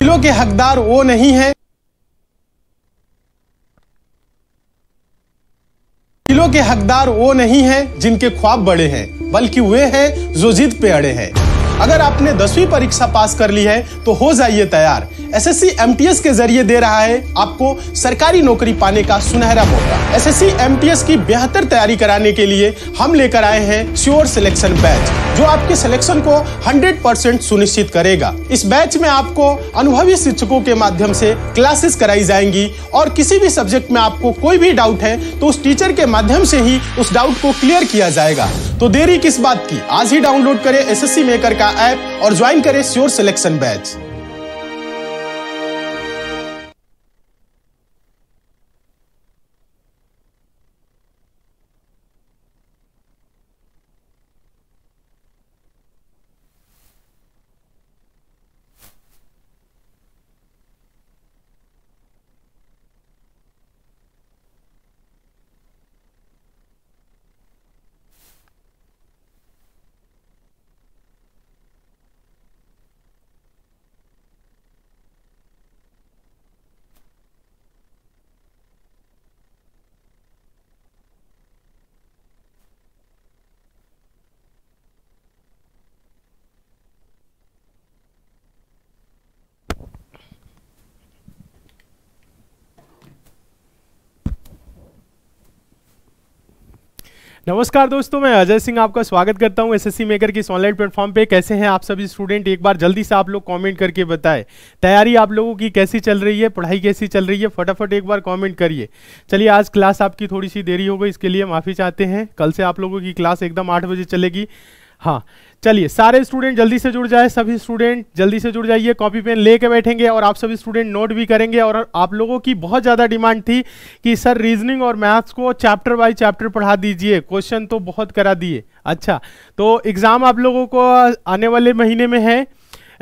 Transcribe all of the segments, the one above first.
वकीलों के हकदार वो नहीं है वकीलों के हकदार वो नहीं है जिनके ख्वाब बड़े हैं बल्कि वे हैं जो जिद पे अड़े हैं अगर आपने दसवीं परीक्षा पास कर ली है तो हो जाइए तैयार टी एस के जरिए दे रहा है आपको सरकारी नौकरी पाने का सुनहरा मौका टी एस की बेहतर तैयारी कराने के लिए हम लेकर आए हैं श्योर सिलेक्शन बैच जो आपके सिलेक्शन को 100% सुनिश्चित करेगा इस बैच में आपको अनुभवी शिक्षकों के माध्यम से क्लासेस कराई जाएंगी और किसी भी सब्जेक्ट में आपको कोई भी डाउट है तो उस टीचर के माध्यम से ही उस डाउट को क्लियर किया जाएगा तो देरी किस बात की आज ही डाउनलोड करें एसएससी मेकर का हमारा ऐप और ज्वाइन करें श्योर सिलेक्शन बैच नमस्कार दोस्तों मैं अजय सिंह आपका स्वागत करता हूं एसएससी मेकर की इस ऑनलाइन प्लेटफॉर्म पे कैसे हैं आप सभी स्टूडेंट एक बार जल्दी से आप लोग कमेंट करके बताएं तैयारी आप लोगों की कैसी चल रही है पढ़ाई कैसी चल रही है फटाफट एक बार कमेंट करिए चलिए आज क्लास आपकी थोड़ी सी देरी हो गई इसके लिए माफ़ी चाहते हैं कल से आप लोगों की क्लास एकदम आठ बजे चलेगी हाँ चलिए सारे स्टूडेंट जल्दी से जुड़ जाए सभी स्टूडेंट जल्दी से जुड़ जाइए कॉपी पेन ले बैठेंगे और आप सभी स्टूडेंट नोट भी करेंगे और आप लोगों की बहुत ज़्यादा डिमांड थी कि सर रीजनिंग और मैथ्स को चैप्टर बाय चैप्टर पढ़ा दीजिए क्वेश्चन तो बहुत करा दिए अच्छा तो एग्ज़ाम आप लोगों को आने वाले महीने में है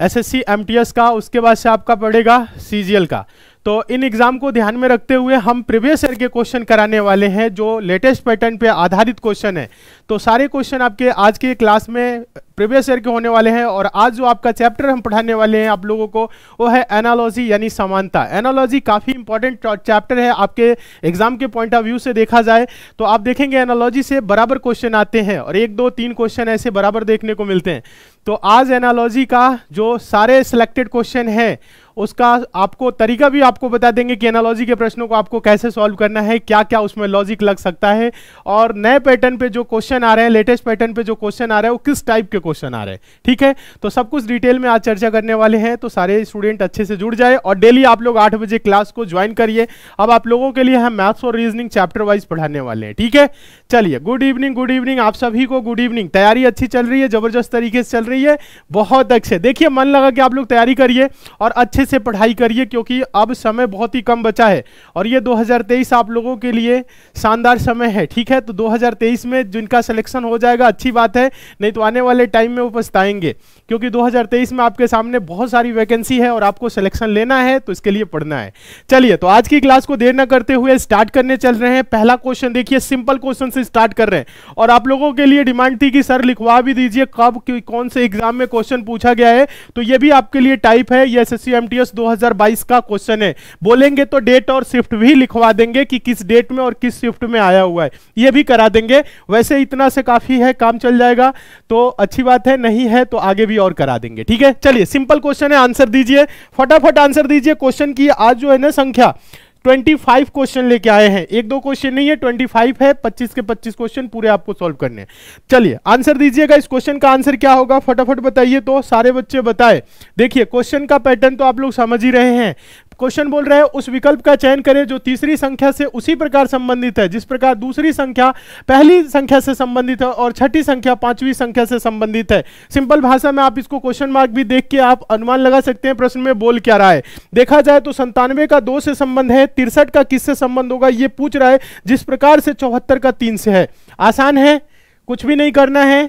एस एस का उसके बाद से आपका पड़ेगा सी का तो इन एग्जाम को ध्यान में रखते हुए हम प्रीवियस ईयर के क्वेश्चन कराने वाले हैं जो लेटेस्ट पैटर्न पे आधारित क्वेश्चन है तो सारे क्वेश्चन आपके आज के क्लास में प्रीवियस ईयर के होने वाले हैं और आज जो आपका चैप्टर हम पढ़ाने वाले हैं आप लोगों को वो है एनालॉजी यानी समानता एनालॉजी काफ़ी इंपॉर्टेंट चैप्टर है आपके एग्जाम के पॉइंट ऑफ व्यू से देखा जाए तो आप देखेंगे एनालॉजी से बराबर क्वेश्चन आते हैं और एक दो तीन क्वेश्चन ऐसे बराबर देखने को मिलते हैं तो आज एनालॉजी का जो सारे सिलेक्टेड क्वेश्चन हैं उसका आपको तरीका भी आपको बता देंगे कि एनालॉजी के प्रश्नों को आपको कैसे सॉल्व करना है क्या क्या उसमें लॉजिक लग सकता है और नए पैटर्न पे जो क्वेश्चन आ रहे हैं लेटेस्ट पैटर्न पे जो क्वेश्चन आ रहे हैं वो किस टाइप के क्वेश्चन आ रहे हैं ठीक है तो सब कुछ डिटेल में आज चर्चा करने वाले हैं तो सारे स्टूडेंट अच्छे से जुड़ जाए और डेली आप लोग आठ बजे क्लास को ज्वाइन करिए अब आप लोगों के लिए हम मैथ्स और रीजनिंग चैप्टर वाइज पढ़ाने वाले हैं ठीक है चलिए गुड इवनिंग गुड इवनिंग आप सभी को गुड इवनिंग तैयारी अच्छी चल रही है जबरदस्त तरीके से चल रही है बहुत अच्छे देखिए मन लगा कि आप लोग तैयारी करिए और अच्छे से पढ़ाई करिए क्योंकि अब समय बहुत ही कम बचा है और ये 2023 आप लोगों के लिए शानदार समय है ठीक है तो 2023 में जिनका सिलेक्शन हो जाएगा अच्छी बात है नहीं तो आने वाले टाइम में वो पछताएंगे क्योंकि 2023 में आपके सामने बहुत सारी वैकेंसी है और आपको सिलेक्शन लेना है तो इसके लिए पढ़ना है चलिए तो आज की क्लास को देर ना करते हुए स्टार्ट करने चल रहे हैं पहला क्वेश्चन देखिए सिंपल क्वेश्चन से स्टार्ट कर रहे हैं और आप लोगों के लिए डिमांड थी कि सर लिखवा भी दीजिए कब कौन से एग्जाम में क्वेश्चन पूछा गया है तो यह भी आपके लिए टाइप है ये एस एस का क्वेश्चन है बोलेंगे तो डेट और शिफ्ट भी लिखवा देंगे कि किस डेट में और किस शिफ्ट में आया हुआ है यह भी करा देंगे वैसे इतना से काफी है काम चल जाएगा तो अच्छी बात है नहीं है तो आगे भी और करा देंगे ठीक है चलिए सिंपल क्वेश्चन है आंसर दीजिए फटाफट आंसर दीजिए क्वेश्चन की आज जो है ना संख्या 25 क्वेश्चन लेके आए हैं एक दो क्वेश्चन नहीं है 25 है 25 के 25 क्वेश्चन पूरे आपको सॉल्व करने हैं चलिए आंसर दीजिएगा इस क्वेश्चन का आंसर क्या होगा फटाफट बताइए तो सारे बच्चे बताएं देखिए क्वेश्चन का पैटर्न तो आप लोग समझ ही रहे हैं क्वेश्चन बोल रहा है उस विकल्प का चयन करें जो तीसरी संख्या से उसी प्रकार संबंधित है जिस प्रकार दूसरी संख्या पहली संख्या से संबंधित है और छठी संख्या पांचवी संख्या से संबंधित है सिंपल भाषा में आप इसको क्वेश्चन मार्क भी देख के आप अनुमान लगा सकते हैं प्रश्न में बोल क्या रहा है देखा जाए तो संतानवे का दो से संबंध है तिरसठ का किससे संबंध होगा ये पूछ रहा है जिस प्रकार से चौहत्तर का तीन से है आसान है कुछ भी नहीं करना है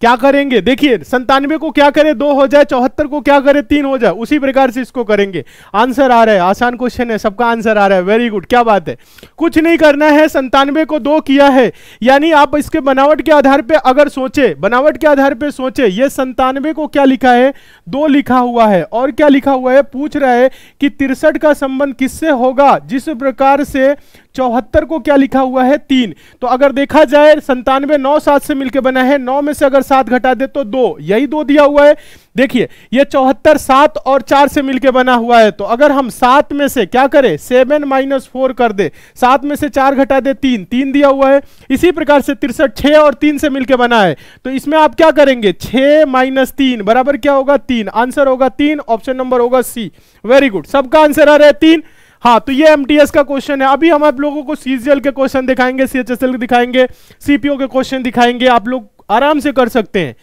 क्या करेंगे देखिए संतानवे को क्या करे दो हो जाए चौहत्तर को क्या करे तीन हो जाए उसी प्रकार से इसको करेंगे आंसर आ रहा है आसान क्वेश्चन है सबका आंसर आ रहा है वेरी गुड क्या बात है कुछ नहीं करना है संतानवे को दो किया है यानी आप इसके बनावट के आधार पर अगर सोचे बनावट के आधार पर सोचे ये संतानवे को क्या लिखा है दो लिखा हुआ है और क्या लिखा हुआ है पूछ रहा है कि तिरसठ का संबंध किससे होगा जिस प्रकार से चौहत्तर को क्या लिखा हुआ है तीन तो अगर देखा जाए संतानवे नौ सात से मिलकर बना है नौ में से अगर सात घटा दे तो दो यही दो दिया हुआ है देखिए ये चौहत्तर सात और चार से मिलके बना हुआ है तो अगर हम सात में से क्या करें सेवन माइनस फोर कर दे सात में से चार घटा दे तीन तीन दिया हुआ है इसी प्रकार से तिरसठ छः और तीन से मिलके बना है तो इसमें आप क्या करेंगे छः माइनस तीन बराबर क्या होगा तीन आंसर होगा तीन ऑप्शन नंबर होगा सी वेरी गुड सबका आंसर आ रहा है तीन हाँ तो ये एम का क्वेश्चन है अभी हम आप लोगों को सीजीएल के क्वेश्चन दिखाएंगे सीएचएसएल के दिखाएंगे सीपीओ के क्वेश्चन दिखाएंगे आप लोग आराम से कर सकते हैं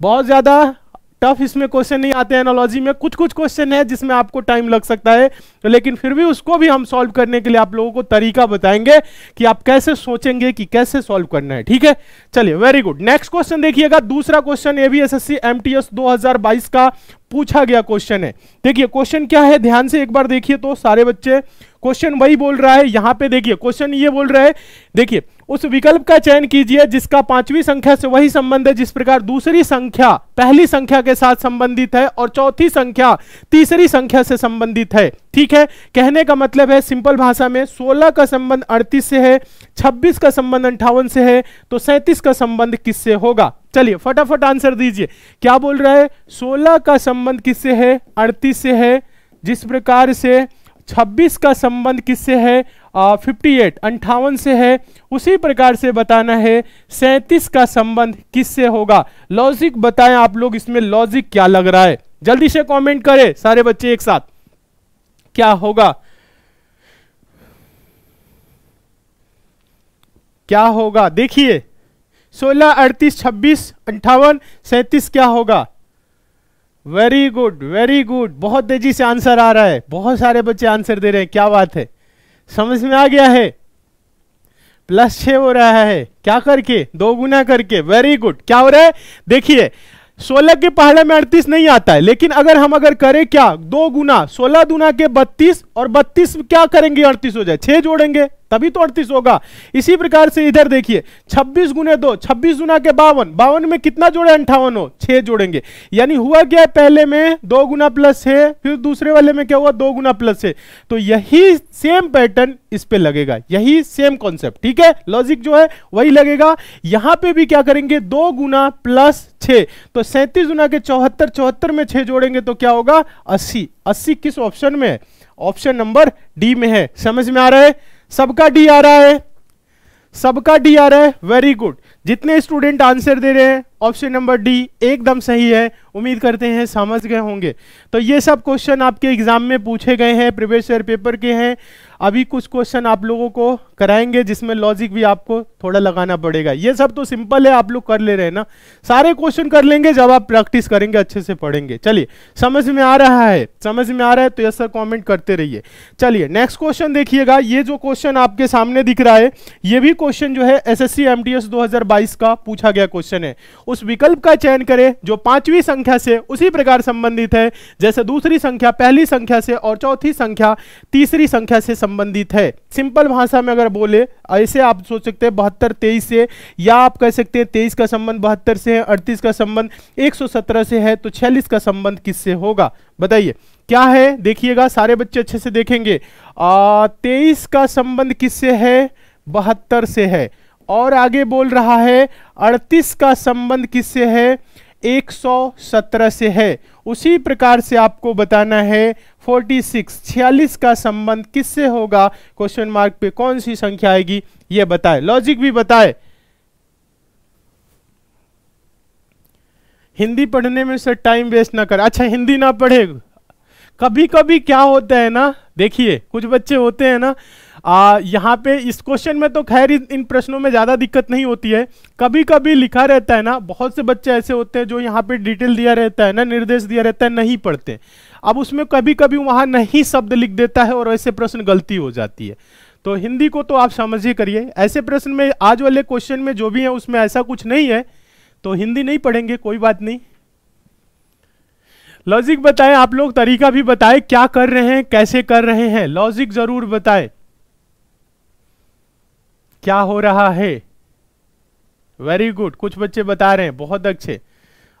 बहुत ज़्यादा टफ इसमें क्वेश्चन नहीं आते एनोलॉजी में कुछ कुछ क्वेश्चन है जिसमें आपको टाइम लग सकता है लेकिन फिर भी उसको भी हम सॉल्व करने के लिए आप लोगों को तरीका बताएंगे कि आप कैसे सोचेंगे कि कैसे सॉल्व करना है ठीक है चलिए वेरी गुड नेक्स्ट क्वेश्चन देखिएगा दूसरा क्वेश्चन टी एस दो हजार बाईस का पूछा गया क्वेश्चन है देखिए क्वेश्चन क्या है ध्यान से एक बार देखिए तो सारे बच्चे क्वेश्चन वही बोल रहा है यहां पे देखिए क्वेश्चन ये बोल रहा है देखिए उस विकल्प का चयन कीजिए जिसका पांचवी संख्या से वही संबंध है जिस प्रकार दूसरी संख्या पहली संख्या के साथ संबंधित है और चौथी संख्या तीसरी संख्या से संबंधित है ठीक है कहने का मतलब है सिंपल भाषा में 16 का संबंध 38 से है 26 का संबंध अंठावन से है तो 37 का संबंध किससे होगा चलिए फटाफट आंसर दीजिए क्या बोल रहा है सोलह का संबंध किससे है अड़तीस से है जिस प्रकार से छब्बीस का संबंध किससे है फिफ्टी एट अंठावन से है उसी प्रकार से बताना है सैंतीस का संबंध किससे होगा लॉजिक बताएं आप लोग इसमें लॉजिक क्या लग रहा है जल्दी से कमेंट करें सारे बच्चे एक साथ क्या होगा क्या होगा देखिए सोलह अड़तीस छब्बीस अंठावन सैंतीस क्या होगा वेरी गुड वेरी गुड बहुत तेजी से आंसर आ रहा है बहुत सारे बच्चे आंसर दे रहे हैं क्या बात है समझ में आ गया है प्लस छ हो रहा है क्या करके दो गुना करके वेरी गुड क्या हो रहा है देखिए सोलह के पहाड़े में अड़तीस नहीं आता है लेकिन अगर हम अगर करें क्या दो गुना सोलह दुना के बत्तीस और बत्तीस क्या करेंगे अड़तीस हो जाए छह जोड़ेंगे तभी तो अड़तीस होगा इसी प्रकार से इधर देखिए छब्बीस गुने दो छब्बीस गुना के बावन बावन में कितना जोड़े अंठावन हो छह जोड़ेंगे यानी हुआ क्या है पहले में दो गुना प्लस छह फिर दूसरे वाले में क्या हुआ दो गुना प्लस छह तो यही सेम पैटर्न इस पे लगेगा यही सेम कॉन्सेप्ट ठीक है लॉजिक जो है वही लगेगा यहां पे भी क्या करेंगे दो गुना प्लस छे तो सैंतीस गुना के चौहत्तर चौहत्तर में छह जोड़ेंगे तो क्या होगा अस्सी अस्सी किस ऑप्शन में ऑप्शन नंबर डी में है समझ में आ रहा है सबका डी आ रहा है सबका डी आ रहा है वेरी गुड जितने स्टूडेंट आंसर दे रहे हैं ऑप्शन नंबर डी एकदम सही है उम्मीद करते हैं समझ गए होंगे तो ये सब क्वेश्चन आपके एग्जाम में पूछे गए हैं प्रीवियस ईयर पेपर के हैं अभी कुछ क्वेश्चन आप लोगों को कराएंगे जिसमें लॉजिक भी आपको थोड़ा लगाना पड़ेगा ये सब तो सिंपल है आप लोग कर ले रहे हैं ना सारे क्वेश्चन कर लेंगे जब आप प्रैक्टिस करेंगे अच्छे से पढ़ेंगे चलिए समझ में आ रहा है समझ में आ रहा है तो यस सर कॉमेंट करते रहिए चलिए नेक्स्ट क्वेश्चन देखिएगा ये जो क्वेश्चन आपके सामने दिख रहा है ये भी क्वेश्चन जो है एस एस 2022 का पूछा गया क्वेश्चन है उस विकल्प का चयन करें जो पांचवी संख्या से उसी प्रकार संबंधित है जैसे दूसरी संख्या पहली संख्या से और चौथी संख्या तीसरी संख्या से संबंधित है सिंपल भाषा में अगर बोले ऐसे आप सोच सकते हैं बहत्तर तेईस से या आप कह सकते हैं तेईस का संबंध बहत्तर से है अड़तीस का संबंध 117 से है तो छियालीस का संबंध किससे होगा बताइए क्या है देखिएगा सारे बच्चे अच्छे से देखेंगे तेईस का संबंध किससे है बहत्तर से है और आगे बोल रहा है अड़तीस का संबंध किससे है 117 से है उसी प्रकार से आपको बताना है 46 46 का संबंध किससे होगा क्वेश्चन मार्क पे कौन सी संख्या आएगी ये बताए लॉजिक भी बताए हिंदी पढ़ने में सर टाइम वेस्ट ना कर अच्छा हिंदी ना पढ़े कभी कभी क्या होता है ना देखिए कुछ बच्चे होते हैं ना आ, यहाँ पे इस क्वेश्चन में तो खैर इन प्रश्नों में ज़्यादा दिक्कत नहीं होती है कभी कभी लिखा रहता है ना बहुत से बच्चे ऐसे होते हैं जो यहाँ पे डिटेल दिया रहता है ना निर्देश दिया रहता है नहीं पढ़ते अब उसमें कभी कभी वहाँ नहीं शब्द लिख देता है और ऐसे प्रश्न गलती हो जाती है तो हिंदी को तो आप समझिए करिए ऐसे प्रश्न में आज वाले क्वेश्चन में जो भी है उसमें ऐसा कुछ नहीं है तो हिंदी नहीं पढ़ेंगे कोई बात नहीं लॉजिक बताएं आप लोग तरीका भी बताएं क्या कर रहे हैं कैसे कर रहे हैं लॉजिक जरूर बताएं क्या हो रहा है वेरी गुड कुछ बच्चे बता रहे हैं बहुत अच्छे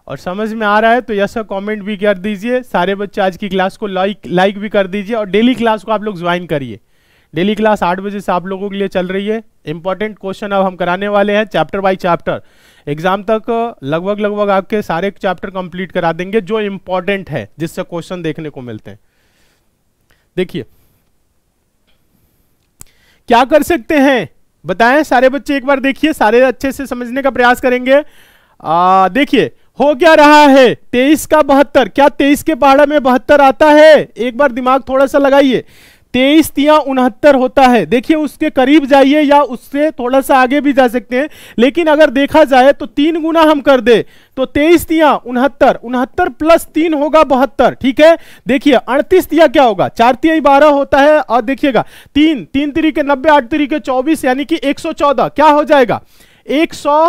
और समझ में आ रहा है तो यस सर कमेंट भी कर दीजिए सारे बच्चे आज की क्लास को लाइक लाइक भी कर दीजिए और डेली क्लास को आप लोग ज्वाइन करिए डेली क्लास आठ बजे से आप लोगों के लिए चल रही है इंपॉर्टेंट क्वेश्चन अब हम कराने वाले हैं चैप्टर बाय चैप्टर एग्जाम तक लगभग लगभग आपके सारे चैप्टर कंप्लीट करा देंगे जो इंपॉर्टेंट है जिससे क्वेश्चन देखने को मिलते हैं देखिए क्या कर सकते हैं बताएं सारे बच्चे एक बार देखिए सारे अच्छे से समझने का प्रयास करेंगे देखिए हो क्या रहा है तेईस का बहत्तर क्या तेईस के पहाड़ा में बहत्तर आता है एक बार दिमाग थोड़ा सा लगाइए तेईस तिया उनहत्तर होता है देखिए उसके करीब जाइए या उससे थोड़ा सा आगे भी जा सकते हैं लेकिन अगर देखा जाए तो तीन गुना हम कर दे तो तेईस तिया उनहत्तर उनहत्तर प्लस तीन होगा बहत्तर ठीक है देखिए अड़तीस तिया क्या होगा चार तिया बारह होता है और देखिएगा तीन तीन तरीके नब्बे आठ तरीके चौबीस यानी कि एक सौ चौदह क्या हो जाएगा एक सौ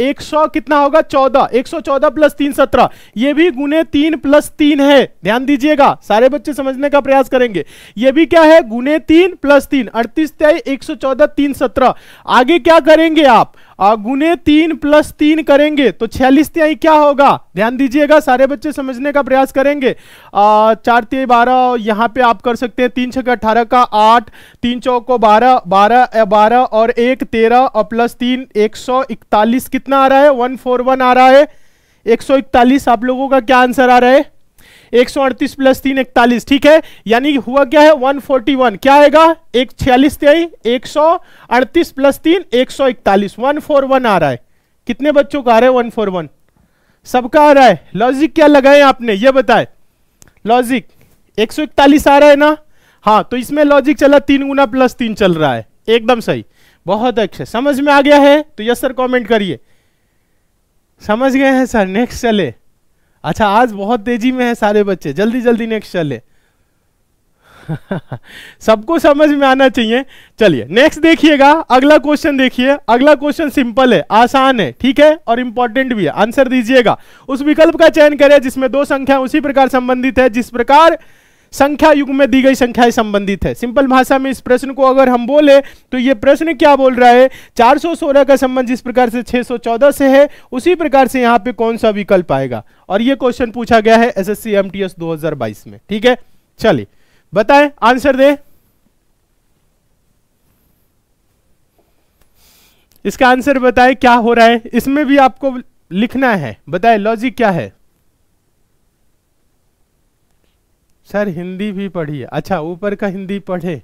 एक सौ कितना होगा चौदह एक सौ चौदह प्लस तीन सत्रह ये भी गुने तीन प्लस तीन है ध्यान दीजिएगा सारे बच्चे समझने का प्रयास करेंगे ये भी क्या है गुने तीन प्लस तीन अड़तीस एक सौ चौदह तीन सत्रह आगे क्या करेंगे आप गुने तीन प्लस तीन करेंगे तो छियालीस तिहाई क्या होगा ध्यान दीजिएगा सारे बच्चे समझने का प्रयास करेंगे आ, चार तिहाई बारह यहाँ पे आप कर सकते हैं तीन छः अठारह का आठ तीन चौको बारह बारह बारह और एक तेरह और प्लस तीन एक सौ इकतालीस कितना आ रहा है वन फोर वन आ रहा है एक सौ इकतालीस आप लोगों का क्या आंसर आ रहा है एक सौ अड़तीस प्लस तीन इकतालीस ठीक है यानी हुआ क्या है वन फोर्टी वन क्या आएगा एक छियालीस एक सौ अड़तीस प्लस तीन एक सौ इकतालीस वन फोर वन आ रहा है कितने बच्चों का आ रहा है वन फोर वन सबका आ रहा है लॉजिक क्या लगाए आपने ये बताए लॉजिक एक सौ इकतालीस आ रहा है ना हाँ तो इसमें लॉजिक चला तीन गुना प्लस तीन चल रहा है एकदम सही बहुत अच्छा समझ में आ गया है तो यस सर कमेंट करिए समझ गए हैं सर नेक्स्ट चले अच्छा आज बहुत तेजी में है सारे बच्चे जल्दी जल्दी नेक्स्ट चले सबको समझ में आना चाहिए चलिए नेक्स्ट देखिएगा अगला क्वेश्चन देखिए अगला क्वेश्चन सिंपल है आसान है ठीक है और इंपॉर्टेंट भी है आंसर दीजिएगा उस विकल्प का चयन करें जिसमें दो संख्या उसी प्रकार संबंधित है जिस प्रकार संख्या युग में दी गई संख्याएं संबंधित है सिंपल भाषा में इस प्रश्न को अगर हम बोले तो ये प्रश्न क्या बोल रहा है 416 का संबंध जिस प्रकार से 614 से है उसी प्रकार से यहां पे कौन सा विकल्प आएगा और ये क्वेश्चन पूछा गया है एसएससी एमटीएस 2022 में ठीक है चलिए बताएं आंसर दे इसका आंसर बताए क्या हो रहा है इसमें भी आपको लिखना है बताए लॉजिक क्या है सर हिंदी भी पढ़िए अच्छा ऊपर का हिंदी पढ़े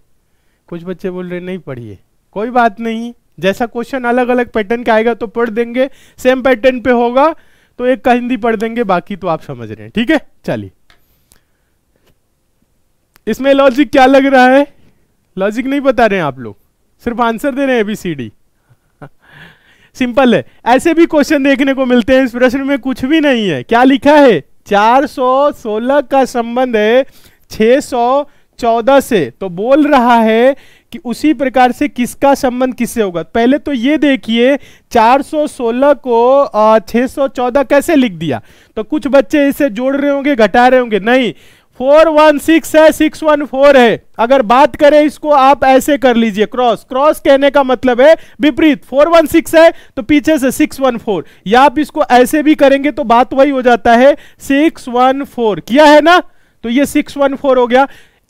कुछ बच्चे बोल रहे नहीं पढ़िए कोई बात नहीं जैसा क्वेश्चन अलग अलग पैटर्न का आएगा तो पढ़ देंगे सेम पैटर्न पे होगा तो एक का हिंदी पढ़ देंगे बाकी तो आप समझ रहे हैं ठीक है चलिए इसमें लॉजिक क्या लग रहा है लॉजिक नहीं बता रहे हैं आप लोग सिर्फ आंसर दे रहे हैं एबीसीडी सिंपल है ऐसे भी क्वेश्चन देखने को मिलते हैं इस प्रश्न में कुछ भी नहीं है क्या लिखा है 416 का संबंध है 614 से तो बोल रहा है कि उसी प्रकार से किसका संबंध किससे होगा पहले तो ये देखिए 416 को आ, 614 कैसे लिख दिया तो कुछ बच्चे इसे जोड़ रहे होंगे घटा रहे होंगे नहीं फोर वन सिक्स है सिक्स वन फोर है अगर बात करें इसको आप ऐसे कर लीजिए क्रॉस क्रॉस कहने का मतलब है विपरीत फोर वन सिक्स है तो पीछे से सिक्स वन फोर या आप इसको ऐसे भी करेंगे तो बात वही हो जाता है सिक्स वन फोर किया है ना तो ये सिक्स वन फोर हो गया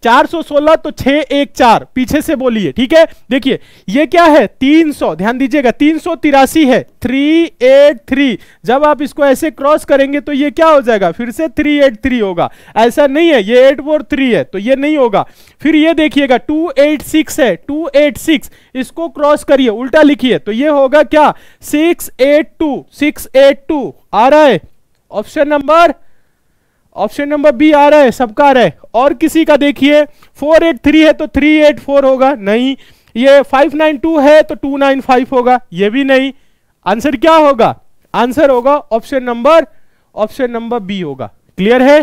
416 तो छह एक चार पीछे से बोलिए ठीक है देखिए ये क्या है 300 ध्यान दीजिएगा तीन तिरासी है 383 जब आप इसको ऐसे क्रॉस करेंगे तो ये क्या हो जाएगा फिर से 383 होगा ऐसा नहीं है ये 843 है तो ये नहीं होगा फिर ये देखिएगा 286 है 286 इसको क्रॉस करिए उल्टा लिखिए तो ये होगा क्या 682 682 आ रहा है option number option number B आ रहा है सबका आ रहा है और किसी का देखिए फोर एट थ्री है तो थ्री एट फोर होगा नहीं ये फाइव नाइन टू है तो टू नाइन फाइव होगा ये भी नहीं आंसर क्या होगा आंसर होगा option number option number B होगा क्लियर है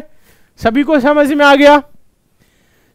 सभी को समझ में आ गया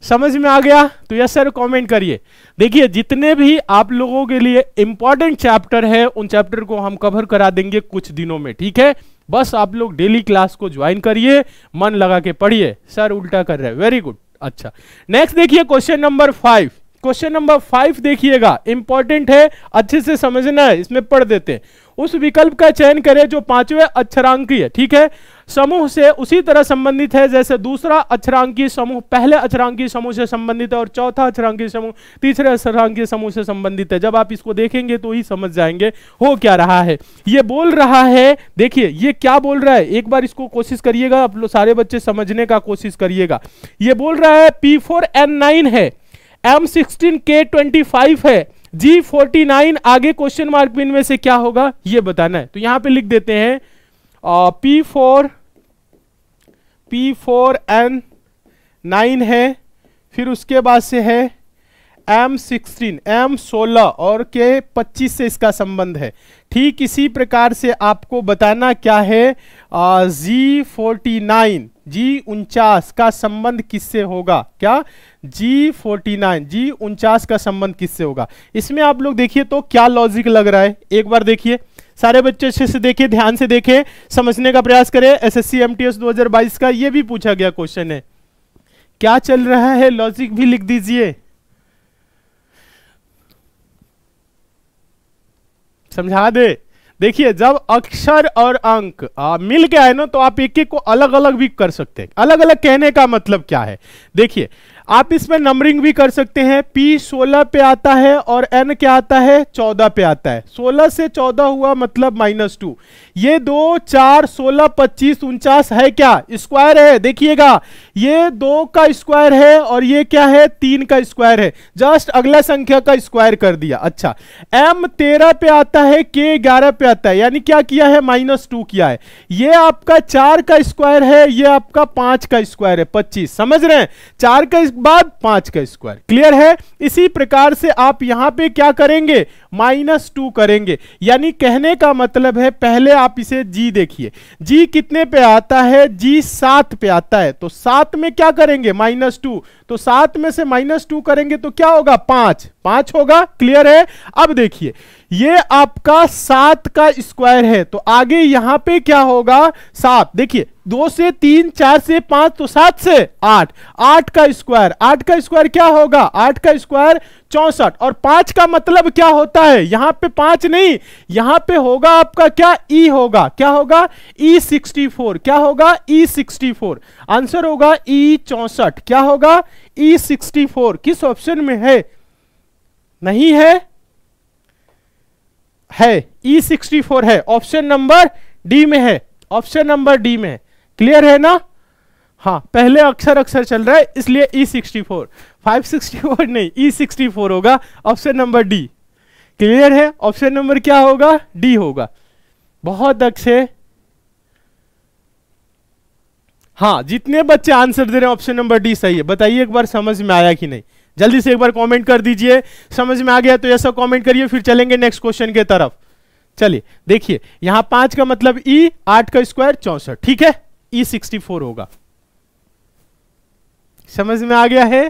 समझ में आ गया तो यस सर कमेंट करिए देखिए जितने भी आप लोगों के लिए इंपॉर्टेंट चैप्टर है उन चैप्टर को हम कवर करा देंगे कुछ दिनों में ठीक है बस आप लोग डेली क्लास को ज्वाइन करिए मन लगा के पढ़िए सर उल्टा कर रहे हैं वेरी गुड अच्छा नेक्स्ट देखिए question number five question number five देखिएगा इंपॉर्टेंट है अच्छे से समझना है इसमें पढ़ देते हैं उस विकल्प का चयन करें जो पांचवें अक्षरांकी है ठीक है समूह से उसी तरह संबंधित है जैसे दूसरा अक्षरांकी समूह पहले अक्षरांकी समूह से संबंधित है और चौथा अक्षरांकी समूह तीसरे अक्षरांकी समूह से संबंधित है जब आप इसको देखेंगे तो ही समझ जाएंगे हो क्या रहा है ये बोल रहा है देखिए ये क्या बोल रहा है एक बार इसको कोशिश करिएगा आप लोग सारे बच्चे समझने का कोशिश करिएगा ये बोल रहा है पी फोर एन नाइन है M sixteen K twenty five है जी फोर्टी नाइन आगे क्वेश्चन मार्क में से क्या होगा ये बताना है तो यहां पे लिख देते हैं P four P four N nine है फिर उसके बाद से है एम सिक्सटीन एम सोलह और के पच्चीस से इसका संबंध है ठीक इसी प्रकार से आपको बताना क्या है जी फोर्टी नाइन जी उनचास का संबंध किससे होगा क्या जी फोर्टी नाइन जी उनचास का संबंध किससे होगा इसमें आप लोग देखिए तो क्या लॉजिक लग रहा है एक बार देखिए सारे बच्चे अच्छे से देखे ध्यान से देखें समझने का प्रयास करें एसएससी एमटीएस 2022 का यह भी पूछा गया क्वेश्चन है क्या चल रहा है लॉजिक भी लिख दीजिए समझा दे देखिए जब अक्षर और अंक आ, मिल के आए ना तो आप एक एक को अलग अलग भी कर सकते हैं अलग अलग कहने का मतलब क्या है देखिए आप इसमें नंबरिंग भी कर सकते हैं P 16 पे आता है और N क्या आता है 14 पे आता है 16 से 14 हुआ मतलब माइनस टू ये दो चार सोलह पच्चीस उनचास है क्या स्क्वायर है देखिएगा ये दो का स्क्वायर है और ये क्या है तीन का स्क्वायर है जस्ट अगला संख्या का स्क्वायर कर दिया अच्छा एम तेरह पे आता है के ग्यारह पे आता है यानी क्या किया है माइनस टू किया है ये आपका चार का स्क्वायर है ये आपका पांच का स्क्वायर है पच्चीस समझ रहे हैं चार का बाद पांच का स्क्वायर क्लियर है इसी प्रकार से आप यहां पर क्या करेंगे माइनस टू करेंगे यानी कहने का मतलब है पहले आप आप इसे जी देखिए जी कितने पे आता है जी सात पे आता है तो सात में क्या करेंगे माइनस टू तो सात में से माइनस टू करेंगे तो क्या होगा पांच पांच होगा क्लियर है अब देखिए ये आपका सात का स्क्वायर है तो आगे यहां पे क्या होगा सात देखिए दो से तीन चार से पांच तो सात से आठ आठ का स्क्वायर आठ का स्क्वायर क्या होगा आठ का स्क्वायर चौसठ और पांच का मतलब क्या होता है यहां पे पांच नहीं यहां पे होगा आपका क्या ई e होगा क्या होगा ई सिक्सटी फोर क्या होगा ई सिक्सटी फोर आंसर होगा ई e चौसठ क्या होगा ई सिक्सटी फोर किस ऑप्शन में है नहीं है है ई सिक्सटी फोर है ऑप्शन नंबर डी में है ऑप्शन नंबर डी में क्लियर है ना हाँ पहले अक्षर अक्षर चल रहा है इसलिए E sixty four five sixty four नहीं ई सिक्सटी फोर होगा ऑप्शन नंबर डी क्लियर है ऑप्शन नंबर क्या होगा डी होगा बहुत अच्छे हाँ जितने बच्चे आंसर दे रहे हैं ऑप्शन नंबर डी सही है बताइए एक बार समझ में आया कि नहीं जल्दी से एक बार कमेंट कर दीजिए समझ में आ गया तो ऐसा कॉमेंट करिए फिर चलेंगे नेक्स्ट क्वेश्चन के तरफ चलिए देखिए यहां पांच का मतलब ई e, आठ का स्क्वायर चौसठ ठीक है ई सिक्सटी फोर होगा समझ में आ गया है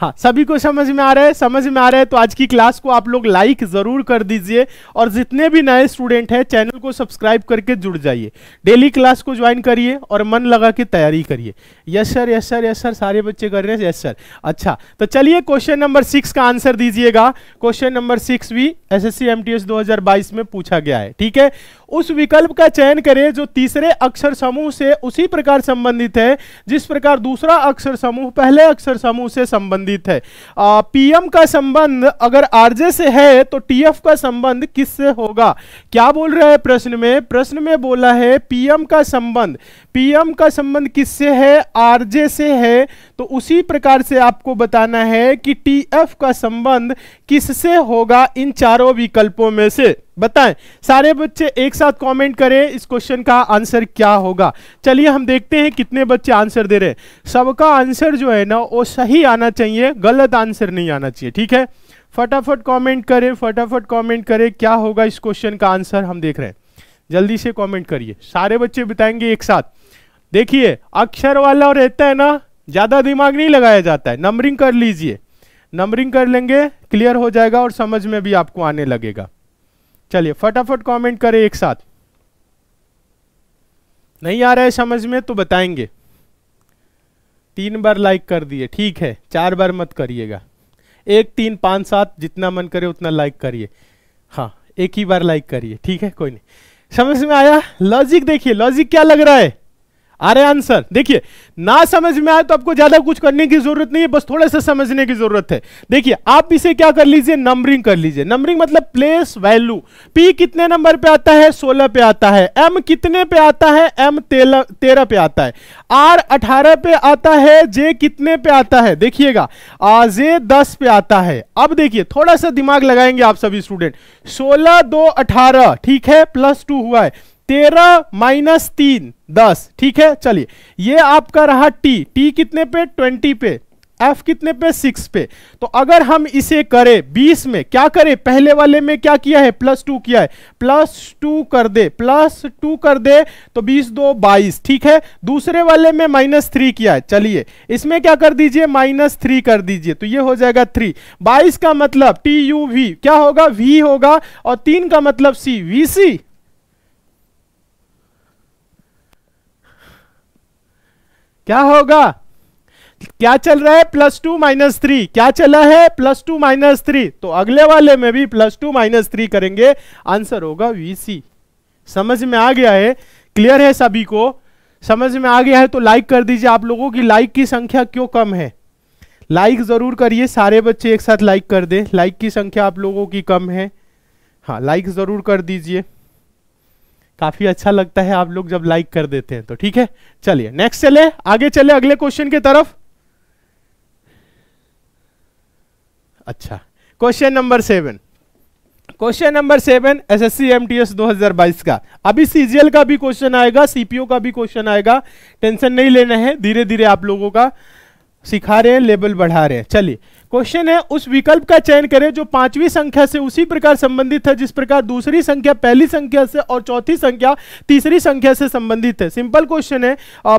हाँ सभी को समझ में आ रहा है समझ में आ रहा है तो आज की क्लास को आप लोग लाइक ज़रूर कर दीजिए और जितने भी नए स्टूडेंट हैं चैनल को सब्सक्राइब करके जुड़ जाइए डेली क्लास को ज्वाइन करिए और मन लगा के तैयारी करिए yes sir yes sir yes sir सारे बच्चे कर रहे हैं यस सर अच्छा तो चलिए क्वेश्चन नंबर सिक्स का आंसर दीजिएगा क्वेश्चन नंबर सिक्स भी एस एस में पूछा गया है ठीक है उस विकल्प का चयन करें जो तीसरे अक्षर समूह से उसी प्रकार संबंधित है जिस प्रकार दूसरा अक्षर समूह पहले अक्षर समूह से संबंधित है पीएम का संबंध अगर आरजे से है तो टीएफ का संबंध किससे होगा क्या बोल रहा है प्रश्न में प्रश्न में बोला है पीएम का संबंध पीएम का संबंध किससे है आरजे से है तो उसी प्रकार से आपको बताना है कि टी एफ का संबंध किससे होगा इन चारों विकल्पों में से बताएं सारे बच्चे एक साथ कमेंट करें इस क्वेश्चन का आंसर क्या होगा चलिए हम देखते हैं कितने बच्चे आंसर दे रहे हैं सबका आंसर जो है ना वो सही आना चाहिए गलत आंसर नहीं आना चाहिए ठीक है फटाफट कमेंट करें फटाफट कमेंट करें क्या होगा इस क्वेश्चन का आंसर हम देख रहे हैं जल्दी से कमेंट करिए सारे बच्चे बताएंगे एक साथ देखिए अक्षर वाला रहता है ना ज़्यादा दिमाग नहीं लगाया जाता है नंबरिंग कर लीजिए नंबरिंग कर लेंगे क्लियर हो जाएगा और समझ में भी आपको आने लगेगा चलिए फटाफट कमेंट करें एक साथ नहीं आ रहा है समझ में तो बताएंगे तीन बार लाइक कर दिए ठीक है चार बार मत करिएगा एक तीन पांच सात जितना मन करे उतना लाइक करिए हाँ एक ही बार लाइक करिए ठीक है कोई नहीं समझ में आया लॉजिक देखिए लॉजिक क्या लग रहा है आ रहे आंसर देखिए ना समझ में आए तो आपको ज्यादा कुछ करने की जरूरत नहीं है बस थोड़ा सा समझने की जरूरत है देखिए आप इसे क्या कर लीजिए नंबरिंग कर लीजिए नंबरिंग मतलब प्लेस वैल्यू पी कितने नंबर पे आता है सोलह पे आता है एम कितने पे आता है एम तेरह पे आता है आर अठारह पे आता है जे कितने पे आता है देखिएगा जे दस पे आता है अब देखिए थोड़ा सा दिमाग लगाएंगे आप सभी स्टूडेंट सोलह दो अठारह ठीक है प्लस टू हुआ है तेरह माइनस तीन दस ठीक है चलिए ये आपका रहा टी टी कितने पे ट्वेंटी पे एफ कितने पे सिक्स पे तो अगर हम इसे करें बीस में क्या करें पहले वाले में क्या किया है प्लस टू किया है प्लस टू कर दे प्लस टू कर दे तो बीस दो बाईस ठीक है दूसरे वाले में माइनस थ्री किया है चलिए इसमें क्या कर दीजिए माइनस थ्री कर दीजिए तो ये हो जाएगा थ्री बाईस का मतलब टी यू वी क्या होगा वी होगा और तीन का मतलब सी वी सी क्या होगा क्या चल रहा है प्लस टू माइनस थ्री क्या चला है प्लस टू माइनस थ्री तो अगले वाले में भी प्लस टू माइनस थ्री करेंगे आंसर होगा वीसी समझ में आ गया है क्लियर है सभी को समझ में आ गया है तो लाइक कर दीजिए आप लोगों की लाइक की संख्या क्यों कम है लाइक ज़रूर करिए सारे बच्चे एक साथ लाइक कर दे लाइक की संख्या आप लोगों की कम है हाँ लाइक ज़रूर कर दीजिए काफी अच्छा लगता है आप लोग जब लाइक कर देते हैं तो ठीक है चलिए नेक्स्ट चले आगे चले अगले क्वेश्चन की तरफ अच्छा question number seven question number seven S S C M T S दो हजार बाईस का अभी सीजीएल का भी क्वेश्चन आएगा सीपीओ का भी क्वेश्चन आएगा टेंशन नहीं लेना है धीरे धीरे आप लोगों का सिखा रहे हैं लेवल बढ़ा रहे हैं चलिए क्वेश्चन है उस विकल्प का चयन करें जो पांचवी संख्या से उसी प्रकार संबंधित है जिस प्रकार दूसरी संख्या पहली संख्या से और चौथी संख्या तीसरी संख्या से संबंधित है सिंपल क्वेश्चन है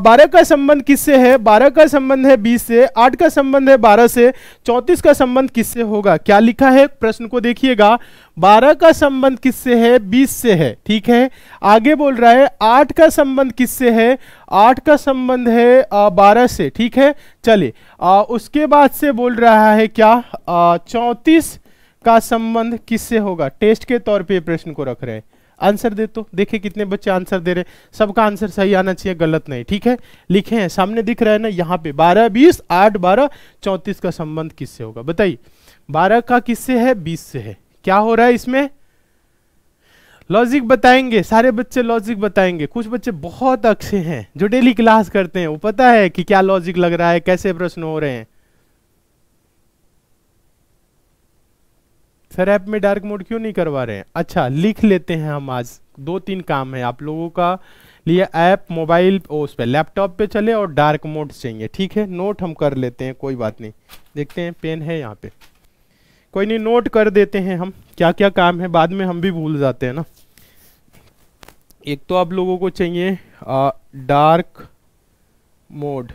बारह का संबंध किससे है बारह का संबंध है बीस से आठ का संबंध है बारह से चौंतीस का संबंध किससे होगा क्या लिखा है प्रश्न को देखिएगा बारह का संबंध किससे है बीस से है ठीक है आगे बोल रहा है आठ का संबंध किससे है आठ का संबंध है बारह से ठीक है चलिए उसके बाद से बोल रहा है क्या चौंतीस का संबंध किससे होगा टेस्ट के तौर पे प्रश्न को रख रहे हैं आंसर दे तो देखे कितने बच्चे आंसर दे रहे हैं सबका आंसर सही आना चाहिए गलत नहीं ठीक है लिखे हैं सामने दिख रहा है ना यहाँ पे बारह बीस आठ बारह चौंतीस का संबंध किससे होगा बताइए बारह का किससे है बीस से है क्या हो रहा है इसमें लॉजिक बताएंगे सारे बच्चे लॉजिक बताएंगे कुछ बच्चे बहुत अच्छे हैं जो डेली क्लास करते हैं वो पता है कि क्या लॉजिक लग रहा है कैसे प्रश्न हो रहे हैं सर ऐप में डार्क मोड क्यों नहीं करवा रहे हैं अच्छा लिख लेते हैं हम आज दो तीन काम है आप लोगों का लिए ऐप मोबाइल उस पर लैपटॉप पे चले और डार्क मोड चाहिए ठीक है नोट हम कर लेते हैं कोई बात नहीं देखते हैं पेन है यहाँ पे कोई नहीं नोट कर देते हैं हम क्या क्या काम है बाद में हम भी भूल जाते हैं ना एक तो आप लोगों को चाहिए आ, डार्क मोड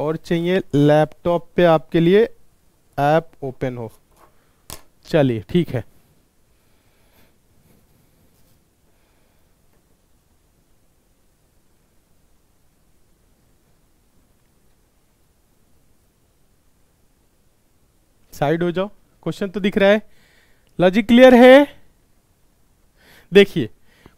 और चाहिए लैपटॉप पे आपके लिए ऐप ओपन हो चलिए ठीक है साइड हो जाओ क्वेश्चन तो दिख रहा है लॉजिक क्लियर है देखिए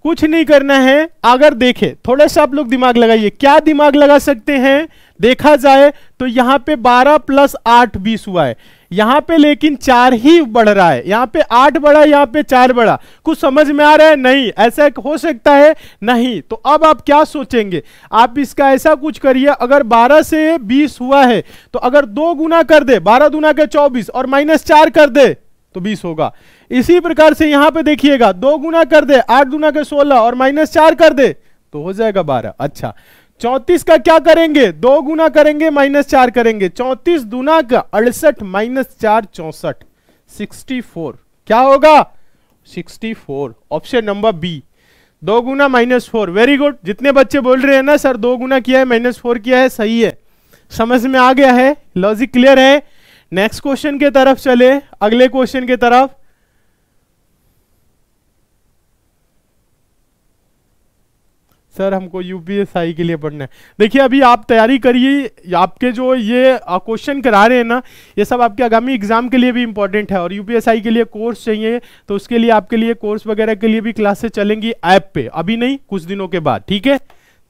कुछ नहीं करना है अगर देखे थोड़ा सा आप लोग दिमाग लगाइए क्या दिमाग लगा सकते हैं देखा जाए तो यहां पे 12 प्लस आठ बीस हुआ है यहां पे लेकिन चार ही बढ़ रहा है यहां पे आठ बढ़ा यहां पे चार बढ़ा कुछ समझ में आ रहा है नहीं ऐसा हो सकता है नहीं तो अब आप क्या सोचेंगे आप इसका ऐसा कुछ करिए अगर बारह से बीस हुआ है तो अगर दो गुना कर दे बारह गुना के चौबीस और माइनस चार कर दे तो बीस होगा इसी प्रकार से यहां पे देखिएगा दो गुना कर दे आठ गुना के सोलह और माइनस चार कर दे तो हो जाएगा बारह अच्छा चौतीस का क्या करेंगे दो गुना करेंगे माइनस चार करेंगे चौतीस दुना का अड़सठ माइनस चार चौसठ सिक्सटी फोर क्या होगा sixty four option number B दो गुना माइनस फोर वेरी गुड जितने बच्चे बोल रहे हैं ना सर दो गुना किया है माइनस फोर किया है सही है समझ में आ गया है लॉजिक क्लियर है नेक्स्ट क्वेश्चन के तरफ चले अगले क्वेश्चन के तरफ सर हमको यूपीएसआई के लिए पढ़ना है देखिए अभी आप तैयारी करिए आपके जो ये क्वेश्चन करा रहे हैं ना ये सब आपके आगामी एग्जाम के लिए भी इंपॉर्टेंट है और यूपीएसआई के लिए कोर्स चाहिए तो उसके लिए आपके लिए कोर्स वगैरह के लिए भी क्लासेस चलेंगी ऐप पे अभी नहीं कुछ दिनों के बाद ठीक है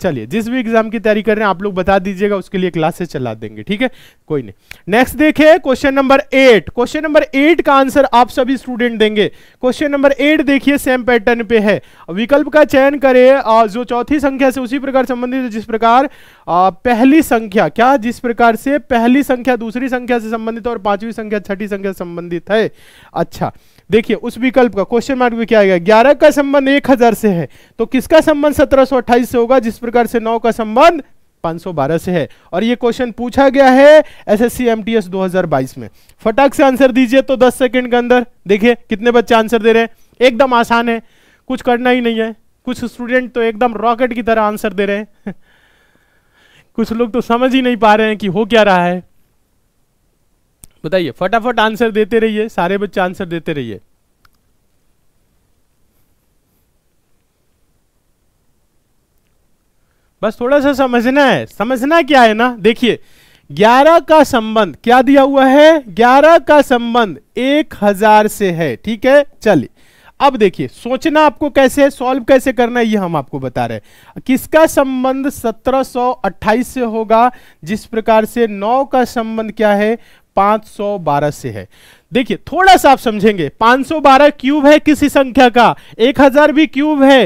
चलिए जिस भी एग्जाम की तैयारी कर रहे हैं आप लोग बता दीजिएगा उसके लिए क्लासेस चला देंगे ठीक है कोई नहीं नेक्स्ट देखे question number eight question number eight का आंसर आप सभी स्टूडेंट देंगे क्वेश्चन नंबर एट देखिए सेम पैटर्न पे है विकल्प का चयन करें जो चौथी संख्या से उसी प्रकार संबंधित जिस प्रकार पहली संख्या क्या जिस प्रकार से पहली संख्या दूसरी संख्या से संबंधित और पांचवी संख्या छठी संख्या संबंधित है अच्छा देखिए उस विकल्प का क्वेश्चन मार्क भी क्या गया ग्यारह का संबंध एक हजार से है तो किसका संबंध सत्रह से होगा जिस प्रकार से नौ का संबंध 512 से है और ये क्वेश्चन पूछा गया है एसएससी एमटीएस 2022 में फटाक से आंसर दीजिए तो 10 सेकंड के अंदर देखिए कितने बच्चे आंसर दे रहे हैं एकदम आसान है कुछ करना ही नहीं है कुछ स्टूडेंट तो एकदम रॉकेट की तरह आंसर दे रहे हैं कुछ लोग तो समझ ही नहीं पा रहे हैं कि हो क्या रहा है बताइए फटाफट आंसर देते रहिए सारे बच्चे आंसर देते रहिए बस थोड़ा सा समझना है समझना क्या है ना देखिए 11 का संबंध क्या दिया हुआ है 11 का संबंध 1000 से है ठीक है चलिए अब देखिए सोचना आपको कैसे सॉल्व कैसे करना है ये हम आपको बता रहे हैं किसका संबंध 1728 से होगा जिस प्रकार से 9 का संबंध क्या है 512 से है देखिए थोड़ा सा आप समझेंगे 512 क्यूब है किसी संख्या का 1000 भी क्यूब है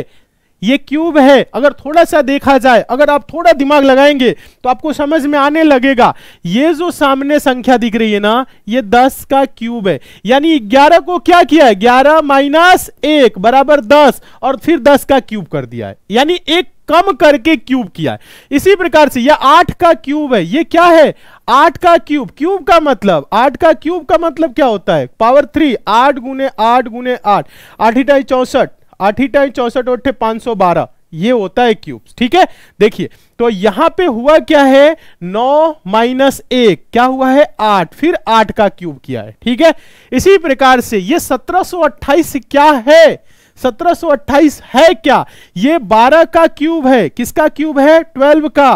ये क्यूब है अगर थोड़ा सा देखा जाए अगर आप थोड़ा दिमाग लगाएंगे तो आपको समझ में आने लगेगा ये जो सामने संख्या दिख रही है ना ये 10 का क्यूब है यानी 11 को क्या किया है 11 माइनस एक बराबर दस और फिर 10 का क्यूब कर दिया है यानी एक कम करके क्यूब किया है इसी प्रकार से यह आठ का क्यूब है यह क्या है आठ का क्यूब क्यूब का मतलब आठ का क्यूब का मतलब क्या होता है पावर थ्री आठ गुने आठ गुने आठ आठ आठीटाई चौसठ आठ आठीटाई चौसठ उठे पांच सौ बारह ये होता है क्यूब ठीक है देखिए तो यहां पे हुआ क्या है नौ माइनस एक क्या हुआ है आठ फिर आठ का क्यूब किया है ठीक है इसी प्रकार से ये सत्रह सो अट्ठाईस क्या है 1728 है क्या ये 12 का क्यूब है किसका क्यूब है 12 का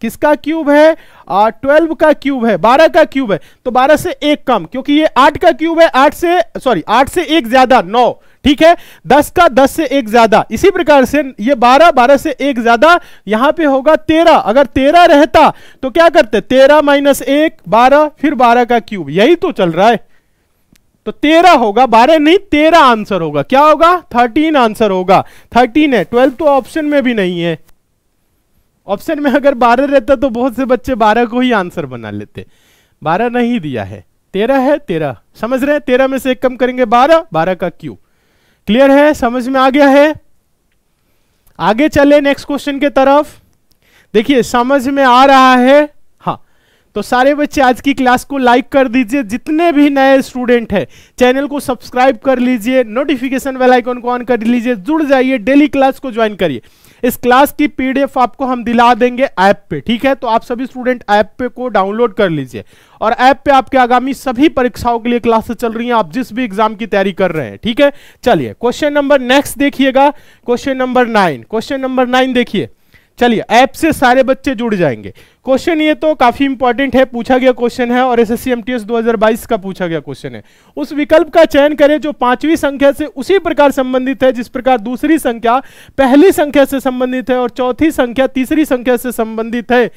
किसका क्यूब है आ, 12 का क्यूब है 12 का क्यूब है तो 12 से एक कम क्योंकि ये 8 का क्यूब है 8 से सॉरी 8 से एक ज्यादा 9 ठीक है 10 का 10 से एक ज्यादा इसी प्रकार से ये 12 12 से एक ज्यादा यहां पे होगा 13 अगर 13 रहता तो क्या करते 13 माइनस एक बारह फिर 12 का क्यूब यही तो चल रहा है तो तेरह होगा बारह नहीं तेरह आंसर होगा क्या होगा थर्टीन आंसर होगा थर्टीन है ट्वेल्व तो ऑप्शन में भी नहीं है ऑप्शन में अगर बारह रहता तो बहुत से बच्चे बारह को ही आंसर बना लेते बारह नहीं दिया है तेरह है तेरह समझ रहे हैं तेरह में से एक कम करेंगे बारह बारह का क्यू क्लियर है समझ में आ गया है आगे चले नेक्स्ट क्वेश्चन के तरफ देखिए समझ में आ रहा है तो सारे बच्चे आज की क्लास को लाइक कर दीजिए जितने भी नए स्टूडेंट हैं चैनल को सब्सक्राइब कर लीजिए नोटिफिकेशन वेल आइकन को ऑन कर लीजिए जुड़ जाइए डेली क्लास को ज्वाइन करिए इस क्लास की पीडीएफ आपको हम दिला देंगे ऐप पे ठीक है तो आप सभी स्टूडेंट ऐप पे को डाउनलोड कर लीजिए और ऐप पे आपके आगामी सभी परीक्षाओं के लिए क्लासेस चल रही है आप जिस भी एग्जाम की तैयारी कर रहे हैं ठीक है चलिए क्वेश्चन नंबर नेक्स्ट देखिएगा question number nine question number nine देखिए चलिए ऐप से सारे बच्चे जुड़ जाएंगे क्वेश्चन ये तो काफी इंपॉर्टेंट है पूछा गया क्वेश्चन है और एस एस 2022 का पूछा गया क्वेश्चन है उस विकल्प का चयन करें जो पांचवी संख्या से उसी प्रकार संबंधित है जिस प्रकार दूसरी संख्या पहली संख्या से संबंधित है और चौथी संख्या तीसरी संख्या से संबंधित है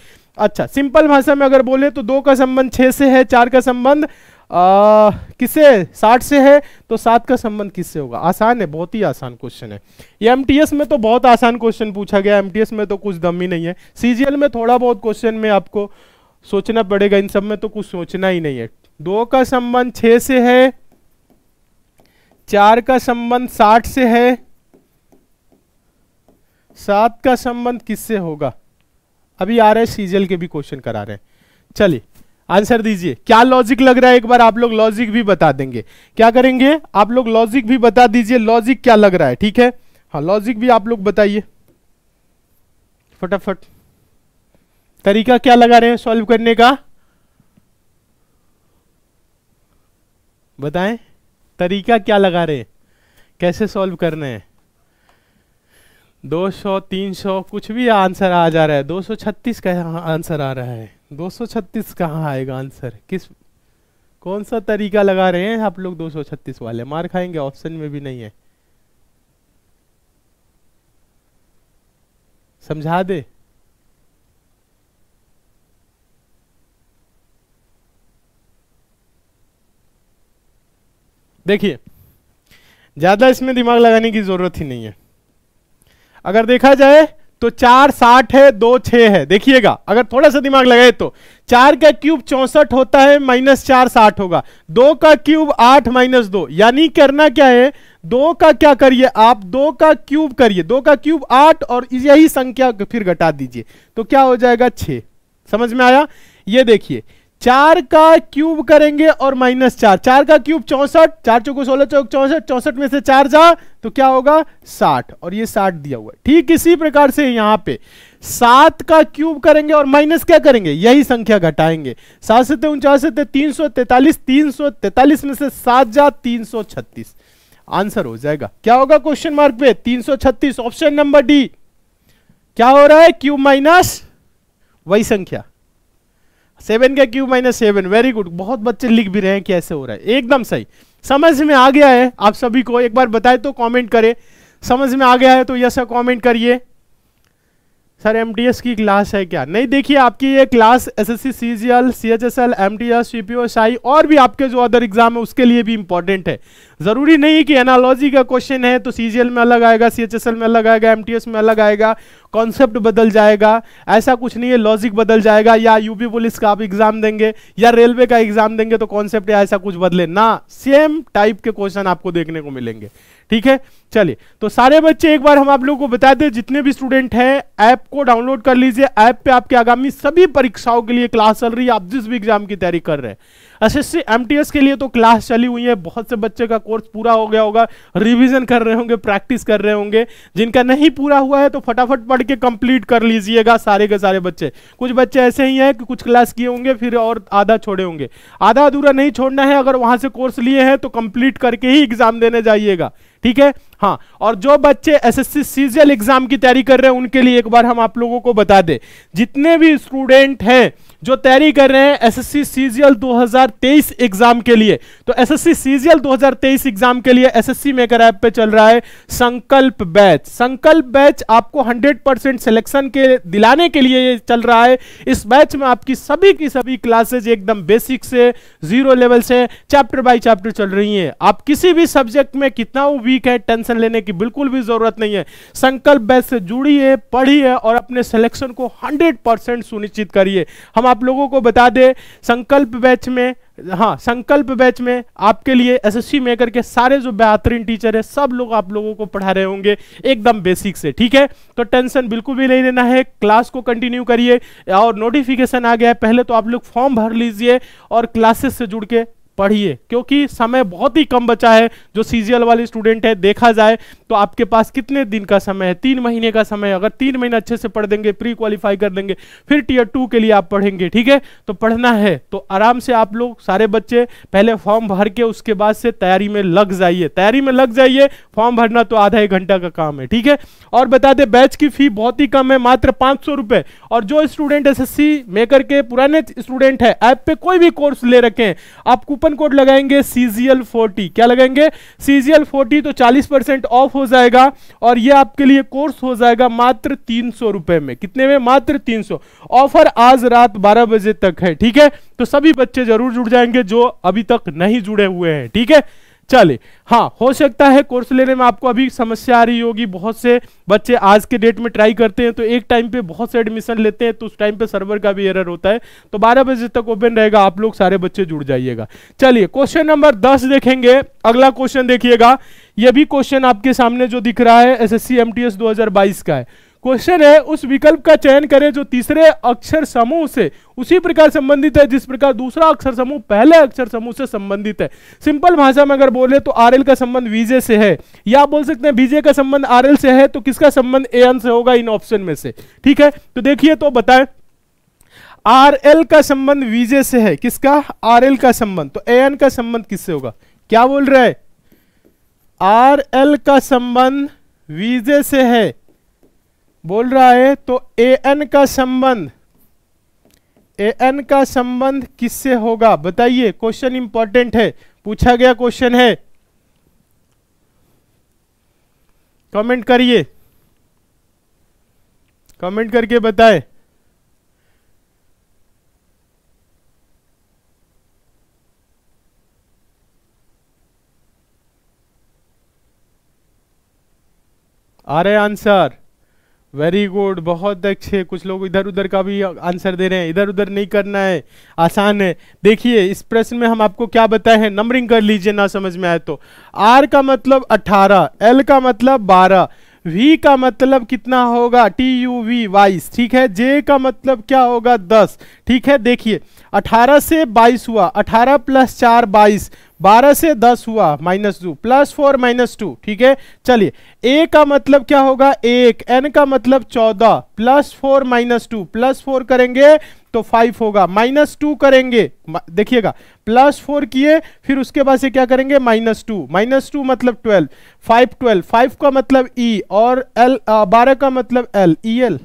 अच्छा सिंपल भाषा में अगर बोले तो दो का संबंध छह से है चार का संबंध किससे साठ से है तो सात का संबंध किससे होगा आसान है बहुत ही आसान क्वेश्चन है ये एमटीएस में तो बहुत आसान क्वेश्चन पूछा गया एमटीएस में तो कुछ दम ही नहीं है सीजीएल में थोड़ा बहुत क्वेश्चन में आपको सोचना पड़ेगा इन सब में तो कुछ सोचना ही नहीं है दो का संबंध छ से है चार का संबंध साठ से है सात का संबंध किससे होगा अभी आ रहे हैं सीजल के भी क्वेश्चन करा रहे हैं चलिए आंसर दीजिए क्या लॉजिक लग रहा है एक बार आप लोग लॉजिक भी बता देंगे क्या करेंगे आप लोग लॉजिक भी बता दीजिए लॉजिक क्या लग रहा है ठीक है हाँ लॉजिक भी आप लोग बताइए फटाफट तरीका क्या लगा रहे हैं सॉल्व करने का बताएं तरीका क्या लगा रहे हैं कैसे सॉल्व करने हैं 200, 300 कुछ भी आंसर आ जा रहा है दो का आंसर आ रहा है 236 कहाँ आएगा आंसर किस कौन सा तरीका लगा रहे हैं आप लोग 236 वाले मार खाएंगे ऑप्शन में भी नहीं है समझा दे देखिए ज्यादा इसमें दिमाग लगाने की जरूरत ही नहीं है अगर देखा जाए तो चार साठ है दो छ है देखिएगा अगर थोड़ा सा दिमाग लगाए तो चार का क्यूब चौसठ होता है माइनस चार साठ होगा दो का क्यूब आठ माइनस दो यानी करना क्या है दो का क्या करिए आप दो का क्यूब करिए दो का क्यूब आठ और यही संख्या फिर घटा दीजिए तो क्या हो जाएगा छ समझ में आया ये देखिए चार का क्यूब करेंगे और माइनस चार चार का क्यूब चौसठ चार चौक सोलह चौक चौसठ चौसठ में से चार जा तो क्या होगा साठ और ये साठ दिया हुआ है ठीक इसी प्रकार से यहां पे सात का क्यूब करेंगे और माइनस क्या करेंगे यही संख्या घटाएंगे सात सत्ते तो उनचास सत्ते तो तीन सौ तैतालीस तीन सौ तैतालीस में से सात जा तीन सौ छत्तीस आंसर हो जाएगा क्या होगा क्वेश्चन मार्क पे तीन सौ छत्तीस ऑप्शन नंबर डी क्या हो रहा है क्यूब माइनस वही संख्या सेवन का cube minus seven very good बहुत बच्चे लिख भी रहे हैं कैसे हो रहा है एकदम सही समझ में आ गया है आप सभी को एक बार बताए तो कमेंट करें समझ में आ गया है तो यस कमेंट करिए सर एम की क्लास है क्या नहीं देखिए आपकी ये class S S C C G L C H S L M T S C P O साई और भी आपके जो अदर एग्जाम है उसके लिए भी इंपॉर्टेंट है ज़रूरी नहीं कि एनालॉजी का क्वेश्चन है तो सी में अलग आएगा सी में अलग आएगा एम में अलग आएगा कॉन्सेप्ट बदल जाएगा ऐसा कुछ नहीं है लॉजिक बदल जाएगा या यूपी पुलिस का आप एग्ज़ाम देंगे या रेलवे का एग्ज़ाम देंगे तो कॉन्सेप्ट या ऐसा कुछ बदले ना सेम टाइप के क्वेश्चन आपको देखने को मिलेंगे ठीक है चलिए तो सारे बच्चे एक बार हम आप लोगों को बता दें जितने भी स्टूडेंट हैं ऐप को डाउनलोड कर लीजिए ऐप पे आपके आगामी सभी परीक्षाओं के लिए क्लास चल रही है आप जिस भी एग्जाम की तैयारी कर रहे हैं टी एमटीएस के लिए तो क्लास चली हुई है बहुत से बच्चे का कोर्स पूरा हो गया होगा रिवीजन कर रहे होंगे प्रैक्टिस कर रहे होंगे जिनका नहीं पूरा हुआ है तो फटाफट पढ़ के कंप्लीट कर लीजिएगा सारे के सारे बच्चे कुछ बच्चे ऐसे ही हैं कि कुछ क्लास किए होंगे फिर और आधा छोड़े होंगे आधा अधूरा नहीं छोड़ना है अगर वहां से कोर्स लिए हैं तो कंप्लीट करके ही एग्जाम देने जाइएगा ठीक है हाँ और जो बच्चे एसएससी सीजियल एग्जाम की तैयारी कर रहे हैं उनके लिए एक बार हम आप लोगों को बता दें जितने भी स्टूडेंट हैं जो तैयारी कर रहे हैं एसएससी सीजीएल 2023 एग्जाम के लिए तो एसएससी सीजीएल 2023 एग्जाम के लिए एसएससी मेकर ऐप पे चल रहा है संकल्प बैच संकल्प बैच आपको 100 परसेंट सिलेक्शन के दिलाने के लिए चल रहा है इस बैच में आपकी सभी की सभी क्लासेज एकदम बेसिक से जीरो लेवल से चैप्टर बाई चैप्टर चल रही है आप किसी भी सब्जेक्ट में कितना भी वीक है टेंशन लेने की बिल्कुल भी जरूरत नहीं है संकल्प बैच से जुड़िए पढ़िए और अपने सिलेक्शन को 100 सुनिश्चित करिए हम आप लोगों को बता दें संकल्प बैच में हाँ संकल्प बैच में आपके लिए एसएससी मेकर के सारे जो बेहतरीन टीचर है सब लोग आप लोगों को पढ़ा रहे होंगे एकदम बेसिक से ठीक है तो टेंशन बिल्कुल भी नहीं लेना है क्लास को कंटिन्यू करिए और नोटिफिकेशन आ गया है पहले तो आप लोग फॉर्म भर लीजिए और क्लासेस से जुड़ के पढ़िए क्योंकि समय बहुत ही कम बचा है जो सीजीएल वाले स्टूडेंट है देखा जाए तो आपके पास कितने दिन का समय है तीन महीने का समय अगर तीन महीने अच्छे से पढ़ देंगे प्री क्वालिफाई कर देंगे फिर टीयर टू के लिए आप पढ़ेंगे ठीक है तो पढ़ना है तो आराम से आप लोग सारे बच्चे पहले फॉर्म भर के उसके बाद से तैयारी में लग जाइए तैयारी में लग जाइए फॉर्म भरना तो आधा एक घंटा का काम है ठीक है और बता दें बैच की फी बहुत ही कम है मात्र पाँच सौ और जो स्टूडेंट एस मेकर के पुराने स्टूडेंट है ऐप पे कोई भी कोर्स ले रखे हैं आप कूपन कोड लगाएंगे सीजीएल फोर्टी क्या लगाएंगे सीजीएल फोर्टी तो चालीस परसेंट ऑफ हो जाएगा और ये आपके लिए कोर्स हो जाएगा मात्र तीन सौ रुपए में कितने में मात्र तीन सौ ऑफर आज रात बारह बजे तक है ठीक है तो सभी बच्चे जरूर जुड़ जाएंगे जो अभी तक नहीं जुड़े हुए हैं ठीक है चले हाँ हो सकता है कोर्स लेने में आपको अभी समस्या आ रही होगी बहुत से बच्चे आज के डेट में ट्राई करते हैं तो एक टाइम पे बहुत से एडमिशन लेते हैं तो उस टाइम पे सर्वर का भी एरर होता है तो 12 बजे तक ओपन रहेगा आप लोग सारे बच्चे जुड़ जाइएगा चलिए क्वेश्चन नंबर 10 देखेंगे अगला क्वेश्चन देखिएगा यह भी क्वेश्चन आपके सामने जो दिख रहा है एस एस का है क्वेश्चन है उस विकल्प का चयन करें जो तीसरे अक्षर समूह से उसी प्रकार संबंधित है जिस प्रकार दूसरा अक्षर समूह पहले अक्षर समूह से संबंधित है सिंपल भाषा में अगर बोले तो आरएल का संबंध वीजे से है या आप बोल सकते हैं बीजे का संबंध आरएल से है तो किसका संबंध ए से होगा इन ऑप्शन में से ठीक है तो देखिए तो बताए आरएल का संबंध वीजे से है किसका आरएल का संबंध तो ए का संबंध किससे होगा क्या बोल रहे आर एल का संबंध वीजे से है बोल रहा है तो ए एन का संबंध ए एन का संबंध किससे होगा बताइए क्वेश्चन इंपॉर्टेंट है पूछा गया क्वेश्चन है कमेंट करिए कमेंट करके बताएं आ रहे आंसर वेरी गुड बहुत अच्छे कुछ लोग इधर उधर का भी आंसर दे रहे हैं इधर उधर नहीं करना है आसान है देखिए इस प्रश्न में हम आपको क्या बताए हैं नंबरिंग कर लीजिए ना समझ में आए तो आर का मतलब अठारह एल का मतलब बारह V का मतलब कितना होगा टी यू वी बाईस ठीक है जे का मतलब क्या होगा दस ठीक है देखिए अठारह से बाईस हुआ अठारह प्लस चार बाईस बारह से दस हुआ minus two plus four minus two ठीक है चलिए ए का मतलब क्या होगा एक एन का मतलब चौदह plus four minus two plus four करेंगे तो फाइव होगा माइनस टू करेंगे देखिएगा प्लस फोर किए फिर उसके बाद से क्या करेंगे माइनस टू माइनस टू मतलब ट्वेल्व फाइव ट्वेल्व फाइव का मतलब ई e, और एल बारह का मतलब एल ई एल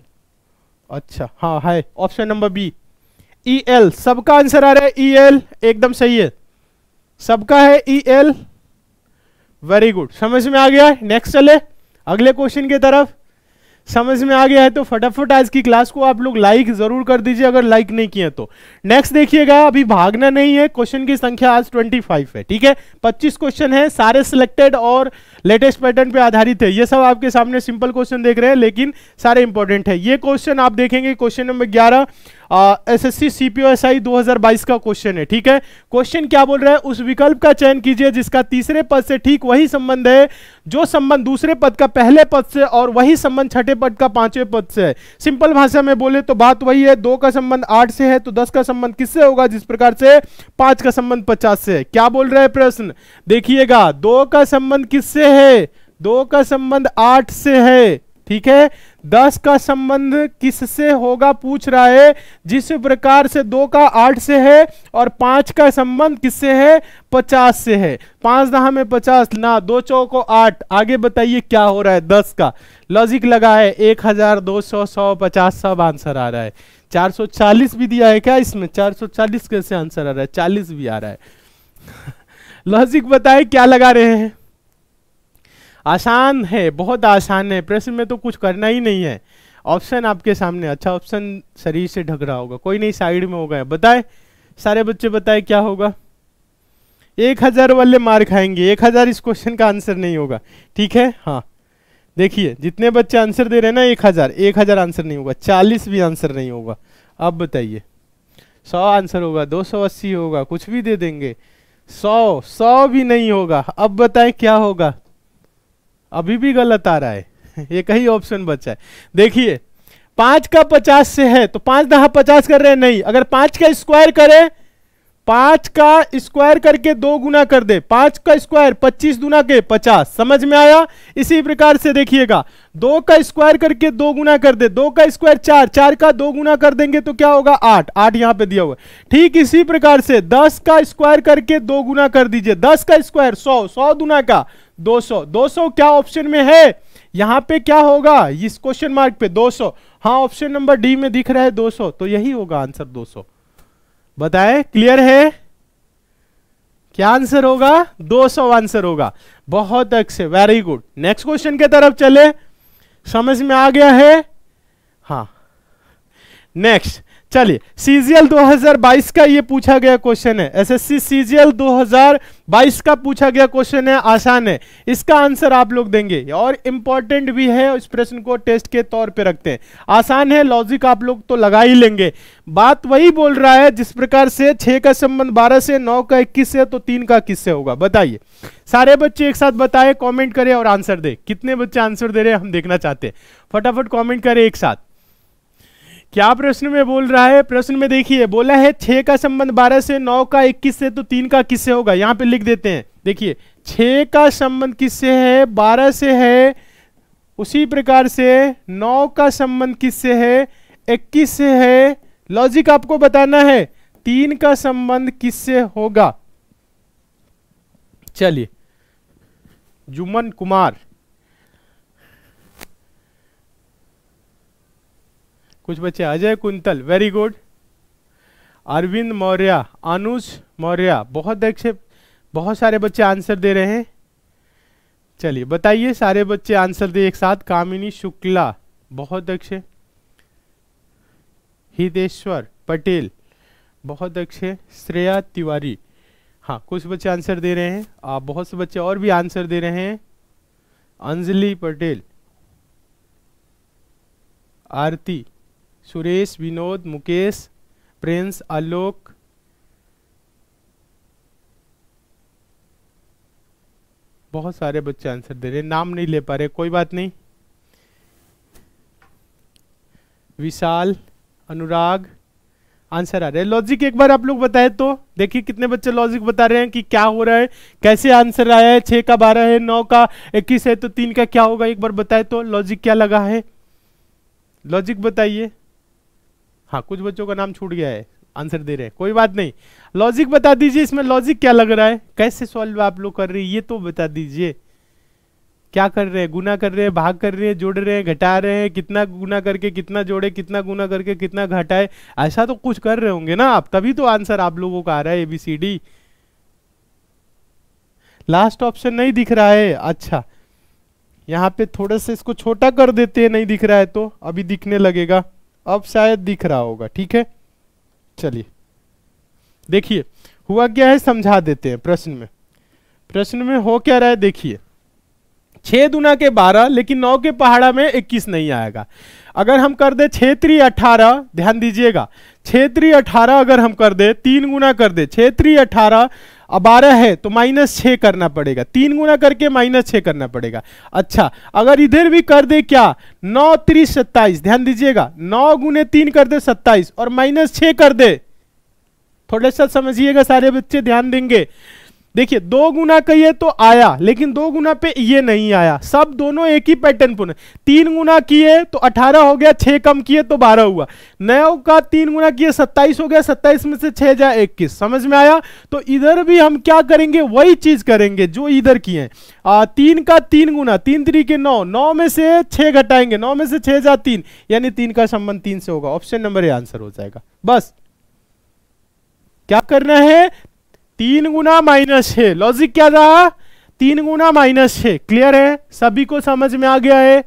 अच्छा हाँ है option number B E L सबका आंसर आ रहा है ई e एल एकदम सही है सबका है ई एल वेरी गुड समझ में आ गया नेक्स्ट चले अगले क्वेश्चन की तरफ समझ में आ गया है तो फटाफट आज की क्लास को आप लोग लाइक जरूर कर दीजिए अगर लाइक नहीं किए तो नेक्स्ट देखिएगा अभी भागना नहीं है क्वेश्चन की संख्या आज 25 है ठीक है 25 क्वेश्चन है सारे सिलेक्टेड और लेटेस्ट पैटर्न पे आधारित है ये सब आपके सामने सिंपल क्वेश्चन देख रहे हैं लेकिन सारे इंपॉर्टेंट है ये क्वेश्चन आप देखेंगे क्वेश्चन नंबर ग्यारह S S C C P S I दो का क्वेश्चन है ठीक है क्वेश्चन क्या बोल रहा है उस विकल्प का चयन कीजिए जिसका तीसरे पद से ठीक वही संबंध है जो संबंध दूसरे पद का पहले पद से और वही संबंध छठे पद का पांचवें पद से है सिंपल भाषा में बोले तो बात वही है दो का संबंध आठ से है तो दस का संबंध किससे होगा जिस प्रकार से पांच का संबंध पचास से है क्या बोल रहा है प्रश्न देखिएगा दो का संबंध किससे है दो का संबंध आठ से है ठीक है दस का संबंध किससे होगा पूछ रहा है जिस प्रकार से दो का आठ से है और पांच का संबंध किससे है पचास से है पांच दहा में पचास ना दो चौ को आठ आगे बताइए क्या हो रहा है दस का लॉजिक लगा है एक हजार दो सौ सौ पचास सब आंसर आ रहा है चार सौ चालीस भी दिया है क्या इसमें चार सौ चालीस कैसे आंसर आ रहा है चालीस भी आ रहा है लॉजिक बताए क्या लगा रहे हैं आसान है बहुत आसान है प्रश्न में तो कुछ करना ही नहीं है ऑप्शन आपके सामने अच्छा ऑप्शन शरीर से ढक रहा होगा कोई नहीं साइड में होगा बताए सारे बच्चे बताए क्या होगा एक हजार वाले मार खाएंगे एक हजार इस क्वेश्चन का आंसर नहीं होगा ठीक है हाँ देखिए जितने बच्चे आंसर दे रहे हैं ना एक हजार एक हजार आंसर नहीं होगा चालीस भी आंसर नहीं होगा अब बताइए सौ आंसर होगा दो सौ अस्सी होगा कुछ भी दे देंगे सौ सौ भी नहीं होगा अब बताएं क्या होगा अभी भी गलत आ रहा है ये कहीं ऑप्शन बचा है देखिए पांच का पचास से है तो पांच दहा पचास कर रहे हैं नहीं अगर पांच का स्क्वायर करें पांच का स्क्वायर करके दो गुना कर दे पांच का स्क्वायर पच्चीस गुना के पचास समझ में आया इसी प्रकार से देखिएगा दो का स्क्वायर करके दो गुना कर दे दो का स्क्वायर चार चार का दो गुना कर देंगे तो क्या होगा आठ आठ यहां पे दिया हुआ ठीक इसी प्रकार से दस का स्क्वायर करके दो गुना कर दीजिए दस का स्क्वायर सौ सौ गुना का दो सौ दो सौ क्या ऑप्शन में है यहां पे क्या होगा इस क्वेश्चन मार्क पे दो सौ हाँ ऑप्शन नंबर डी में दिख रहा है दो सौ तो यही होगा आंसर दो सौ बताए क्लियर है क्या आंसर होगा 200 आंसर होगा बहुत अच्छे वेरी गुड नेक्स्ट क्वेश्चन के तरफ चले समझ में आ गया है हाँ नेक्स्ट चलिए सीजीएल 2022 का ये पूछा गया क्वेश्चन है एसएससी सीजीएल 2022 का पूछा गया क्वेश्चन है आसान है इसका आंसर आप लोग देंगे और इंपॉर्टेंट भी है इस प्रश्न को टेस्ट के तौर पे रखते हैं आसान है लॉजिक आप लोग तो लगा ही लेंगे बात वही बोल रहा है जिस प्रकार से छह का संबंध बारह से नौ का इक्कीस है तो तीन का किससे होगा बताइए सारे बच्चे एक साथ बताए कॉमेंट करे और आंसर दे कितने बच्चे आंसर दे रहे हैं हम देखना चाहते हैं फटाफट कॉमेंट करें एक साथ क्या प्रश्न में बोल रहा है प्रश्न में देखिए बोला है छे का संबंध बारह से नौ का इक्कीस से तो तीन का किससे होगा यहाँ पे लिख देते हैं देखिए छः का संबंध किससे है बारह से है उसी प्रकार से नौ का संबंध किससे है इक्कीस से है लॉजिक आपको बताना है तीन का संबंध किससे होगा चलिए जुमन कुमार कुछ बच्चे अजय कुंतल वेरी गुड अरविंद मौर्य अनुज मौर्य बहुत अच्छे बहुत सारे बच्चे आंसर दे रहे हैं चलिए बताइए सारे बच्चे आंसर दे एक साथ कामिनी शुक्ला बहुत अच्छे हितेश्वर पटेल बहुत अच्छे श्रेया तिवारी हाँ कुछ बच्चे आंसर दे रहे हैं आप बहुत से बच्चे और भी आंसर दे रहे हैं अंजलि पटेल आरती सुरेश विनोद मुकेश प्रिंस आलोक बहुत सारे बच्चे आंसर दे रहे नाम नहीं ले पा रहे कोई बात नहीं विशाल अनुराग आंसर आ रहे लॉजिक एक बार आप लोग बताए तो देखिए कितने बच्चे लॉजिक बता रहे हैं कि क्या हो रहा है कैसे आंसर आया है छह का बारह है नौ का इक्कीस है तो तीन का क्या होगा एक बार बताए तो लॉजिक क्या लगा है लॉजिक बताइए हाँ कुछ बच्चों का नाम छूट गया है आंसर दे रहे हैं कोई बात नहीं लॉजिक बता दीजिए इसमें लॉजिक क्या लग रहा है कैसे सॉल्व आप लोग कर रहे हैं ये तो बता दीजिए क्या कर रहे हैं गुना कर रहे हैं भाग कर रहे हैं जोड़ रहे हैं घटा रहे हैं कितना गुना करके कितना जोड़े कितना गुना करके कितना घटाए ऐसा तो कुछ कर रहे होंगे ना आप तभी तो आंसर आप लोगों का आ रहा है एबीसीडी लास्ट ऑप्शन नहीं दिख रहा है अच्छा यहाँ पे थोड़ा सा इसको छोटा कर देते हैं नहीं दिख रहा है तो अभी दिखने लगेगा अब शायद दिख रहा होगा ठीक है चलिए देखिए हुआ क्या है समझा देते हैं प्रश्न में प्रश्न में हो क्या रहा है देखिए छह दुना के बारह लेकिन नौ के पहाड़ा में इक्कीस नहीं आएगा अगर हम कर दे छः त्री अठारह ध्यान दीजिएगा छः त्री अठारह अगर हम कर दे तीन गुना कर दे छः त्री अठारह अब बारह है तो माइनस छः करना पड़ेगा तीन गुना करके माइनस छः करना पड़ेगा अच्छा अगर इधर भी कर दे क्या नौ त्रीस सत्ताईस ध्यान दीजिएगा नौ गुने तीन कर दे सत्ताईस और माइनस छः कर दे थोड़ा सा समझिएगा सारे बच्चे ध्यान देंगे देखिए दो गुना कहिए तो आया लेकिन दो गुना पे ये नहीं आया सब दोनों एक ही पैटर्न पुनः तीन गुना किए तो अठारह हो गया छह कम किए तो बारह हुआ नौ का तीन गुना किए सत्ताईस हो गया सत्ताईस में से छह जाए इक्कीस समझ में आया तो इधर भी हम क्या करेंगे वही चीज़ करेंगे जो इधर किए तीन का तीन गुना तीन तरीके नौ नौ में से छह घटाएंगे नौ में से छह जा तीन यानी तीन का संबंध तीन से होगा ऑप्शन नंबर ए आंसर हो जाएगा बस क्या करना है तीन गुना माइनस छः लॉजिक क्या रहा तीन गुना माइनस छः क्लियर है सभी को समझ में आ गया है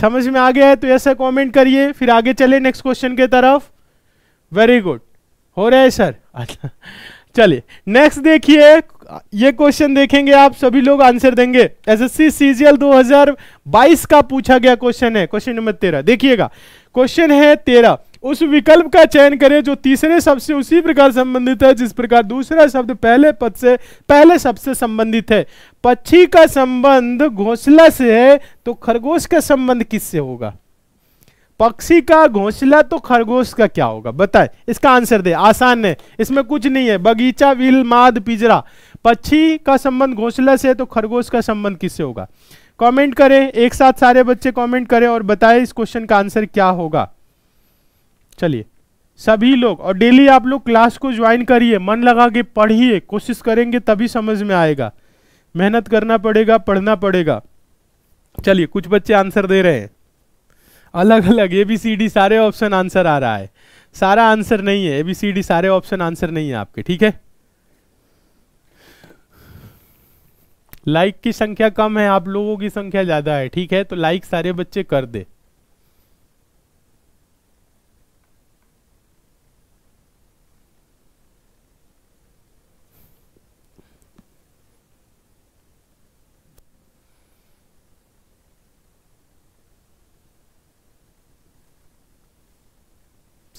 समझ में आ गया है तो ऐसा कमेंट करिए फिर आगे चले नेक्स्ट क्वेश्चन के तरफ वेरी गुड हो रहा है सर अच्छा। चलिए नेक्स्ट देखिए ये क्वेश्चन देखेंगे आप सभी लोग आंसर देंगे एसएससी सीजीएल 2022 का पूछा गया क्वेश्चन है क्वेश्चन नंबर तेरह देखिएगा क्वेश्चन है तेरह उस विकल्प का चयन करें जो तीसरे शब्द से उसी प्रकार संबंधित है जिस प्रकार दूसरा शब्द पहले पद से पहले शब्द से संबंधित है पक्षी का संबंध घोंसला से है तो खरगोश का संबंध किससे होगा पक्षी का घोंसला तो खरगोश का क्या होगा बताए इसका आंसर दे आसान है इसमें कुछ नहीं है बगीचा विल माद पिजरा पक्षी का संबंध घोंसला से है तो खरगोश का संबंध किससे होगा कमेंट करें एक साथ सारे बच्चे कमेंट करें और बताएं इस क्वेश्चन का आंसर क्या होगा चलिए सभी लोग और डेली आप लोग क्लास को ज्वाइन करिए मन लगा के पढ़िए कोशिश करेंगे तभी समझ में आएगा मेहनत करना पड़ेगा पढ़ना पड़ेगा चलिए कुछ बच्चे आंसर दे रहे हैं अलग अलग ए बी सी डी सारे ऑप्शन आंसर आ रहा है सारा आंसर नहीं है ए बी सी डी सारे ऑप्शन आंसर नहीं है आपके ठीक है लाइक की संख्या कम है आप लोगों की संख्या ज़्यादा है ठीक है तो लाइक सारे बच्चे कर दे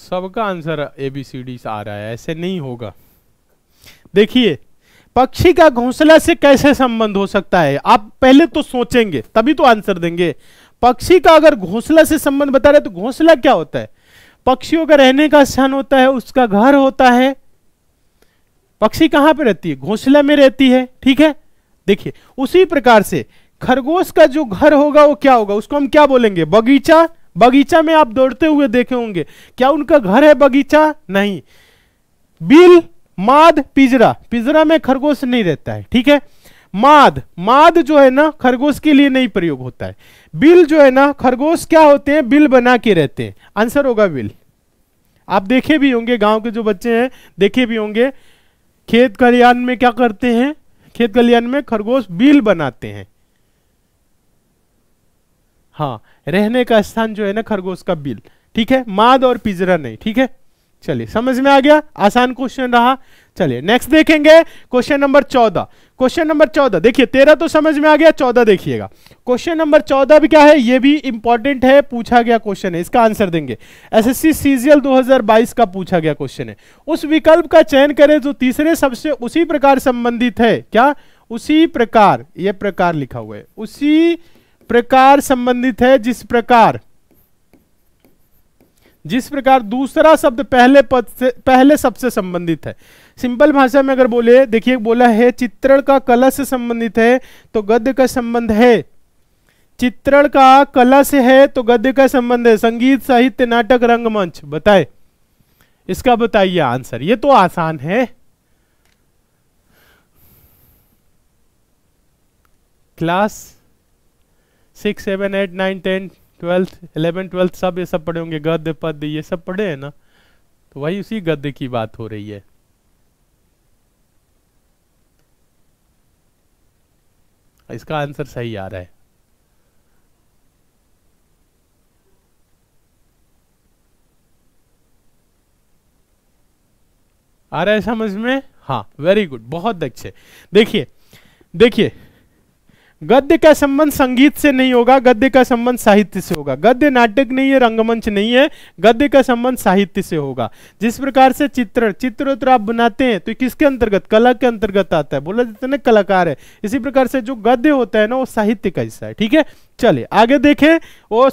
तो सबका answer A B C D आ रहा है ऐसे नहीं होगा देखिए पक्षी का घोंसला से कैसे संबंध हो सकता है आप पहले तो सोचेंगे तभी तो आंसर देंगे पक्षी का अगर घोंसला से संबंध बता रहे तो घोंसला क्या होता है पक्षियों का रहने का स्थान होता है उसका घर होता है पक्षी कहां पर रहती है घोंसला में रहती है ठीक है देखिए उसी प्रकार से खरगोश का जो घर होगा वो क्या होगा उसको हम क्या बोलेंगे बगीचा बगीचा में आप दौड़ते हुए देखे होंगे क्या उनका घर है बगीचा नहीं बिल माद पिजरा पिजरा में खरगोश नहीं रहता है ठीक है माद माद जो है ना खरगोश के लिए नहीं प्रयोग होता है बिल जो है ना खरगोश क्या होते हैं बिल बना के रहते हैं आंसर होगा बिल आप देखे भी होंगे गांव के जो बच्चे हैं देखे भी होंगे खेत कल्याण में क्या करते हैं खेत कल्याण में खरगोश बिल बनाते हैं हाँ रहने का स्थान जो है ना खरगोश का बिल ठीक है माद और पिजरा नहीं ठीक है चलिए समझ में आ गया आसान क्वेश्चन रहा चलिए नेक्स्ट देखेंगे क्वेश्चन नंबर चौदह क्वेश्चन नंबर चौदह देखिए तेरह तो समझ में आ गया चौदह देखिएगा क्वेश्चन नंबर चौदह भी क्या है ये भी इंपॉर्टेंट है पूछा गया क्वेश्चन है इसका आंसर देंगे एसएससी सीजीएल 2022 का पूछा गया क्वेश्चन है उस विकल्प का चयन करें जो तीसरे सबसे उसी प्रकार संबंधित है क्या उसी प्रकार ये प्रकार लिखा हुआ है उसी प्रकार संबंधित है जिस प्रकार जिस प्रकार दूसरा शब्द पहले पद से पहले शब्द से संबंधित है सिंपल भाषा में अगर बोले देखिए बोला है चित्रण का कला से संबंधित है तो गद्य का संबंध है चित्रण का कला से है तो गद्य का संबंध है संगीत साहित्य नाटक रंगमंच बताए इसका बताइए आंसर ये तो आसान है class six seven eight nine ten twelfth eleven twelfth सब ये सब पढ़े होंगे गद्य पद ये सब पढ़े हैं ना तो वही उसी गद्य की बात हो रही है इसका आंसर सही आ रहा है आ रहा है समझ में हाँ वेरी गुड बहुत अच्छे देखिए देखिए गद्य का संबंध संगीत से नहीं होगा गद्य का संबंध साहित्य से होगा गद्य नाटक नहीं है रंगमंच नहीं है गद्य का संबंध साहित्य से होगा जिस प्रकार से चित्र चित्र तो आप बनाते हैं तो किसके अंतर्गत कला के अंतर्गत आता है बोला जाता है ना कलाकार है इसी प्रकार से जो गद्य होता है ना वो साहित्य का हिस्सा है ठीक है चले आगे देखें वो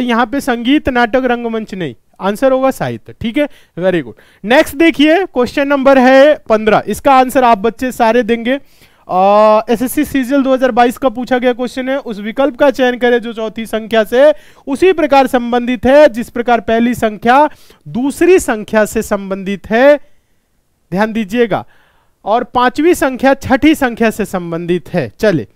यहाँ पे संगीत नाटक रंगमंच नहीं आंसर होगा साहित्य ठीक है वेरी गुड नेक्स्ट देखिए क्वेश्चन नंबर है पंद्रह इसका आंसर आप बच्चे सारे देंगे एस एस सी सीजल 2022 का पूछा गया क्वेश्चन है उस विकल्प का चयन करें जो चौथी संख्या से उसी प्रकार संबंधित है जिस प्रकार पहली संख्या दूसरी संख्या से संबंधित है ध्यान दीजिएगा और पांचवी संख्या छठी संख्या से संबंधित है चले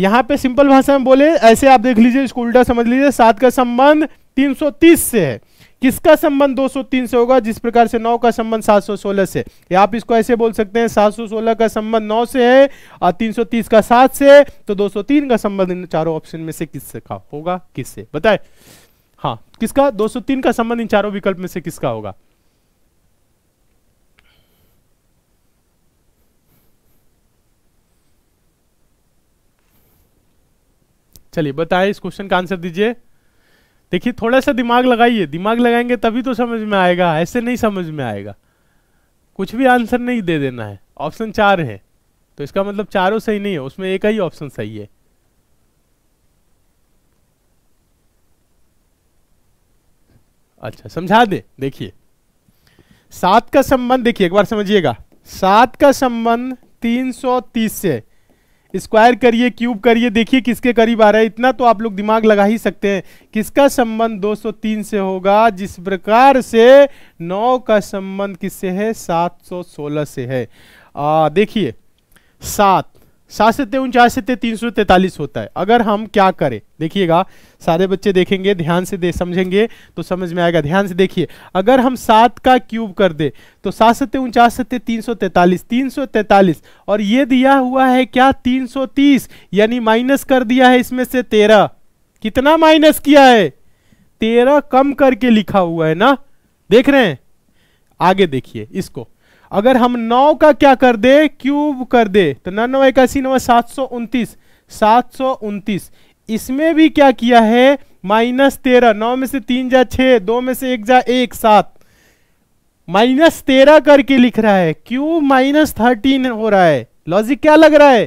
यहां पे सिंपल भाषा में बोले ऐसे आप देख लीजिए इसको उल्टा समझ लीजिए सात का संबंध 330 से है किसका संबंध 203 से होगा जिस प्रकार से 9 का संबंध 716 से या आप इसको ऐसे बोल सकते हैं 716 का संबंध 9 से है और 330 का 7 से तो 203 का संबंध इन चारों ऑप्शन में से किससे का होगा किससे बताए हाँ किसका 203 का संबंध इन चारों विकल्प में से किसका होगा चलिए बताएं इस क्वेश्चन का आंसर दीजिए देखिए थोड़ा सा दिमाग लगाइए दिमाग लगाएंगे तभी तो समझ में आएगा ऐसे नहीं समझ में आएगा कुछ भी आंसर नहीं दे देना है ऑप्शन चार है तो इसका मतलब चारों सही नहीं है उसमें एक ही ऑप्शन सही है अच्छा समझा दे देखिए सात का संबंध देखिए एक बार समझिएगा सात का संबंध 330 से स्क्वायर करिए क्यूब करिए देखिए किसके करीब आ रहा है इतना तो आप लोग दिमाग लगा ही सकते हैं किसका संबंध 203 से होगा जिस प्रकार से 9 का संबंध किससे है 716 से है देखिए सात सात सत्ते उनचास सत्ते तीन सौ तैतालीस होता है अगर हम क्या करें देखिएगा सारे बच्चे देखेंगे ध्यान से दे समझेंगे तो समझ में आएगा ध्यान से देखिए अगर हम सात का क्यूब कर दे तो सात सत्ते उनचास सत्ते तीन सौ तैतालीस तीन सौ तैतालीस और ये दिया हुआ है क्या तीन सौ तीस यानी माइनस कर दिया है इसमें से तेरह कितना माइनस किया है तेरह कम करके लिखा हुआ है ना देख रहे हैं आगे देखिए इसको अगर हम नौ का क्या कर दे क्यूब कर दे तो नौ नौ इक्यासी नौ सात सौ उनतीस सात सौ उनतीस इसमें भी क्या किया है माइनस तेरह नौ में से तीन जा छः दो में से एक जा एक सात माइनस तेरह करके लिख रहा है क्यूब माइनस थर्टीन हो रहा है लॉजिक क्या लग रहा है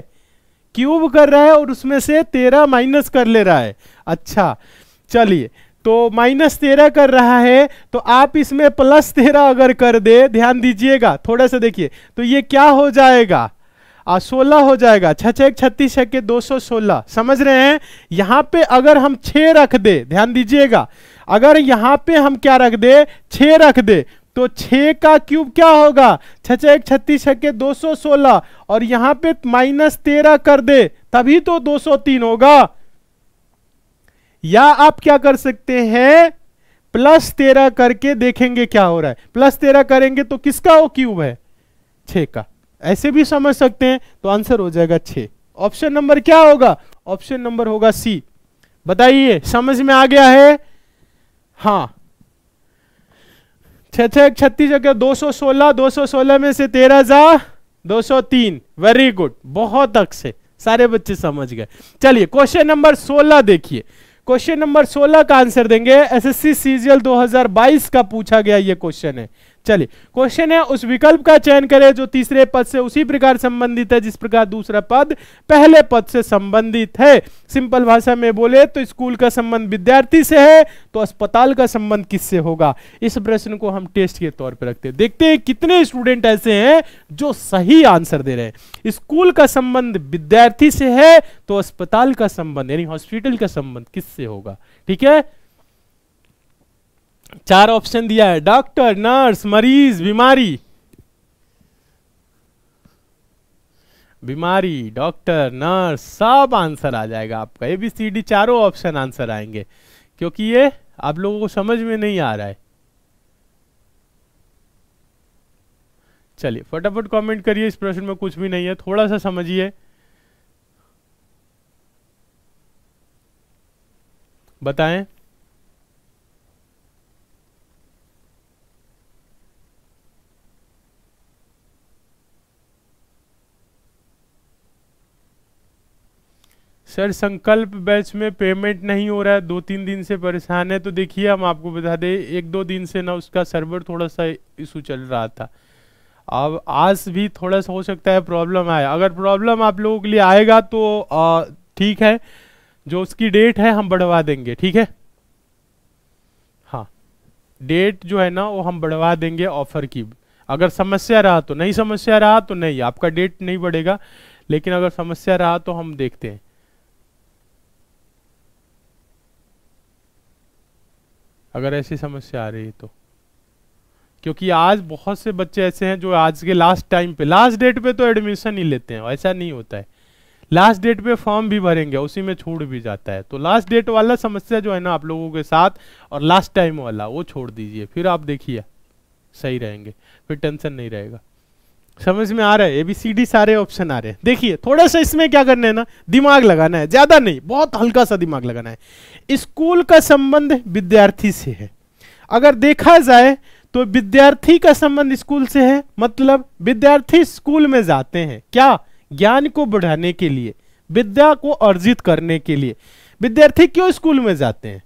क्यूब कर रहा है और उसमें से तेरह माइनस कर ले रहा है अच्छा चलिए तो माइनस तेरह कर रहा है तो आप इसमें प्लस तेरह अगर कर दे ध्यान दीजिएगा थोड़ा सा देखिए तो ये क्या हो जाएगा आ, सोलह हो जाएगा छ छः छत्तीस है के दो सौ सोलह समझ रहे हैं यहाँ पे अगर हम छः रख दे ध्यान दीजिएगा अगर यहाँ पे हम क्या रख दे छः रख दे तो छ का क्यूब क्या होगा छ छः एक छत्तीस छक्के दो सौ सोलह और यहाँ पे माइनस तेरह कर दे तभी तो दो सौ तीन होगा या आप क्या कर सकते हैं प्लस तेरह करके देखेंगे क्या हो रहा है प्लस तेरह करेंगे तो किसका वो क्यूब है छ का ऐसे भी समझ सकते हैं तो आंसर हो जाएगा छ ऑप्शन नंबर क्या होगा ऑप्शन नंबर होगा सी बताइए समझ में आ गया है हाँ छ छत्तीस दो सौ सोलह दो सौ सोलह में से तेरह जा दो सौ तीन वेरी गुड बहुत अक्स सारे बच्चे समझ गए चलिए क्वेश्चन नंबर सोलह देखिए क्वेश्चन नंबर 16 का आंसर देंगे एसएससी सीजीएल 2022 का पूछा गया ये क्वेश्चन है चलिए क्वेश्चन है उस विकल्प का चयन करें जो तीसरे पद से उसी प्रकार संबंधित है जिस प्रकार दूसरा पद पहले पद से संबंधित है सिंपल भाषा में बोले तो स्कूल का संबंध विद्यार्थी से है तो अस्पताल का संबंध किससे होगा इस प्रश्न को हम टेस्ट के तौर पर रखते हैं देखते हैं कितने स्टूडेंट ऐसे हैं जो सही आंसर दे रहे हैं स्कूल का संबंध विद्यार्थी से है तो अस्पताल का संबंध यानी हॉस्पिटल का संबंध किससे होगा ठीक है चार ऑप्शन दिया है डॉक्टर नर्स मरीज बीमारी बीमारी डॉक्टर नर्स सब आंसर आ जाएगा आपका ए बी सी डी चारों ऑप्शन आंसर आएंगे क्योंकि ये आप लोगों को समझ में नहीं आ रहा है चलिए फटाफट कमेंट करिए इस प्रश्न में कुछ भी नहीं है थोड़ा सा समझिए बताएं सर संकल्प बैच में पेमेंट नहीं हो रहा है दो तीन दिन से परेशान है तो देखिए हम आपको बता दें एक दो दिन से ना उसका सर्वर थोड़ा सा इशू चल रहा था अब आज भी थोड़ा सा हो सकता है प्रॉब्लम आए अगर प्रॉब्लम आप लोगों के लिए आएगा तो ठीक है जो उसकी डेट है हम बढ़वा देंगे ठीक है हाँ डेट जो है ना वो हम बढ़वा देंगे ऑफर की अगर समस्या रहा तो नहीं समस्या रहा तो नहीं आपका डेट नहीं बढ़ेगा लेकिन अगर समस्या रहा तो हम देखते हैं अगर ऐसी समस्या आ रही है तो क्योंकि आज बहुत से बच्चे ऐसे हैं जो आज के लास्ट टाइम पे लास्ट डेट पे तो एडमिशन ही लेते हैं ऐसा नहीं होता है लास्ट डेट पे फॉर्म भी भरेंगे उसी में छोड़ भी जाता है तो लास्ट डेट वाला समस्या जो है ना आप लोगों के साथ और लास्ट टाइम वाला वो छोड़ दीजिए फिर आप देखिए सही रहेंगे फिर टेंशन नहीं रहेगा समझ में आ रहा है ए बी सी डी सारे ऑप्शन आ रहे हैं देखिए थोड़ा सा इसमें क्या करना है ना दिमाग लगाना है ज्यादा नहीं बहुत हल्का सा दिमाग लगाना है स्कूल का संबंध विद्यार्थी से है अगर देखा जाए तो विद्यार्थी का संबंध स्कूल से है मतलब विद्यार्थी स्कूल में जाते हैं क्या ज्ञान को बढ़ाने के लिए विद्या को अर्जित करने के लिए विद्यार्थी क्यों स्कूल में जाते हैं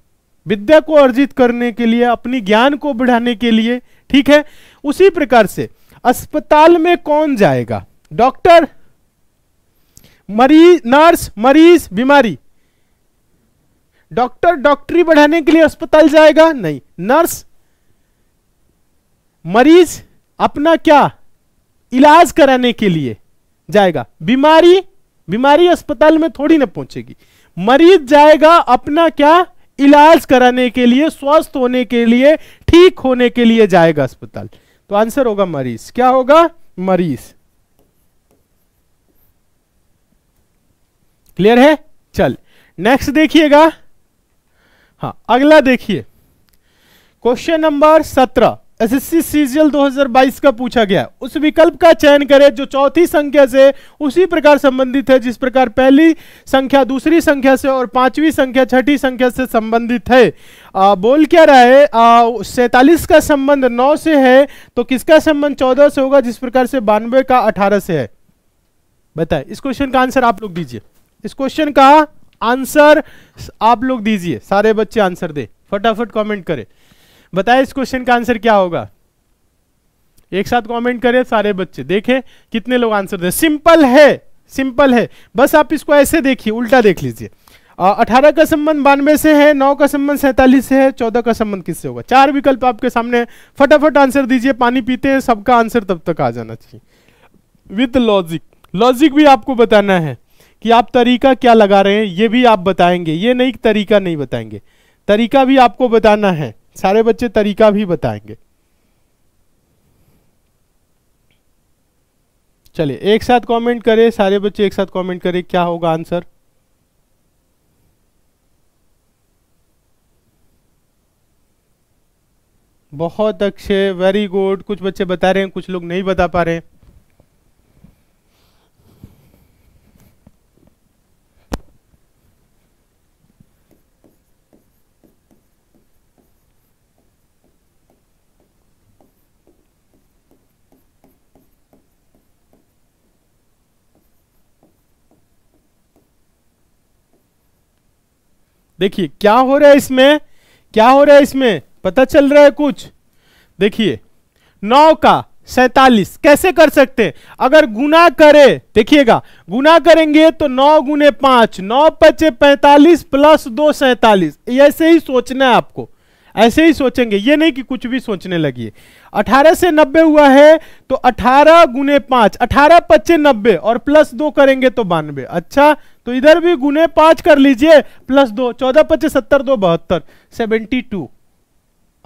विद्या को अर्जित करने के लिए अपनी ज्ञान को बढ़ाने के लिए ठीक है उसी प्रकार से अस्पताल में कौन जाएगा डॉक्टर मरीज नर्स मरीज बीमारी डॉक्टर डॉक्टरी बढ़ाने के लिए अस्पताल जाएगा नहीं नर्स मरीज अपना क्या इलाज कराने के लिए जाएगा बीमारी बीमारी अस्पताल में थोड़ी ना पहुंचेगी मरीज जाएगा अपना क्या इलाज कराने के लिए स्वस्थ होने के लिए ठीक होने के लिए जाएगा अस्पताल तो आंसर होगा मरीज क्या होगा मरीज क्लियर है चल नेक्स्ट देखिएगा हाँ अगला देखिए क्वेश्चन नंबर सत्रह एसएससी सीजीएल 2022 का पूछा गया उस विकल्प का चयन करें जो चौथी संख्या से उसी प्रकार संबंधित है जिस प्रकार पहली संख्या दूसरी संख्या से और पांचवी संख्या छठी संख्या से संबंधित है आ, बोल क्या रहा है सैतालीस का संबंध नौ से है तो किसका संबंध चौदह से होगा जिस प्रकार से बानवे का अठारह से है बताए इस क्वेश्चन का आंसर आप लोग दीजिए इस क्वेश्चन का आंसर आप लोग दीजिए सारे बच्चे आंसर दे फटाफट कमेंट करें बताए इस क्वेश्चन का आंसर क्या होगा एक साथ कमेंट करें सारे बच्चे देखें कितने लोग आंसर दे सिंपल है सिंपल है बस आप इसको ऐसे देखिए उल्टा देख लीजिए अठारह का संबंध बानवे से है नौ का संबंध सैंतालीस से है चौदह का संबंध किससे होगा चार विकल्प आपके सामने फटाफट आंसर दीजिए पानी पीते हैं सबका आंसर तब तक आ जाना चाहिए विद लॉजिक लॉजिक भी आपको बताना है कि आप तरीका क्या लगा रहे हैं ये भी आप बताएंगे ये नहीं तरीका नहीं बताएंगे तरीका भी आपको बताना है सारे बच्चे तरीका भी बताएंगे चलिए एक साथ कमेंट करें सारे बच्चे एक साथ कमेंट करें क्या होगा आंसर बहुत अच्छे वेरी गुड कुछ बच्चे बता रहे हैं कुछ लोग नहीं बता पा रहे हैं देखिए क्या हो रहा है इसमें क्या हो रहा है इसमें पता चल रहा है कुछ देखिए नौ का सैतालीस कैसे कर सकते अगर गुना करे देखिएगा गुना करेंगे तो नौ गुने पांच नौ पचे पैंतालीस प्लस दो सैतालीस ऐसे ही सोचना है आपको ऐसे ही सोचेंगे ये नहीं कि कुछ भी सोचने लगी अठारह से नब्बे हुआ है तो अठारह गुने पांच अठारह पच्चे नब्बे और प्लस दो करेंगे तो बानवे अच्छा तो इधर भी गुने पांच कर लीजिए प्लस दो चौदह पच्चीस सत्तर दो बहत्तर सेवेंटी टू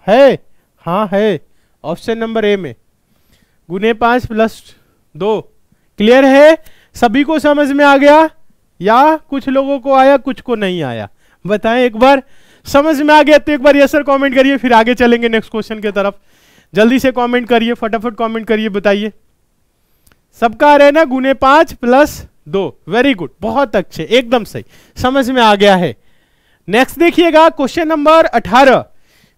है हाँ है ऑप्शन नंबर ए में गुने पांच प्लस दो क्लियर है सभी को समझ में आ गया या कुछ लोगों को आया कुछ को नहीं आया बताएं एक बार समझ में आ गया तो एक बार ये सर कमेंट करिए फिर आगे चलेंगे नेक्स्ट क्वेश्चन की तरफ जल्दी से कमेंट करिए फटाफट कमेंट करिए बताइए सबका आ रहा है ना गुने पांच प्लस दो वेरी गुड बहुत अच्छे एकदम सही समझ में आ गया है नेक्स्ट देखिएगा क्वेश्चन नंबर अठारह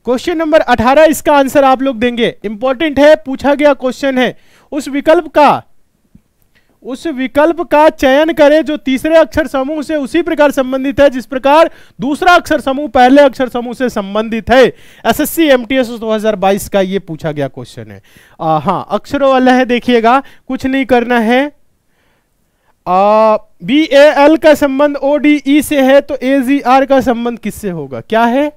क्वेश्चन नंबर अठारह इसका आंसर आप लोग देंगे इंपॉर्टेंट है पूछा गया क्वेश्चन है उस विकल्प का उस विकल्प का चयन करें जो तीसरे अक्षर समूह से उसी प्रकार संबंधित है जिस प्रकार दूसरा अक्षर समूह पहले अक्षर समूह से संबंधित है एसएससी एमटीएस 2022 का ये पूछा गया क्वेश्चन है हाँ अक्षरों वाला है देखिएगा कुछ नहीं करना है बी ए एल का संबंध ओ डी ई से है तो ए जी आर का संबंध किससे होगा क्या है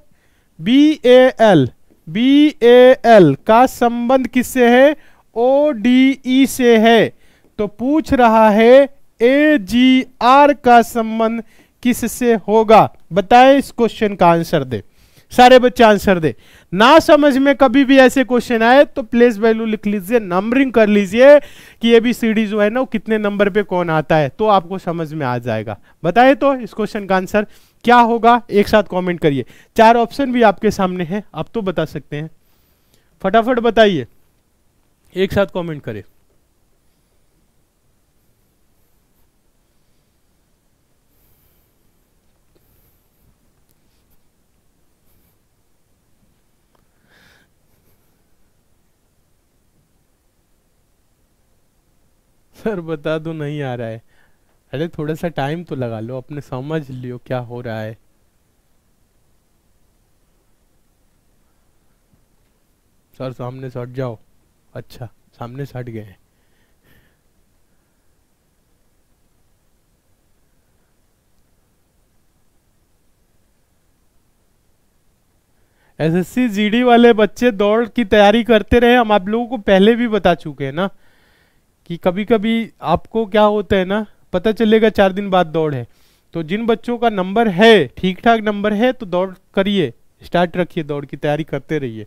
B A L B A L का संबंध किससे है ओ डी ई से है तो पूछ रहा है ए जी आर का संबंध किससे होगा बताएं इस क्वेश्चन का आंसर दे सारे बच्चे आंसर दे ना समझ में कभी भी ऐसे क्वेश्चन आए तो प्लेस वैल्यू लिख लीजिए नंबरिंग कर लीजिए कि ये भी सीढ़ी जो है ना वो कितने नंबर पे कौन आता है तो आपको समझ में आ जाएगा बताए तो इस क्वेश्चन का आंसर क्या होगा एक साथ कमेंट करिए चार ऑप्शन भी आपके सामने हैं आप तो बता सकते हैं फटाफट बताइए एक साथ कॉमेंट करें सर बता दो नहीं आ रहा है अरे थोड़ा सा टाइम तो लगा लो अपने समझ लियो क्या हो रहा है सर सामने सट जाओ अच्छा सामने सट गए एसएससी जीडी वाले बच्चे दौड़ की तैयारी करते रहे हम आप लोगों को पहले भी बता चुके हैं ना कि कभी कभी आपको क्या होता है ना पता चलेगा चार दिन बाद दौड़ है तो जिन बच्चों का नंबर है ठीक ठाक नंबर है तो दौड़ करिए स्टार्ट रखिए दौड़ की तैयारी करते रहिए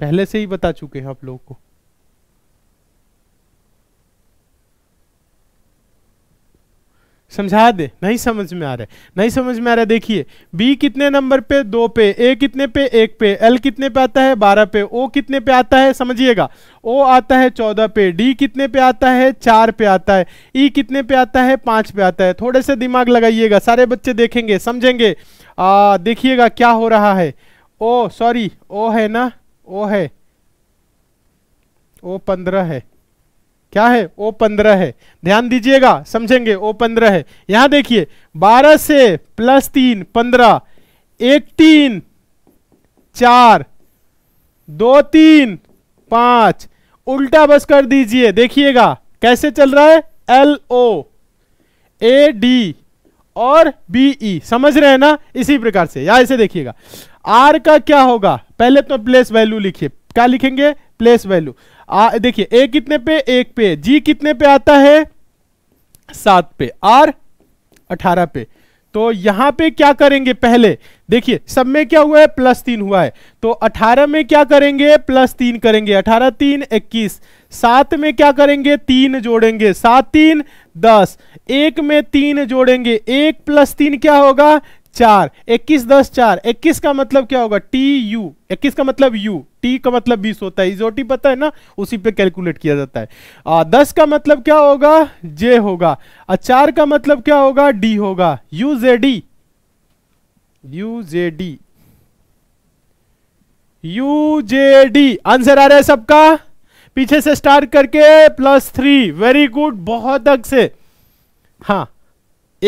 पहले से ही बता चुके हैं आप लोगों को समझा दे नहीं समझ में आ रहा है नहीं समझ में आ रहा है देखिए बी कितने नंबर पे दो पे ए कितने पे एक पे एल कितने पे आता है बारह पे ओ कितने पे आता है समझिएगा ओ आता है चौदह पे डी कितने पे आता है चार पे आता है ई e कितने पे आता है पाँच पे आता है थोड़े से दिमाग लगाइएगा सारे बच्चे देखेंगे समझेंगे देखिएगा क्या हो रहा है ओ सॉरी ओ है ना ओ है ओ पंद्रह है क्या है ओ पंद्रह है ध्यान दीजिएगा समझेंगे ओ पंद्रह है यहां देखिए बारह से प्लस तीन पंद्रह एटीन चार दो तीन पांच उल्टा बस कर दीजिए देखिएगा कैसे चल रहा है एल ओ ए डी और बी ई e। समझ रहे हैं ना इसी प्रकार से या इसे देखिएगा आर का क्या होगा पहले तो प्लेस वैल्यू लिखिए क्या लिखेंगे प्लेस वैल्यू देखिए ए कितने पे एक पे जी कितने पे आता है सात पे आर अठारह पे तो यहां पे क्या करेंगे पहले देखिए सब में क्या हुआ है प्लस तीन हुआ है तो अठारह में क्या करेंगे प्लस तीन करेंगे अठारह तीन इक्कीस सात में क्या करेंगे तीन जोड़ेंगे सात तीन दस एक में तीन जोड़ेंगे एक प्लस तीन क्या होगा चार इक्कीस दस चार इक्कीस का मतलब क्या होगा टी यू इक्कीस का मतलब यू टी का मतलब बीस होता है इजोटी पता है ना उसी पे कैलकुलेट किया जाता है आ, दस का मतलब क्या होगा जे होगा और चार का मतलब क्या होगा डी होगा U J D U J D U J D answer आ रहा है सबका पीछे से स्टार्ट करके प्लस थ्री वेरी गुड बहुत अग से हाँ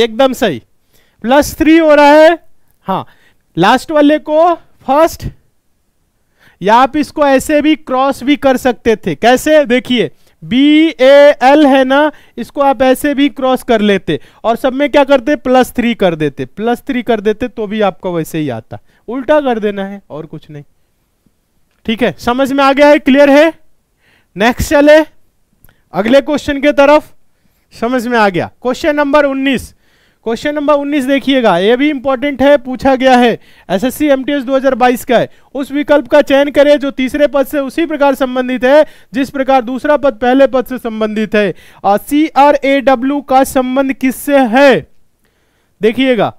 एकदम सही प्लस थ्री हो रहा है हाँ लास्ट वाले को फर्स्ट या आप इसको ऐसे भी क्रॉस भी कर सकते थे कैसे देखिए बी ए एल है ना इसको आप ऐसे भी क्रॉस कर लेते और सब में क्या करते प्लस थ्री कर देते प्लस थ्री कर देते तो भी आपको वैसे ही आता उल्टा कर देना है और कुछ नहीं ठीक है समझ में आ गया है क्लियर है नेक्स्ट चले अगले क्वेश्चन के तरफ समझ में आ गया क्वेश्चन नंबर उन्नीस क्वेश्चन नंबर 19 देखिएगा ये भी इंपॉर्टेंट है पूछा गया है एसएससी एमटीएस 2022 का है उस विकल्प का चयन करें जो तीसरे पद से उसी प्रकार संबंधित है जिस प्रकार दूसरा पद पहले पद से संबंधित है सी आर ए डब्ल्यू का संबंध किससे है देखिएगा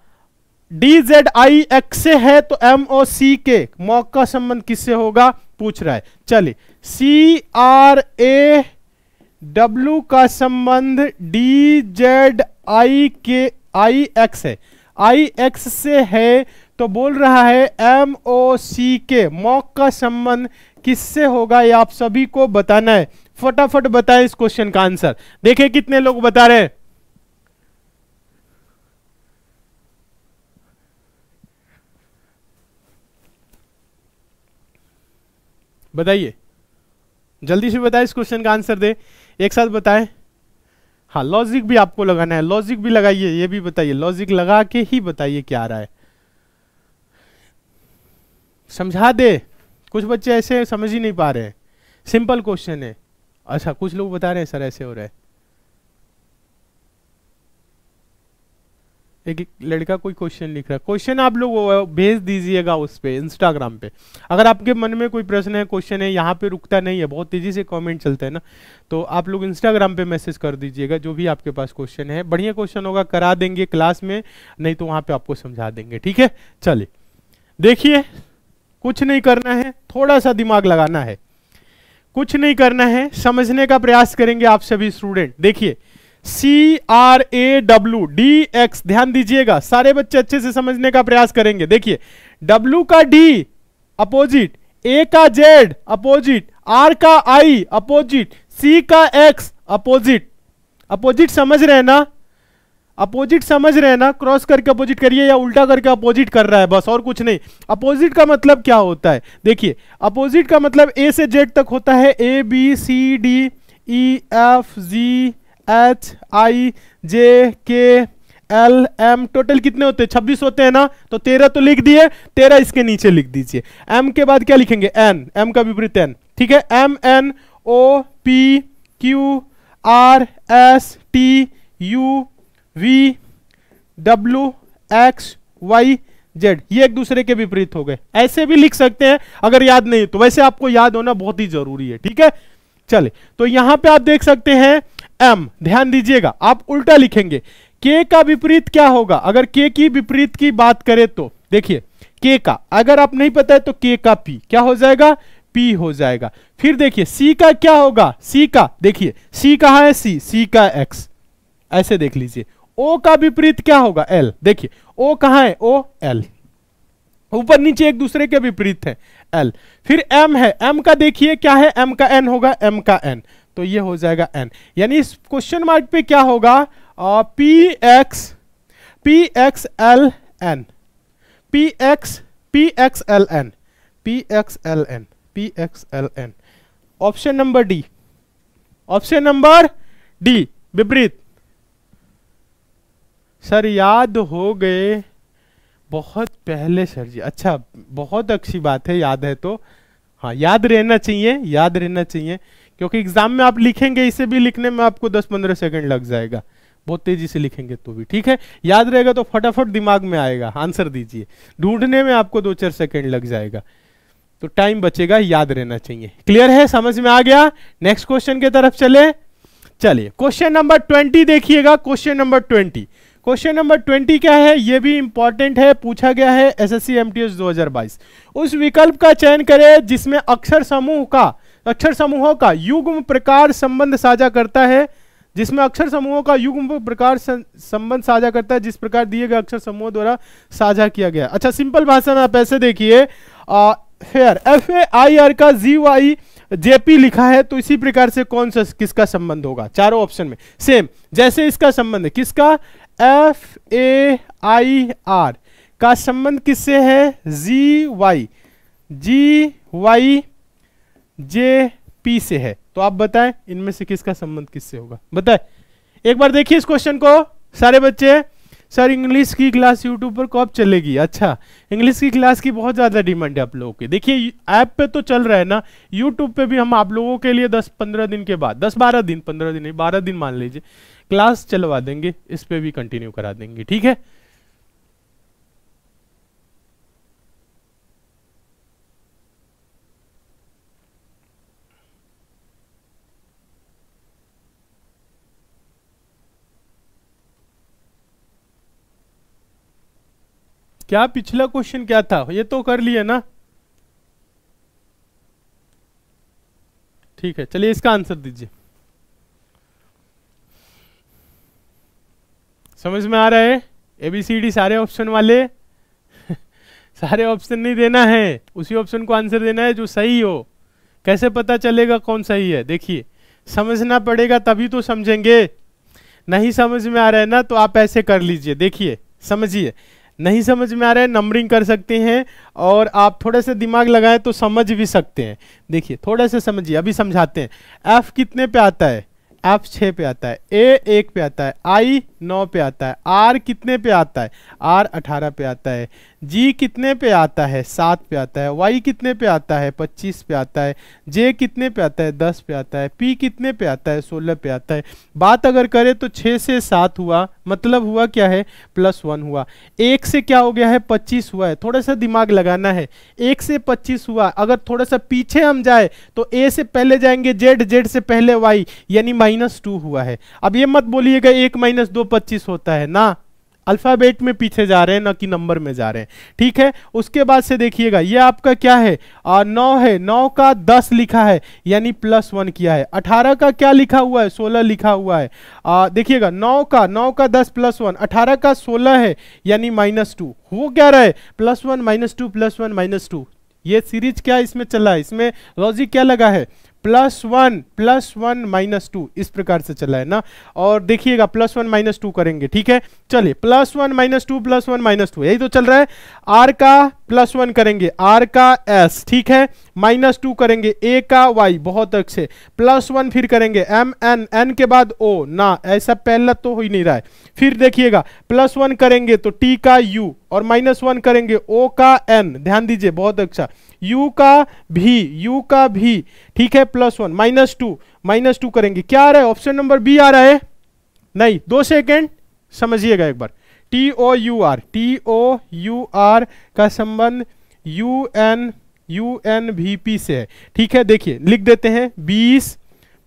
डी जेड आई एक्स से है तो एम ओ सी के मॉक का संबंध किससे होगा पूछ रहा है चलिए सी आर ए डब्ल्यू का संबंध डी जेड आई के आई एक्स है आई एक्स से है तो बोल रहा है एम ओ सी के मॉक का संबंध किससे होगा ये आप सभी को बताना है फटाफट बताएं इस क्वेश्चन का आंसर देखिए कितने लोग बता रहे हैं बताइए जल्दी से बताएं इस क्वेश्चन का आंसर दे एक साथ बताएं हाँ लॉजिक भी आपको लगाना है लॉजिक भी लगाइए ये भी बताइए लॉजिक लगा के ही बताइए क्या आ रहा है समझा दे कुछ बच्चे ऐसे समझ ही नहीं पा रहे हैं सिंपल क्वेश्चन है अच्छा कुछ लोग बता रहे हैं सर ऐसे हो रहा है एक लड़का कोई क्वेश्चन लिख रहा है क्वेश्चन आप लोग भेज दीजिएगा उस पर इंस्टाग्राम पे अगर आपके मन में कोई प्रश्न है क्वेश्चन है यहाँ पे रुकता नहीं है बहुत तेजी से कमेंट चलता है ना तो आप लोग इंस्टाग्राम पे मैसेज कर दीजिएगा जो भी आपके पास क्वेश्चन है बढ़िया क्वेश्चन होगा करा देंगे क्लास में नहीं तो वहाँ पर आपको समझा देंगे ठीक है चलिए देखिए कुछ नहीं करना है थोड़ा सा दिमाग लगाना है कुछ नहीं करना है समझने का प्रयास करेंगे आप सभी स्टूडेंट देखिए C R A W D X ध्यान दीजिएगा सारे बच्चे अच्छे से समझने का प्रयास करेंगे देखिए डब्ल्यू का डी अपोजिट ए का जेड अपोजिट आर का आई अपोजिट सी का एक्स अपोजिट अपोजिट समझ रहे ना अपोजिट समझ रहे ना क्रॉस करके अपोजिट करिए या उल्टा करके अपोजिट कर रहा है बस और कुछ नहीं अपोजिट का मतलब क्या होता है देखिए अपोजिट का मतलब ए से जेड तक होता है A B C D E F G H I J K L M total कितने होते हैं छब्बीस होते हैं ना तो तेरह तो लिख दिए तेरह इसके नीचे लिख दीजिए एम के बाद क्या लिखेंगे एन एम का विपरीत एन ठीक है M N O P Q R S T U V W X Y Z ये एक दूसरे के विपरीत हो गए ऐसे भी लिख सकते हैं अगर याद नहीं तो वैसे आपको याद होना बहुत ही जरूरी है ठीक है चले तो यहां पे आप देख सकते हैं एम ध्यान दीजिएगा आप उल्टा लिखेंगे के का विपरीत क्या होगा अगर के की विपरीत की बात करें तो देखिए के का अगर आप नहीं पता है तो के का पी क्या हो जाएगा पी हो जाएगा फिर देखिए सी का क्या होगा सी का देखिए सी कहा है सी सी का एक्स ऐसे देख लीजिए ओ का विपरीत क्या होगा एल देखिए ओ कहा है ओ एल ऊपर नीचे एक दूसरे के विपरीत है एल फिर एम है एम का देखिए क्या है एम का एन होगा एम का एन तो ये हो जाएगा एन यानी इस क्वेश्चन मार्क पे क्या होगा P X P X L N P X P X L N P X L N P X L N option number D option number D विपरीत सर याद हो गए बहुत पहले सर जी अच्छा बहुत अच्छी बात है याद है तो हाँ याद रहना चाहिए याद रहना चाहिए क्योंकि एग्जाम में आप लिखेंगे इसे भी लिखने में आपको 10-15 सेकंड लग जाएगा बहुत तेजी से लिखेंगे तो भी ठीक है याद रहेगा तो फटाफट दिमाग में आएगा आंसर दीजिए ढूंढने में आपको दो चार सेकेंड लग जाएगा तो टाइम बचेगा याद रहना चाहिए क्लियर है समझ में आ गया नेक्स्ट क्वेश्चन की तरफ चले चलिए क्वेश्चन नंबर ट्वेंटी देखिएगा question number twenty question number twenty क्या है यह भी इंपॉर्टेंट है पूछा गया है S S S C M T दो हजार बाईस उस विकल्प का चयन करें जिसमें अक्षर समूह का अक्षर समूहों का युग्म प्रकार संबंध साझा करता है जिसमें अक्षर समूहों का युग्म प्रकार संबंध साझा करता है जिस प्रकार दिए गए अक्षर समूहों द्वारा साझा किया गया अच्छा सिंपल भाषा में आप ऐसे देखिए एफ ए आई आर का जी वाई जेपी लिखा है तो इसी प्रकार से कौन सा किसका संबंध होगा चारों ऑप्शन में सेम जैसे इसका संबंध किसका एफ ए आई आर का संबंध किससे है G Y G Y J P से है तो आप बताएं इनमें से किसका संबंध किससे होगा बताएं एक बार देखिए इस क्वेश्चन को सारे बच्चे सर इंग्लिश की क्लास यूट्यूब पर कब चलेगी अच्छा इंग्लिश की क्लास की बहुत ज़्यादा डिमांड है आप लोगों की देखिए ऐप पे तो चल रहा है ना यूट्यूब पे भी हम आप लोगों के लिए 10-15 दिन के बाद 10-12 दिन 15 दिन नहीं 12 दिन मान लीजिए क्लास चलवा देंगे इस पर भी कंटिन्यू करा देंगे ठीक है क्या पिछला क्वेश्चन क्या था ये तो कर लिए ना ठीक है चलिए इसका आंसर दीजिए समझ में आ रहा है एबीसीडी सारे ऑप्शन वाले सारे ऑप्शन नहीं देना है उसी ऑप्शन को आंसर देना है जो सही हो कैसे पता चलेगा कौन सही है देखिए समझना पड़ेगा तभी तो समझेंगे नहीं समझ में आ रहा है ना तो आप ऐसे कर लीजिए देखिए समझिए नहीं समझ में आ रहा है नंबरिंग कर सकते हैं और आप थोड़े से दिमाग लगाएं तो समझ भी सकते हैं देखिए थोड़ा से समझिए अभी समझाते हैं एफ कितने पे आता है एफ छः पे आता है ए एक पे आता है आई नौ पे आता है आर कितने पे आता है आर अठारह पे आता है जी कितने पे आता है सात पे आता है वाई कितने पे आता है पच्चीस पे आता है जे कितने पे आता है दस पे आता है पी कितने पे आता है सोलह पे आता है बात अगर करें तो छः से सात हुआ मतलब हुआ क्या है प्लस वन हुआ एक से क्या हो गया है पच्चीस हुआ है थोड़ा सा दिमाग लगाना है एक से पच्चीस हुआ अगर थोड़ा सा पीछे हम जाए तो ए से पहले जाएंगे जेड जेड से पहले वाई यानी माइनस टू हुआ है अब ये मत बोलिएगा एक माइनस दो पच्चीस होता है ना अल्फ़ाबेट में पीछे जा रहे हैं ना कि नंबर में जा रहे हैं ठीक है उसके बाद से देखिएगा ये आपका क्या है आ, नौ है नौ का दस लिखा है यानी प्लस वन किया है अठारह का क्या लिखा हुआ है सोलह लिखा हुआ है देखिएगा नौ का नौ का दस प्लस वन अठारह का सोलह है यानी माइनस टू वो क्या रहा है plus one minus two plus one minus two ये सीरीज क्या इसमें चला है इसमें लॉजिक क्या लगा है plus one plus one minus two इस प्रकार से चला है ना और देखिएगा प्लस वन माइनस टू करेंगे ठीक है चलिए plus one minus two plus one minus two यही तो चल रहा है आर का प्लस वन करेंगे आर का एस ठीक है माइनस टू करेंगे ए का वाई बहुत अच्छे प्लस वन फिर करेंगे एम एन एन के बाद ओ ना ऐसा पहला तो हो ही नहीं रहा है फिर देखिएगा प्लस वन करेंगे तो टी का यू और माइनस वन करेंगे ओ का एन ध्यान दीजिए बहुत अच्छा यू का भी यू का भी ठीक है plus one minus two minus two करेंगे क्या आ रहा है ऑप्शन नंबर बी आ रहा है नहीं दो सेकेंड समझिएगा एक बार T O U R T O U R का संबंध U N U N V P से है ठीक है देखिए लिख देते हैं बीस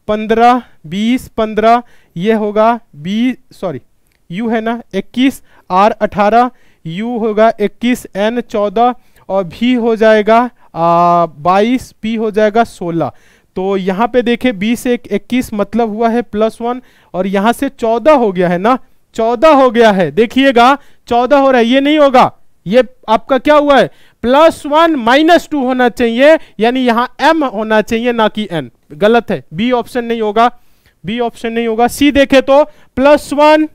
पंद्रह बीस पंद्रह ये होगा बी सॉरी यू है ना इक्कीस आर अठारह यू होगा इक्कीस एन चौदह और भी हो जाएगा बाईस पी हो जाएगा सोलह तो यहाँ पे देखे बीस एक इक्कीस मतलब हुआ है प्लस वन और यहाँ से चौदह हो गया है ना चौदह हो गया है देखिएगा चौदह हो रहा है ये नहीं होगा ये आपका क्या हुआ है प्लस वन माइनस टू होना चाहिए यानी यहां एम होना चाहिए ना कि एन गलत है बी ऑप्शन नहीं होगा बी ऑप्शन नहीं होगा सी देखे तो प्लस वन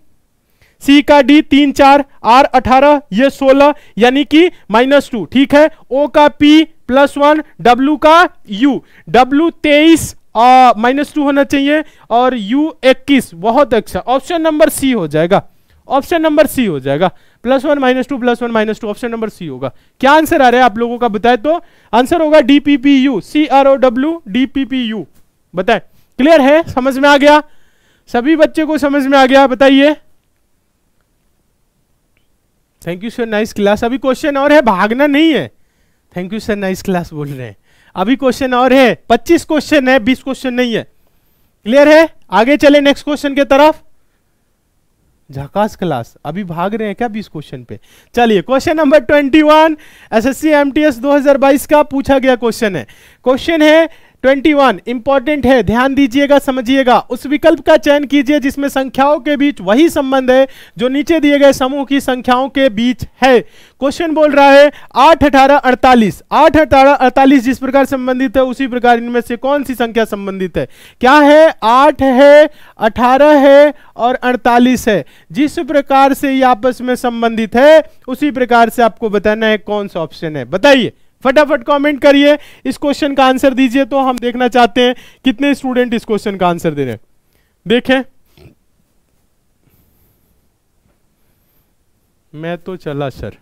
सी का डी तीन चार आर अठारह ये सोलह यानी कि माइनस टू ठीक है ओ का पी प्लस वन डब्ल्यू का यू डब्ल्यू तेईस माइनस टू होना चाहिए और यू इक्कीस बहुत अच्छा ऑप्शन नंबर सी हो जाएगा ऑप्शन नंबर सी हो जाएगा plus one minus two plus one minus two option number C होगा क्या आंसर आ रहा है आप लोगों का बताए तो आंसर होगा D P P U C R O W D P P U बताए क्लियर है समझ में आ गया सभी बच्चे को समझ में आ गया बताइए thank you sir nice class अभी क्वेश्चन और है भागना नहीं है thank you sir nice class बोल रहे हैं अभी क्वेश्चन और है पच्चीस क्वेश्चन है बीस क्वेश्चन नहीं है क्लियर है आगे चले नेक्स्ट क्वेश्चन के तरफ झकास क्लास अभी भाग रहे हैं क्या बीस क्वेश्चन पे चलिए question number twenty one S S C M T S दो हजार बाईस का पूछा गया क्वेश्चन है क्वेश्चन है 21 इंपॉर्टेंट है ध्यान दीजिएगा समझिएगा उस विकल्प का चयन कीजिए जिसमें संख्याओं के बीच वही संबंध है जो नीचे दिए गए समूह की संख्याओं के बीच है क्वेश्चन बोल रहा है आठ अठारह अड़तालीस आठ अठारह अड़तालीस जिस प्रकार संबंधित है उसी प्रकार इनमें से कौन सी संख्या संबंधित है क्या है आठ है अठारह है और अड़तालीस है जिस प्रकार से ये आपस में संबंधित है उसी प्रकार से आपको बताना है कौन सा ऑप्शन है बताइए फटाफट कमेंट करिए इस क्वेश्चन का आंसर दीजिए तो हम देखना चाहते हैं कितने स्टूडेंट इस क्वेश्चन का आंसर दे रहे हैं देखें मैं तो चला सर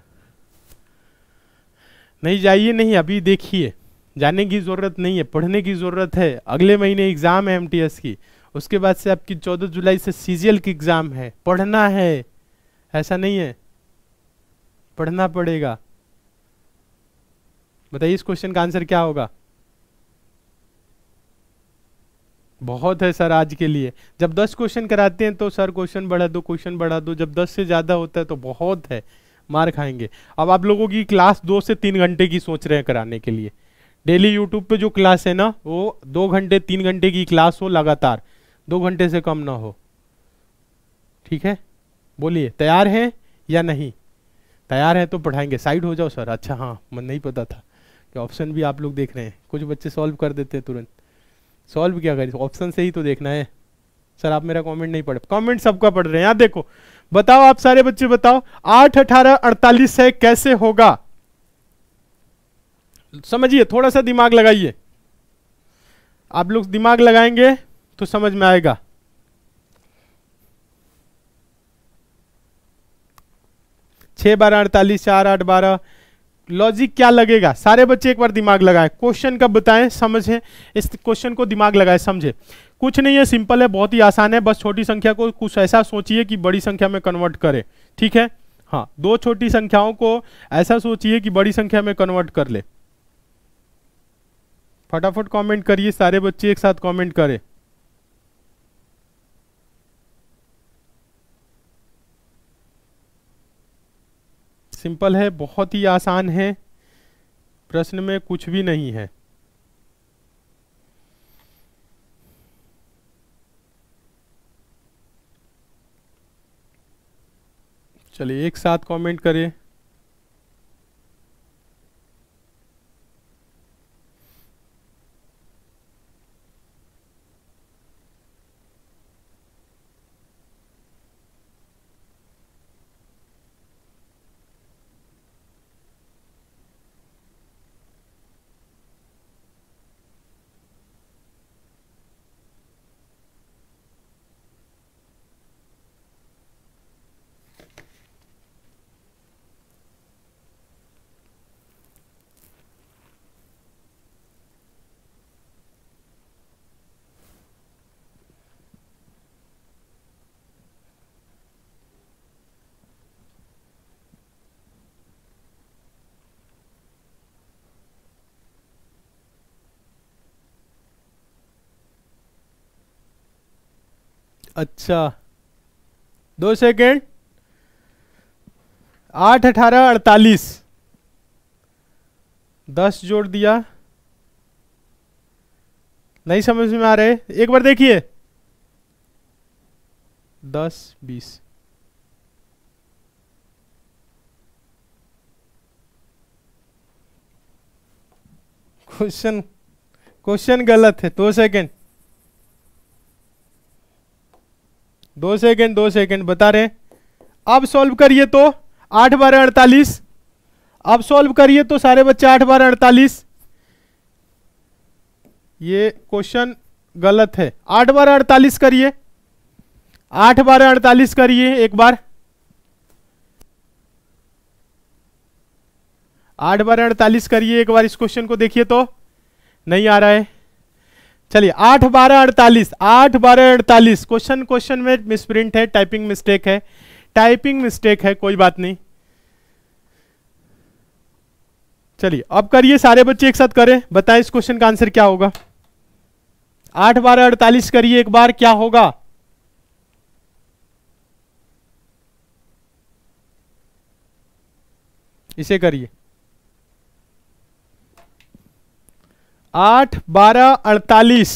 नहीं जाइए नहीं अभी देखिए जाने की ज़रूरत नहीं है पढ़ने की ज़रूरत है अगले महीने एग्ज़ाम है एम की उसके बाद से आपकी चौदह जुलाई से सीजीएल की एग्ज़ाम है पढ़ना है ऐसा नहीं है पढ़ना पड़ेगा बताइए इस क्वेश्चन का आंसर क्या होगा बहुत है सर आज के लिए जब दस क्वेश्चन कराते हैं तो सर क्वेश्चन बढ़ा दो क्वेश्चन बढ़ा दो जब दस से ज़्यादा होता है तो बहुत है मार खाएंगे अब आप लोगों की क्लास दो से तीन घंटे की सोच रहे हैं कराने के लिए डेली यूट्यूब पे जो क्लास है ना वो दो घंटे तीन घंटे की क्लास हो लगातार दो घंटे से कम ना हो ठीक है बोलिए तैयार है या नहीं तैयार है तो पढ़ाएंगे साइड हो जाओ सर अच्छा हाँ मैं नहीं पता था कि ऑप्शन भी आप लोग देख रहे हैं कुछ बच्चे सॉल्व कर देते हैं तुरंत सॉल्व क्या करें ऑप्शन से ही तो देखना है सर आप मेरा कमेंट नहीं पढ़े कमेंट सबका पढ़ रहे हैं यहां देखो बताओ आप सारे बच्चे बताओ आठ अठारह अड़तालीस है कैसे होगा समझिए थोड़ा सा दिमाग लगाइए आप लोग दिमाग लगाएंगे तो समझ में आएगा छह बारह अड़तालीस चार आठ बारह लॉजिक क्या लगेगा सारे बच्चे एक बार दिमाग लगाए क्वेश्चन कब बताएं समझें इस क्वेश्चन को दिमाग लगाए समझे कुछ नहीं है सिंपल है बहुत ही आसान है बस छोटी संख्या को कुछ ऐसा सोचिए कि बड़ी संख्या में कन्वर्ट करे ठीक है हाँ दो छोटी संख्याओं को ऐसा सोचिए कि बड़ी संख्या में कन्वर्ट कर ले फटाफट कमेंट करिए सारे बच्चे एक साथ कमेंट करें सिंपल है बहुत ही आसान है प्रश्न में कुछ भी नहीं है चलिए एक साथ कमेंट करें अच्छा दो सेकेंड आठ अठारह अड़तालीस दस जोड़ दिया नहीं समझ में आ रहे एक बार देखिए दस बीस क्वेश्चन क्वेश्चन गलत है दो सेकेंड दो सेकंड दो सेकंड बता रहे अब सॉल्व करिए तो आठ बारह अड़तालीस अब सॉल्व करिए तो सारे बच्चे आठ बारह अड़तालीस ये क्वेश्चन गलत है आठ बारह अड़तालीस करिए आठ बारह अड़तालीस करिए एक बार आठ बारह अड़तालीस करिए एक बार इस क्वेश्चन को देखिए तो नहीं आ रहा है चलिए आठ बारह अड़तालीस आठ बारह अड़तालीस क्वेश्चन क्वेश्चन में मिसप्रिंट है टाइपिंग मिस्टेक है टाइपिंग मिस्टेक है कोई बात नहीं चलिए अब करिए सारे बच्चे एक साथ करें बताएं इस क्वेश्चन का आंसर क्या होगा आठ बारह अड़तालीस करिए एक बार क्या होगा इसे करिए आठ बारह अड़तालीस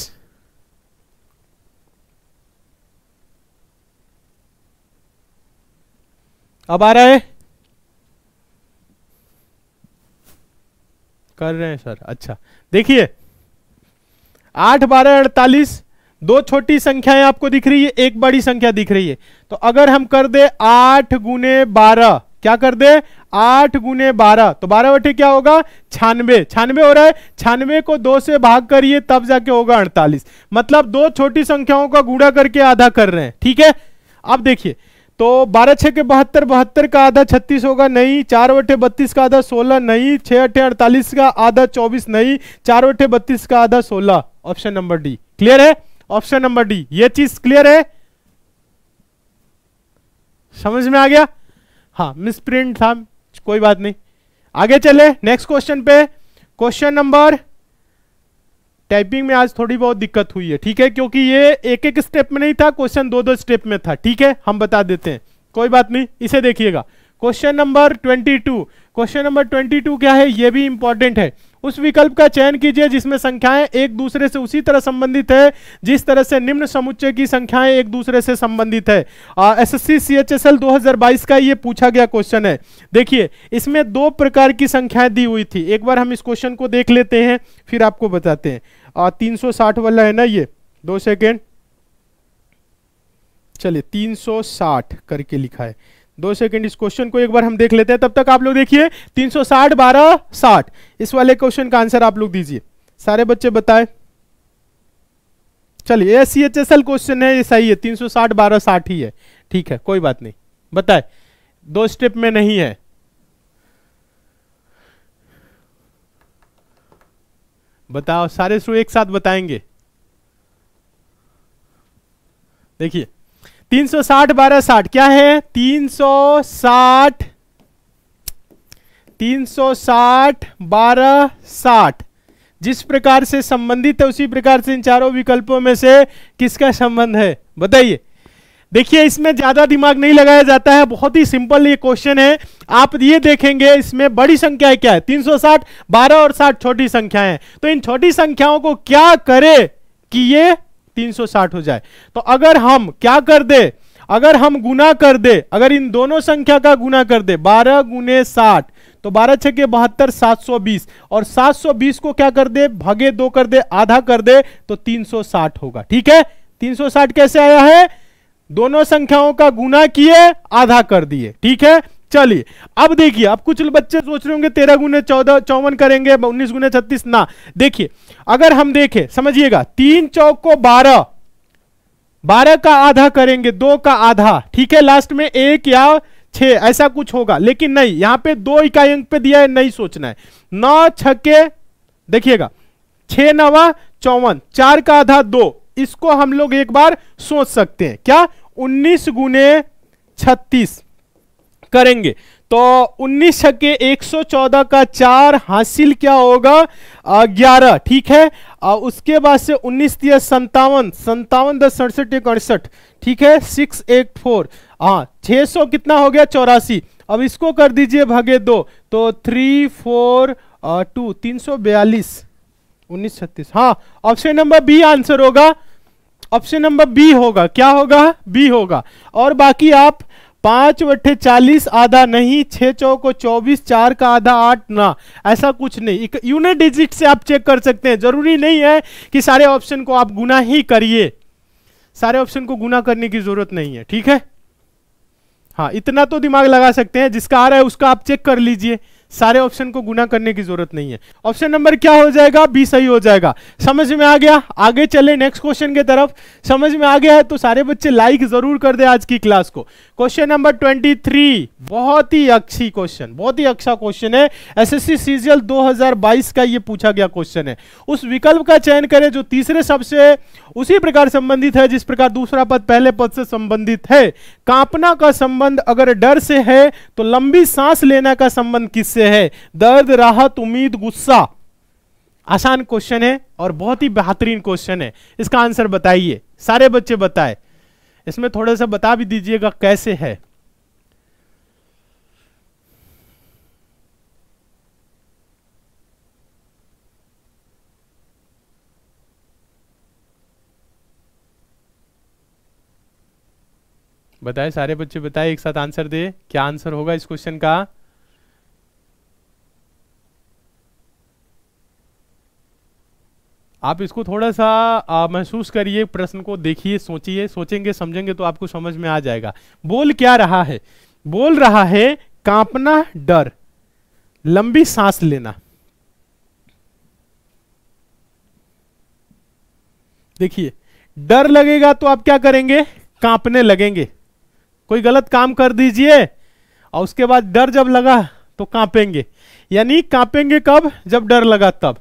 अब आ रहा है कर रहे हैं सर अच्छा देखिए आठ बारह अड़तालीस दो छोटी संख्याएं आपको दिख रही है एक बड़ी संख्या दिख रही है तो अगर हम कर दे आठ गुने बारह क्या कर दे आठ गुने बारह तो बारह बटे क्या होगा छानवे छानवे हो रहा है छानवे को दो से भाग करिए तब जाके होगा अड़तालीस मतलब दो छोटी संख्याओं का गुड़ा करके आधा कर रहे हैं ठीक है अब देखिए तो बारह छः के बहत्तर बहत्तर का आधा छत्तीस होगा नहीं चार बटे बत्तीस का आधा सोलह नहीं छः अठे अड़तालीस का आधा चौबीस नहीं चार बटे बत्तीस का आधा सोलह ऑप्शन नंबर डी क्लियर है ऑप्शन नंबर डी ये चीज क्लियर है समझ में आ गया हाँ प्रिंट था कोई बात नहीं आगे चले नेक्स्ट क्वेश्चन पे क्वेश्चन नंबर टाइपिंग में आज थोड़ी बहुत दिक्कत हुई है ठीक है क्योंकि ये एक एक स्टेप में नहीं था क्वेश्चन दो दो स्टेप में था ठीक है हम बता देते हैं कोई बात नहीं इसे देखिएगा क्वेश्चन नंबर 22 क्वेश्चन नंबर 22 क्या है ये भी इंपॉर्टेंट है उस विकल्प का चयन कीजिए जिसमें संख्याएं एक दूसरे से उसी तरह संबंधित है जिस तरह से निम्न समुच्चय की संख्याएं एक दूसरे से संबंधित है S S C C H S L दो हजार बाईस का ये पूछा गया क्वेश्चन है देखिए इसमें दो प्रकार की संख्याएं दी हुई थी एक बार हम इस क्वेश्चन को देख लेते हैं फिर आपको बताते हैं तीन सौ साठ वाला है ना ये दो सेकेंड चलिए तीन सौ साठ करके लिखा है दो सेकंड इस क्वेश्चन को एक बार हम देख लेते हैं तब तक आप लोग देखिए 360 बारह साठ इस वाले क्वेश्चन का आंसर आप लोग दीजिए सारे बच्चे बताए चलिए S C H S L question है ये सही है 360 बारह साठ ही है ठीक है कोई बात नहीं बताए दो स्टेप में नहीं है बताओ सारे शुरू एक साथ बताएंगे देखिए तीन सौ साठ बारह साठ क्या है तीन सौ साठ तीन सौ साठ बारह साठ जिस प्रकार से संबंधित है उसी प्रकार से इन चारों विकल्पों में से किसका संबंध है बताइए देखिए इसमें ज्यादा दिमाग नहीं लगाया जाता है बहुत ही सिंपल ये क्वेश्चन है आप ये देखेंगे इसमें बड़ी संख्या क्या है 360 12 और 60 छोटी संख्याएं तो इन छोटी संख्याओं को क्या करे कि ये 360 हो जाए तो अगर हम क्या कर दे अगर हम गुना कर दे अगर इन दोनों संख्या का गुना कर दे बारह गुने साठ तो बारह छके बहत्तर सात सौ बीस और सात सौ बीस को क्या कर दे भागे दो कर दे आधा कर दे तो तीन सौ साठ होगा ठीक है तीन सौ साठ कैसे आया है दोनों संख्याओं का गुना किए आधा कर दिए ठीक है चलिए अब देखिए अब कुछ बच्चे सोच रहे होंगे तेरह गुने चौदह चौवन करेंगे उन्नीस गुने छत्तीस ना देखिए अगर हम देखें समझिएगा तीन चौक को बारह बारह का आधा करेंगे दो का आधा ठीक है लास्ट में एक या छ ऐसा कुछ होगा लेकिन नहीं यहां पे दो इकाई अंक पे दिया है नहीं सोचना है नौ छके देखिएगा छ नवा चौवन चार का आधा दो इसको हम लोग एक बार सोच सकते हैं क्या उन्नीस गुने छत्तीस करेंगे तो 19 छक्के 114 का चार हासिल क्या होगा ग्यारह ठीक है आ, उसके बाद से 19 दिया संतावन संतावन दस सड़सठ एक अड़सठ ठीक है सिक्स एट फोर हाँ छः सौ कितना हो गया चौरासी अब इसको कर दीजिए भागे दो तो थ्री फोर टू तीन सौ बयालीस उन्नीस छत्तीस हाँ ऑप्शन नंबर बी आंसर होगा ऑप्शन नंबर बी होगा क्या होगा बी होगा और बाकी आप पांच बट्ठे चालीस आधा नहीं छे चौ को चौबीस चार का आधा आठ ना ऐसा कुछ नहीं एक यूनिट डिजिट से आप चेक कर सकते हैं जरूरी नहीं है कि सारे ऑप्शन को आप गुना ही करिए सारे ऑप्शन को गुना करने की जरूरत नहीं है ठीक है हाँ इतना तो दिमाग लगा सकते हैं जिसका आ रहा है उसका आप चेक कर लीजिए सारे ऑप्शन को गुना करने की जरूरत नहीं है ऑप्शन नंबर क्या हो जाएगा बी सही हो जाएगा समझ में आ गया आगे चले नेक्स्ट क्वेश्चन की तरफ समझ में आ गया है तो सारे बच्चे लाइक जरूर कर दे आज की क्लास को क्वेश्चन नंबर 23 बहुत ही अच्छी क्वेश्चन बहुत ही अच्छा क्वेश्चन है एसएससी सीजीएल 2022 का ये पूछा गया क्वेश्चन है उस विकल्प का चयन करें जो तीसरे शब्द उसी प्रकार संबंधित है जिस प्रकार दूसरा पद पहले पद से संबंधित है कांपना का संबंध अगर डर से है तो लंबी सांस लेना का संबंध किससे है दर्द राहत उम्मीद गुस्सा आसान क्वेश्चन है और बहुत ही बेहतरीन क्वेश्चन है इसका आंसर बताइए सारे बच्चे बताए इसमें थोड़ा सा बता भी दीजिएगा कैसे है बताए सारे बच्चे बताए एक साथ आंसर दे क्या आंसर होगा इस क्वेश्चन का आप इसको थोड़ा सा महसूस करिए प्रश्न को देखिए सोचिए सोचेंगे समझेंगे तो आपको समझ में आ जाएगा बोल क्या रहा है बोल रहा है कांपना डर लंबी सांस लेना देखिए डर लगेगा तो आप क्या करेंगे कांपने लगेंगे कोई गलत काम कर दीजिए और उसके बाद डर जब लगा तो कांपेंगे यानी कांपेंगे कब जब डर लगा तब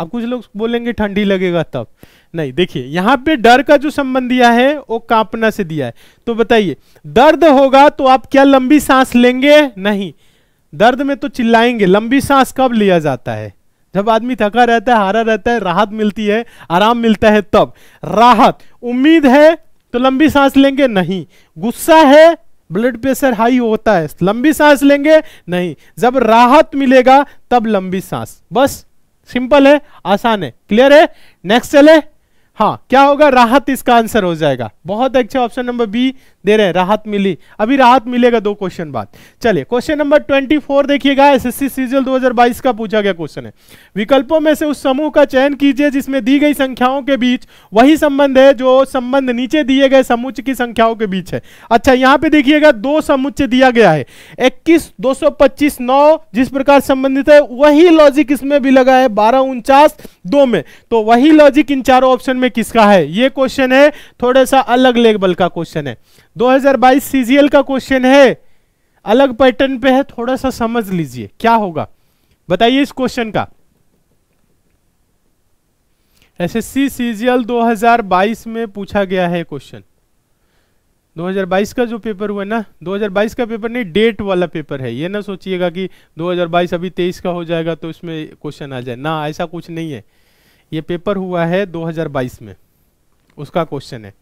अब कुछ लोग बोलेंगे ठंडी लगेगा तब नहीं देखिए यहाँ पे डर का जो संबंध दिया है वो कांपना से दिया है तो बताइए दर्द होगा तो आप क्या लंबी सांस लेंगे नहीं दर्द में तो चिल्लाएंगे लंबी सांस कब लिया जाता है जब आदमी थका रहता है हारा रहता है राहत मिलती है आराम मिलता है तब राहत उम्मीद है तो लंबी सांस लेंगे नहीं गुस्सा है ब्लड प्रेशर हाई होता है लंबी सांस लेंगे नहीं जब राहत मिलेगा तब लंबी सांस बस सिंपल है आसान है क्लियर है नेक्स्ट चले हाँ क्या होगा राहत इसका आंसर हो जाएगा बहुत अच्छा ऑप्शन नंबर बी दे रहे हैं राहत मिली अभी राहत मिलेगा दो क्वेश्चन बाद चलिए क्वेश्चन नंबर ट्वेंटी फोर देखिएगा एसएससी सीजल 2022 का पूछा गया क्वेश्चन है विकल्पों में से उस समूह का चयन कीजिए जिसमें दी गई संख्याओं के बीच वही संबंध है जो संबंध नीचे दिए गए समुच की संख्याओं के बीच है अच्छा यहाँ पे देखिएगा दो समुच्च दिया गया है इक्कीस दो नौ जिस प्रकार संबंधित है वही लॉजिक इसमें भी लगा है बारह उनचास दो में तो वही लॉजिक इन चारों ऑप्शन में किसका है ये क्वेश्चन है थोड़ा सा अलग लेवल का क्वेश्चन है 2022 सीजीएल का क्वेश्चन है अलग पैटर्न पे है थोड़ा सा समझ लीजिए क्या होगा बताइए इस क्वेश्चन का एसएससी सीजीएल 2022 में पूछा गया है क्वेश्चन 2022 का जो पेपर हुआ ना 2022 का पेपर नहीं डेट वाला पेपर है ये ना सोचिएगा कि 2022 अभी 23 का हो जाएगा तो इसमें क्वेश्चन आ जाए ना ऐसा कुछ नहीं है ये पेपर हुआ है 2022 में उसका क्वेश्चन है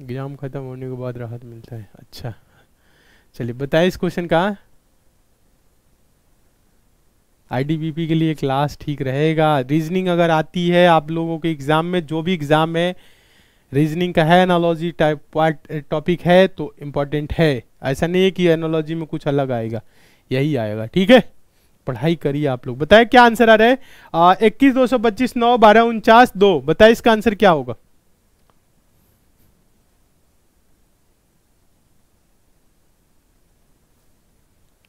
एग्ज़ाम ख़त्म होने के बाद राहत मिलता है अच्छा चलिए बताइए इस क्वेश्चन का आईडीबीपी के लिए क्लास ठीक रहेगा रीजनिंग अगर आती है आप लोगों के एग्ज़ाम में जो भी एग्ज़ाम है रीजनिंग का है एनोलॉजी टाइप पार्ट टॉपिक है तो इम्पोर्टेंट है ऐसा नहीं है कि एनोलॉजी में कुछ अलग आएगा यही आएगा ठीक है पढ़ाई करिए आप लोग बताए क्या आंसर आ रहा है इक्कीस दो सौ पच्चीस नौ बारह उनचास दो बताए इसका आंसर क्या होगा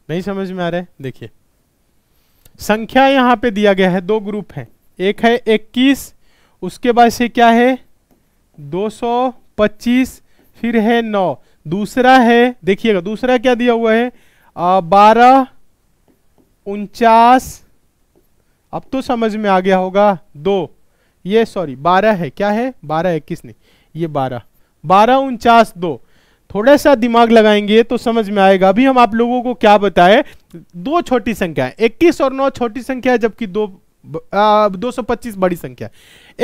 नहीं समझ में आ रहा है देखिए संख्या यहां पे दिया गया है दो ग्रुप हैं एक है 21 उसके बाद से क्या है 225 फिर है 9 दूसरा है देखिएगा दूसरा क्या दिया हुआ है बारह उनचास अब तो समझ में आ गया होगा दो ये सॉरी बारह है क्या है बारह इक्कीस नहीं ये बारह बारह उनचास दो थोड़ा सा दिमाग लगाएंगे तो समझ में आएगा अभी हम आप लोगों को क्या बताएं दो छोटी संख्या इक्कीस और नौ छोटी संख्या है जबकि दो सौ पच्चीस बड़ी संख्या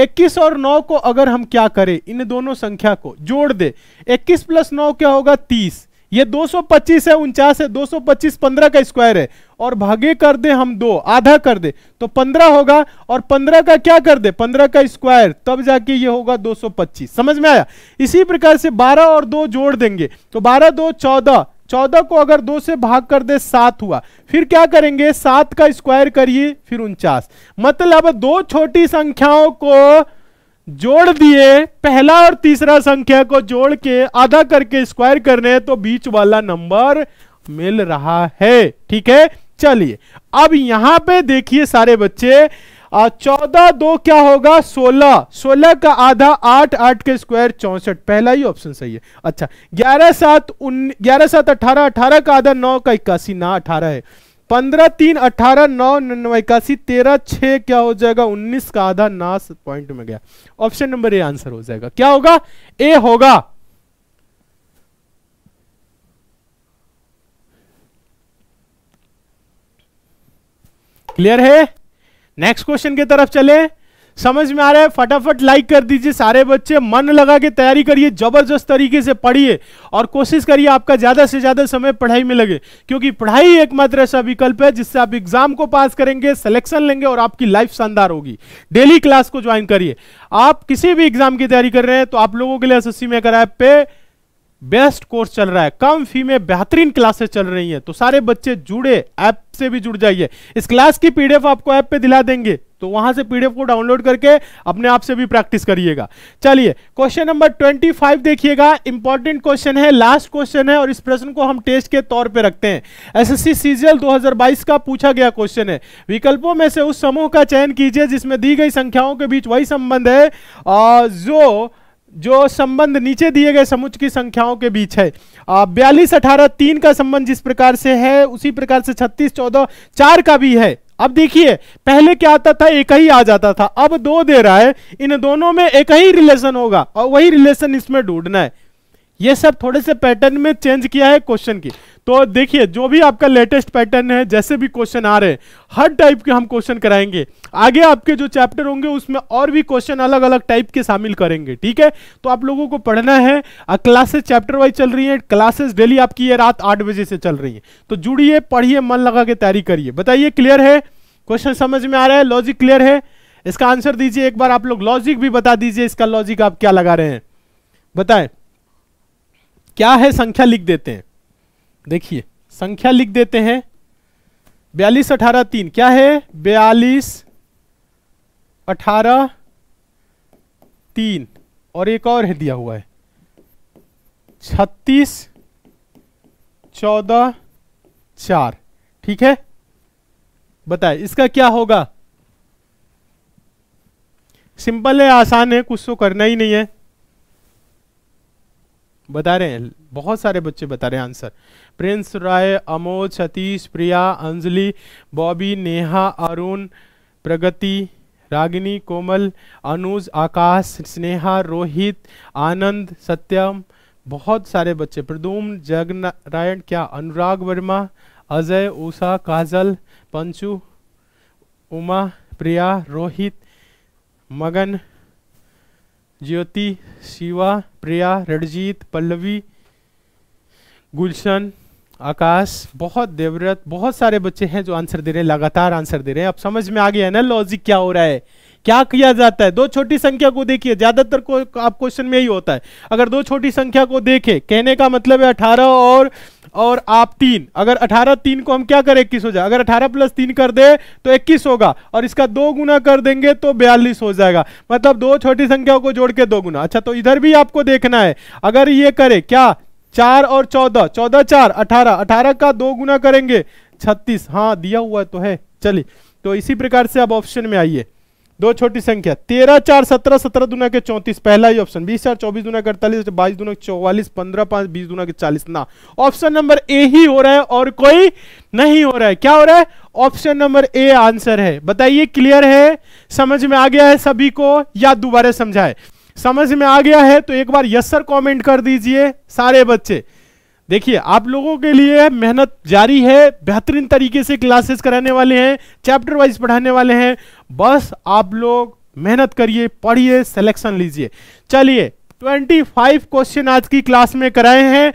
21 और 9 को अगर हम क्या करें इन दोनों संख्या को जोड़ दे 21 प्लस नौ क्या होगा तीस ये 225 है उनचास है 225 15 का स्क्वायर है और भागे कर दे हम दो आधा कर दे तो 15 होगा और 15 का क्या कर दे 15 का स्क्वायर तब जाके ये होगा 225 समझ में आया इसी प्रकार से 12 और 2 जोड़ देंगे तो 12 दो 14 चौदह को अगर दो से भाग कर दे सात हुआ फिर क्या करेंगे सात का स्क्वायर करिए फिर उनचास मतलब दो छोटी संख्याओं को जोड़ दिए पहला और तीसरा संख्या को जोड़ के आधा करके स्क्वायर करने तो बीच वाला नंबर मिल रहा है ठीक है चलिए अब यहां पे देखिए सारे बच्चे चौदह दो क्या होगा सोलह सोलह का आधा आठ आठ के स्क्वायर चौसठ पहला ही ऑप्शन सही है अच्छा ग्यारह सात उन ग्यारह सात अठारह अठारह का आधा नौ का इक्यासी ना अठारह है पंद्रह तीन अठारह नौ इक्यासी तेरह छह क्या हो जाएगा उन्नीस का आधा नास पॉइंट में गया ऑप्शन नंबर ए आंसर हो जाएगा क्या होगा ए होगा क्लियर है नेक्स्ट क्वेश्चन की तरफ चले समझ में आ रहा है फटाफट लाइक कर दीजिए सारे बच्चे मन लगा के तैयारी करिए जबरदस्त तरीके से पढ़िए और कोशिश करिए आपका ज़्यादा से ज़्यादा समय पढ़ाई में लगे क्योंकि पढ़ाई एकमात्र ऐसा विकल्प है जिससे आप एग्जाम को पास करेंगे सिलेक्शन लेंगे और आपकी लाइफ शानदार होगी डेली क्लास को ज्वाइन करिए आप किसी भी एग्जाम की तैयारी कर रहे हैं तो आप लोगों के लिए S S C maker app पे बेस्ट कोर्स चल रहा है कम फी में बेहतरीन क्लासेस चल रही हैं तो सारे बच्चे जुड़े ऐप से भी जुड़ जाइए इस क्लास की पीडीएफ आपको ऐप पे दिला देंगे तो वहां से पीडीएफ को डाउनलोड करके अपने आप से भी प्रैक्टिस करिएगा चलिए क्वेश्चन नंबर 25 देखिएगा इंपॉर्टेंट क्वेश्चन है लास्ट क्वेश्चन है और इस प्रश्न को हम टेस्ट के तौर पे रखते हैं एसएससी सीजीएल 2022 का पूछा गया क्वेश्चन है विकल्पों में से उस समूह का चयन कीजिए जिसमें दी गई संख्याओं के बीच वही संबंध है जो जो संबंध नीचे दिए गए समुच की संख्याओं के बीच है बयालीस अठारह तीन का संबंध जिस प्रकार से है उसी प्रकार से छत्तीस चौदह चार का भी है अब देखिए पहले क्या आता था एक ही आ जाता था अब दो दे रहा है इन दोनों में एक ही रिलेशन होगा और वही रिलेशन इसमें ढूंढना है ये सब थोड़े से पैटर्न में चेंज किया है क्वेश्चन की तो देखिए जो भी आपका लेटेस्ट पैटर्न है जैसे भी क्वेश्चन आ रहे हैं हर टाइप के हम क्वेश्चन कराएंगे आगे आपके जो चैप्टर होंगे उसमें और भी क्वेश्चन अलग अलग टाइप के शामिल करेंगे ठीक है तो आप लोगों को पढ़ना है क्लासेस चैप्टर वाइज चल रही है क्लासेस डेली आपकी ये रात आठ बजे से चल रही है तो जुड़िए पढ़िए मन लगा के तैयारी करिए बताइए क्लियर है क्वेश्चन समझ में आ रहा है लॉजिक क्लियर है इसका आंसर दीजिए एक बार आप लोग लॉजिक भी बता दीजिए इसका लॉजिक आप क्या लगा रहे हैं बताएं क्या है संख्या लिख देते हैं देखिए संख्या लिख देते हैं बयालीस अठारह तीन क्या है बयालीस अठारह तीन और एक और है दिया हुआ है छत्तीस चौदह चार ठीक है बताए इसका क्या होगा सिंपल है आसान है कुछ तो करना ही नहीं है बता रहे हैं बहुत सारे बच्चे बता रहे हैं answer Prince Rai Amod Satish Priya Anjali Bobby Neha Arun Pragati Ragini Komal Anuj Akash Sneha Rohit Anand Satyam बहुत सारे बच्चे प्रदूम जगनारायण क्या अनुराग वर्मा अजय उषा काजल पंचू उमा प्रिया रोहित मगन ज्योति शिवा प्रिया रणजीत पल्लवी गुलशन आकाश बहुत देवव्रत बहुत सारे बच्चे हैं जो आंसर दे रहे हैं लगातार आंसर दे रहे हैं अब समझ में आ गया है ना लॉजिक क्या हो रहा है क्या किया जाता है दो छोटी संख्या को देखिए ज्यादातर को आप क्वेश्चन में ही होता है अगर दो छोटी संख्या को देखें कहने का मतलब है अठारह और और आप तीन अगर अठारह तीन को हम क्या करें इक्कीस हो जाए अगर अठारह प्लस तीन कर दे तो इक्कीस होगा और इसका दो गुना कर देंगे तो बयालीस हो जाएगा मतलब दो छोटी संख्याओं को जोड़ के दो गुना अच्छा तो इधर भी आपको देखना है अगर ये करे क्या चार और चौदह चौदह चार अठारह अठारह का दो गुना करेंगे छत्तीस हाँ दिया हुआ तो है चलिए तो इसी प्रकार से आप ऑप्शन में आइए दो छोटी संख्या तेरह चार सत्रह सत्रह दुना के चौंतीस पहला ही ऑप्शन बीस चार चौबीस दुना के अड़तालीस बाईस दुना के चौवालीस पंद्रह पांच बीस दुना के चालीस ना ऑप्शन नंबर ए ही हो रहा है और कोई नहीं हो रहा है क्या हो रहा है ऑप्शन नंबर ए आंसर है बताइए क्लियर है समझ में आ गया है सभी को या दोबारा समझाए समझ में आ गया है तो एक बार यस सर कमेंट कर दीजिए सारे बच्चे देखिए आप लोगों के लिए मेहनत जारी है बेहतरीन तरीके से क्लासेस कराने वाले हैं चैप्टर वाइज पढ़ाने वाले हैं बस आप लोग मेहनत करिए पढ़िए सिलेक्शन लीजिए चलिए 25 क्वेश्चन आज की क्लास में कराए हैं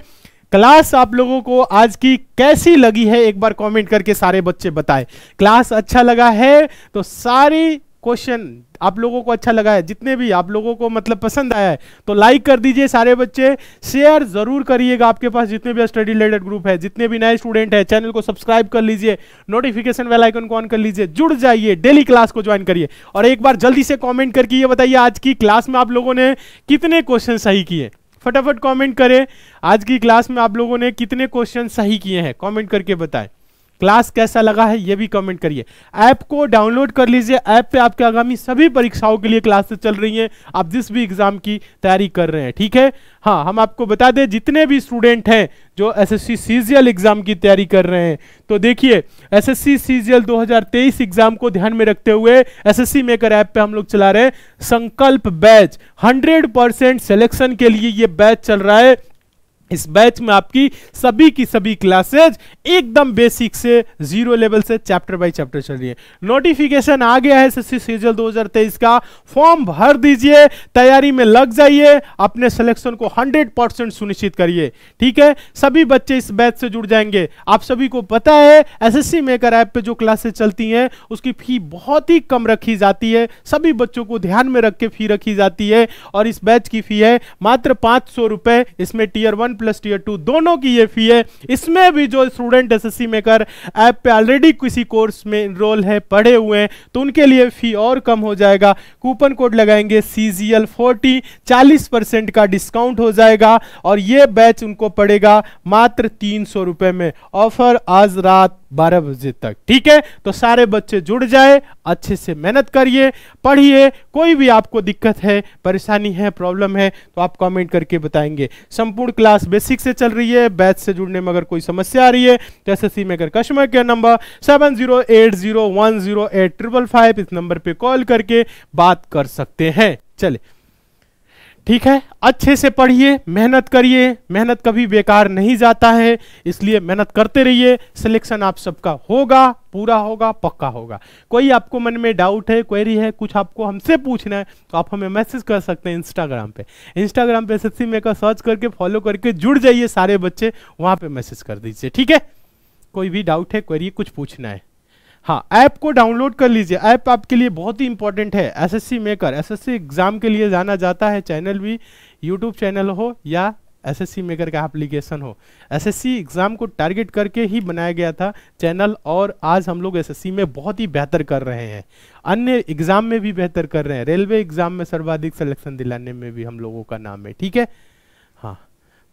क्लास आप लोगों को आज की कैसी लगी है एक बार कमेंट करके सारे बच्चे बताएं क्लास अच्छा लगा है तो सारी क्वेश्चन आप लोगों को अच्छा लगा है जितने भी आप लोगों को मतलब पसंद आया है तो लाइक कर दीजिए सारे बच्चे शेयर जरूर करिएगा आपके पास जितने भी स्टडी रिलेटेड ग्रुप है जितने भी नए स्टूडेंट है चैनल को सब्सक्राइब कर लीजिए नोटिफिकेशन बेल आइकन को ऑन कर लीजिए जुड़ जाइए डेली क्लास को ज्वाइन करिए और एक बार जल्दी से कॉमेंट करके ये बताइए आज की क्लास में आप लोगों ने कितने क्वेश्चन सही किए फटाफट कॉमेंट करें आज की क्लास में आप लोगों ने कितने क्वेश्चन सही किए हैं कॉमेंट करके बताएं क्लास कैसा लगा है ये भी कमेंट करिए ऐप को डाउनलोड कर लीजिए ऐप पे आपके आगामी सभी परीक्षाओं के लिए क्लासेस चल रही हैं आप जिस भी एग्ज़ाम की तैयारी कर रहे हैं ठीक है हाँ हम आपको बता दें जितने भी स्टूडेंट हैं जो एस एस सीजीएल एग्ज़ाम की तैयारी कर रहे हैं तो देखिए एस एस सीजीएल 2023 एग्ज़ाम को ध्यान में रखते हुए एस एस मेकर ऐप पे हम लोग चला रहे हैं संकल्प बैच 100 परसेंट सेलेक्शन के लिए ये बैच चल रहा है इस बैच में आपकी सभी की सभी क्लासेज एकदम बेसिक से जीरो लेवल से चैप्टर बाय चैप्टर चल रही है नोटिफिकेशन आ गया है सी सीजल 2023 का फॉर्म भर दीजिए तैयारी में लग जाइए अपने सिलेक्शन को 100 परसेंट सुनिश्चित करिए ठीक है सभी बच्चे इस बैच से जुड़ जाएंगे आप सभी को पता है एसएससी मेकर ऐप पे जो क्लासेज चलती हैं उसकी फी बहुत ही कम रखी जाती है सभी बच्चों को ध्यान में रख के फी रखी जाती है और इस बैच की फी है मात्र पाँच इसमें tier one plus tier two दोनों की ये फी है इसमें भी जो स्टूडेंट एस मेकर ऐप पे ऑलरेडी किसी कोर्स में इनरोल है पढ़े हुए हैं तो उनके लिए फी और कम हो जाएगा कूपन कोड लगाएंगे सी जी एल फोर्टी चालीस परसेंट का डिस्काउंट हो जाएगा और ये बैच उनको पड़ेगा मात्र तीन सौ रुपये में ऑफर आज रात बारह बजे तक ठीक है तो सारे बच्चे जुड़ जाए अच्छे से मेहनत करिए पढ़िए कोई भी आपको दिक्कत है परेशानी है प्रॉब्लम है तो आप कमेंट करके बताएंगे संपूर्ण क्लास बेसिक से चल रही है बैच से जुड़ने में अगर कोई समस्या आ रही है तो एस में अगर customer care number seven zero eight zero one zero eight triple five इस नंबर पर कॉल करके बात कर सकते हैं चले ठीक है अच्छे से पढ़िए मेहनत करिए मेहनत कभी बेकार नहीं जाता है इसलिए मेहनत करते रहिए सिलेक्शन आप सबका होगा पूरा होगा पक्का होगा कोई आपको मन में डाउट है क्वेरी है कुछ आपको हमसे पूछना है तो आप हमें मैसेज कर सकते हैं इंस्टाग्राम पे इंस्टाग्राम पे एस में का सर्च करके फॉलो करके जुड़ जाइए सारे बच्चे वहाँ पर मैसेज कर दीजिए ठीक है कोई भी डाउट है क्वेरी कुछ पूछना है हाँ ऐप को डाउनलोड कर लीजिए ऐप आपके लिए बहुत ही इंपॉर्टेंट है एसएससी मेकर एसएससी एग्ज़ाम के लिए जाना जाता है चैनल भी यूट्यूब चैनल हो या एसएससी मेकर का एप्लीकेशन हो एसएससी एग्ज़ाम को टारगेट करके ही बनाया गया था चैनल और आज हम लोग एसएससी में बहुत ही बेहतर कर रहे हैं अन्य एग्ज़ाम में भी बेहतर कर रहे हैं रेलवे एग्ज़ाम में सर्वाधिक सिलेक्शन दिलाने में भी हम लोगों का नाम है ठीक है हाँ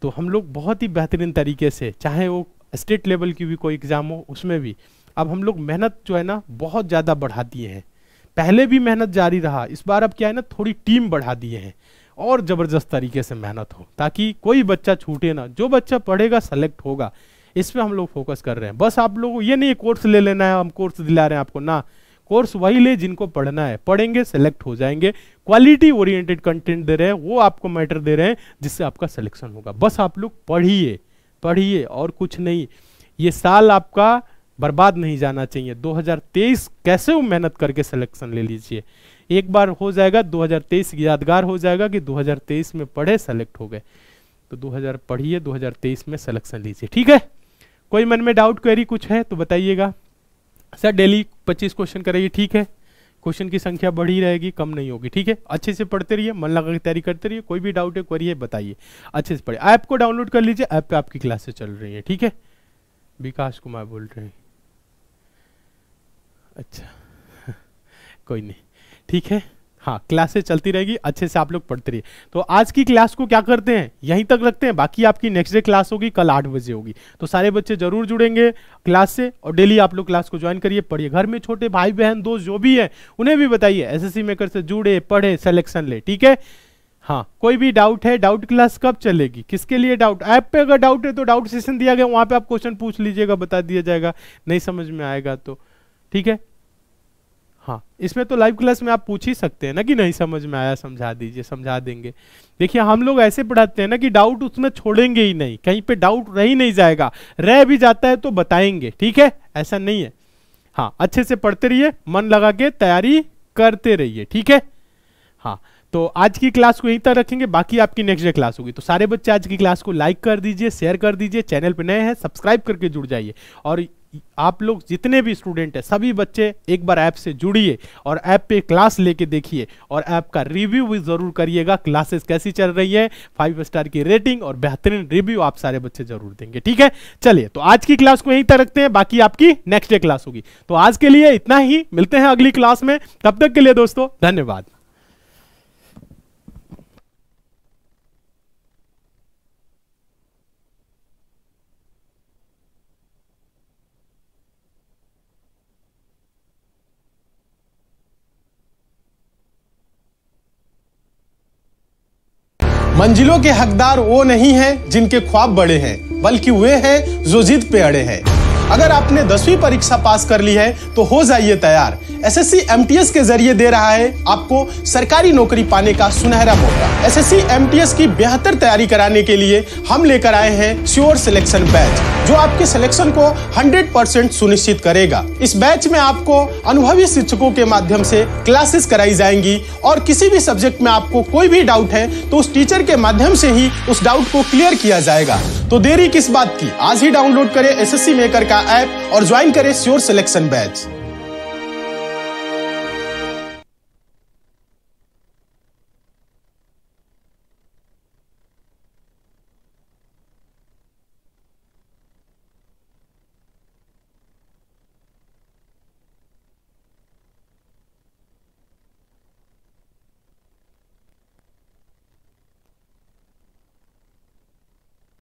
तो हम लोग बहुत ही बेहतरीन तरीके से चाहे वो स्टेट लेवल की भी कोई एग्ज़ाम हो उसमें भी अब हम लोग मेहनत जो है ना बहुत ज़्यादा बढ़ा दिए हैं पहले भी मेहनत जारी रहा इस बार अब क्या है ना थोड़ी टीम बढ़ा दिए हैं और ज़बरदस्त तरीके से मेहनत हो ताकि कोई बच्चा छूटे ना जो बच्चा पढ़ेगा सेलेक्ट होगा इस पर हम लोग फोकस कर रहे हैं बस आप लोगों ये नहीं कोर्स ले लेना है हम कोर्स दिला रहे हैं आपको ना कोर्स वही ले जिनको पढ़ना है पढ़ेंगे सेलेक्ट हो जाएंगे क्वालिटी ओरिएंटेड कंटेंट दे रहे हैं वो आपको मैटर दे रहे हैं जिससे आपका सिलेक्शन होगा बस आप लोग पढ़िए पढ़िए और कुछ नहीं ये साल आपका बर्बाद नहीं जाना चाहिए 2023 कैसे वो मेहनत करके सिलेक्शन ले लीजिए एक बार हो जाएगा 2023 यादगार हो जाएगा कि 2023 में पढ़े सेलेक्ट हो गए तो 2000 पढ़िए 2023 में सिलेक्शन लीजिए ठीक है कोई मन में डाउट क्वेरी कुछ है तो बताइएगा सर डेली 25 क्वेश्चन करेगी ठीक है क्वेश्चन की संख्या बढ़ी रहेगी कम नहीं होगी ठीक है अच्छे से पढ़ते रहिए मन लगा के तैयारी करते रहिए कोई भी डाउट है क्वेरी है बताइए अच्छे से पढ़िए ऐप को डाउनलोड कर लीजिए ऐप पर आपकी क्लासेस चल रही है ठीक है विकास कुमार बोल रहे हैं अच्छा कोई नहीं ठीक है हाँ क्लासेस चलती रहेगी अच्छे से आप लोग पढ़ते रहिए तो आज की क्लास को क्या करते हैं यहीं तक रखते हैं बाकी आपकी नेक्स्ट डे क्लास होगी कल आठ बजे होगी तो सारे बच्चे जरूर जुड़ेंगे क्लास से और डेली आप लोग क्लास को ज्वाइन करिए पढ़िए घर में छोटे भाई बहन दोस्त जो भी हैं उन्हें भी बताइए एस मेकर से जुड़े पढ़े सेलेक्शन ले ठीक है हाँ कोई भी डाउट है डाउट क्लास कब चलेगी किसके लिए डाउट ऐप पे अगर डाउट है तो डाउट सेशन दिया गया वहाँ पे आप क्वेश्चन पूछ लीजिएगा बता दिया जाएगा नहीं समझ में आएगा तो ठीक है हाँ इसमें तो लाइव क्लास में आप पूछ ही सकते हैं ना कि नहीं समझ में आया समझा दीजिए समझा देंगे देखिए हम लोग ऐसे पढ़ाते हैं ना कि डाउट उसमें छोड़ेंगे ही नहीं कहीं पे डाउट रह ही नहीं जाएगा रह भी जाता है तो बताएंगे ठीक है ऐसा नहीं है हाँ अच्छे से पढ़ते रहिए मन लगा के तैयारी करते रहिए ठीक है हाँ तो आज की क्लास को यहीं तक रखेंगे बाकी आपकी नेक्स्ट डे क्लास होगी तो सारे बच्चे आज की क्लास को लाइक कर दीजिए शेयर कर दीजिए चैनल पर नए हैं सब्सक्राइब करके जुड़ जाइए और आप लोग जितने भी स्टूडेंट हैं सभी बच्चे एक बार ऐप से जुड़िए और ऐप पे क्लास लेके देखिए और ऐप का रिव्यू भी ज़रूर करिएगा क्लासेस कैसी चल रही है फाइव स्टार की रेटिंग और बेहतरीन रिव्यू आप सारे बच्चे जरूर देंगे ठीक है चलिए तो आज की क्लास को यहीं तक रखते हैं बाकी आपकी नेक्स्ट डे क्लास होगी तो आज के लिए इतना ही मिलते हैं अगली क्लास में तब तक के लिए दोस्तों धन्यवाद मंजिलों के हकदार वो नहीं है जिनके ख्वाब बड़े हैं बल्कि वे हैं जो जिद पे अड़े हैं अगर आपने दसवीं परीक्षा पास कर ली है तो हो जाइए तैयार एस एस के जरिए दे रहा है आपको सरकारी नौकरी पाने का सुनहरा मौका एस एस की बेहतर तैयारी कराने के लिए हम लेकर आए हैं श्योर सिलेक्शन बैच जो आपके सिलेक्शन को 100 परसेंट सुनिश्चित करेगा इस बैच में आपको अनुभवी शिक्षकों के माध्यम से क्लासेस कराई जाएंगी और किसी भी सब्जेक्ट में आपको कोई भी डाउट है तो उस टीचर के माध्यम से ही उस डाउट को क्लियर किया जाएगा तो देरी किस बात की आज ही डाउनलोड करें एसएससी मेकर का का ऐप और ज्वाइन करें श्योर सिलेक्शन बैच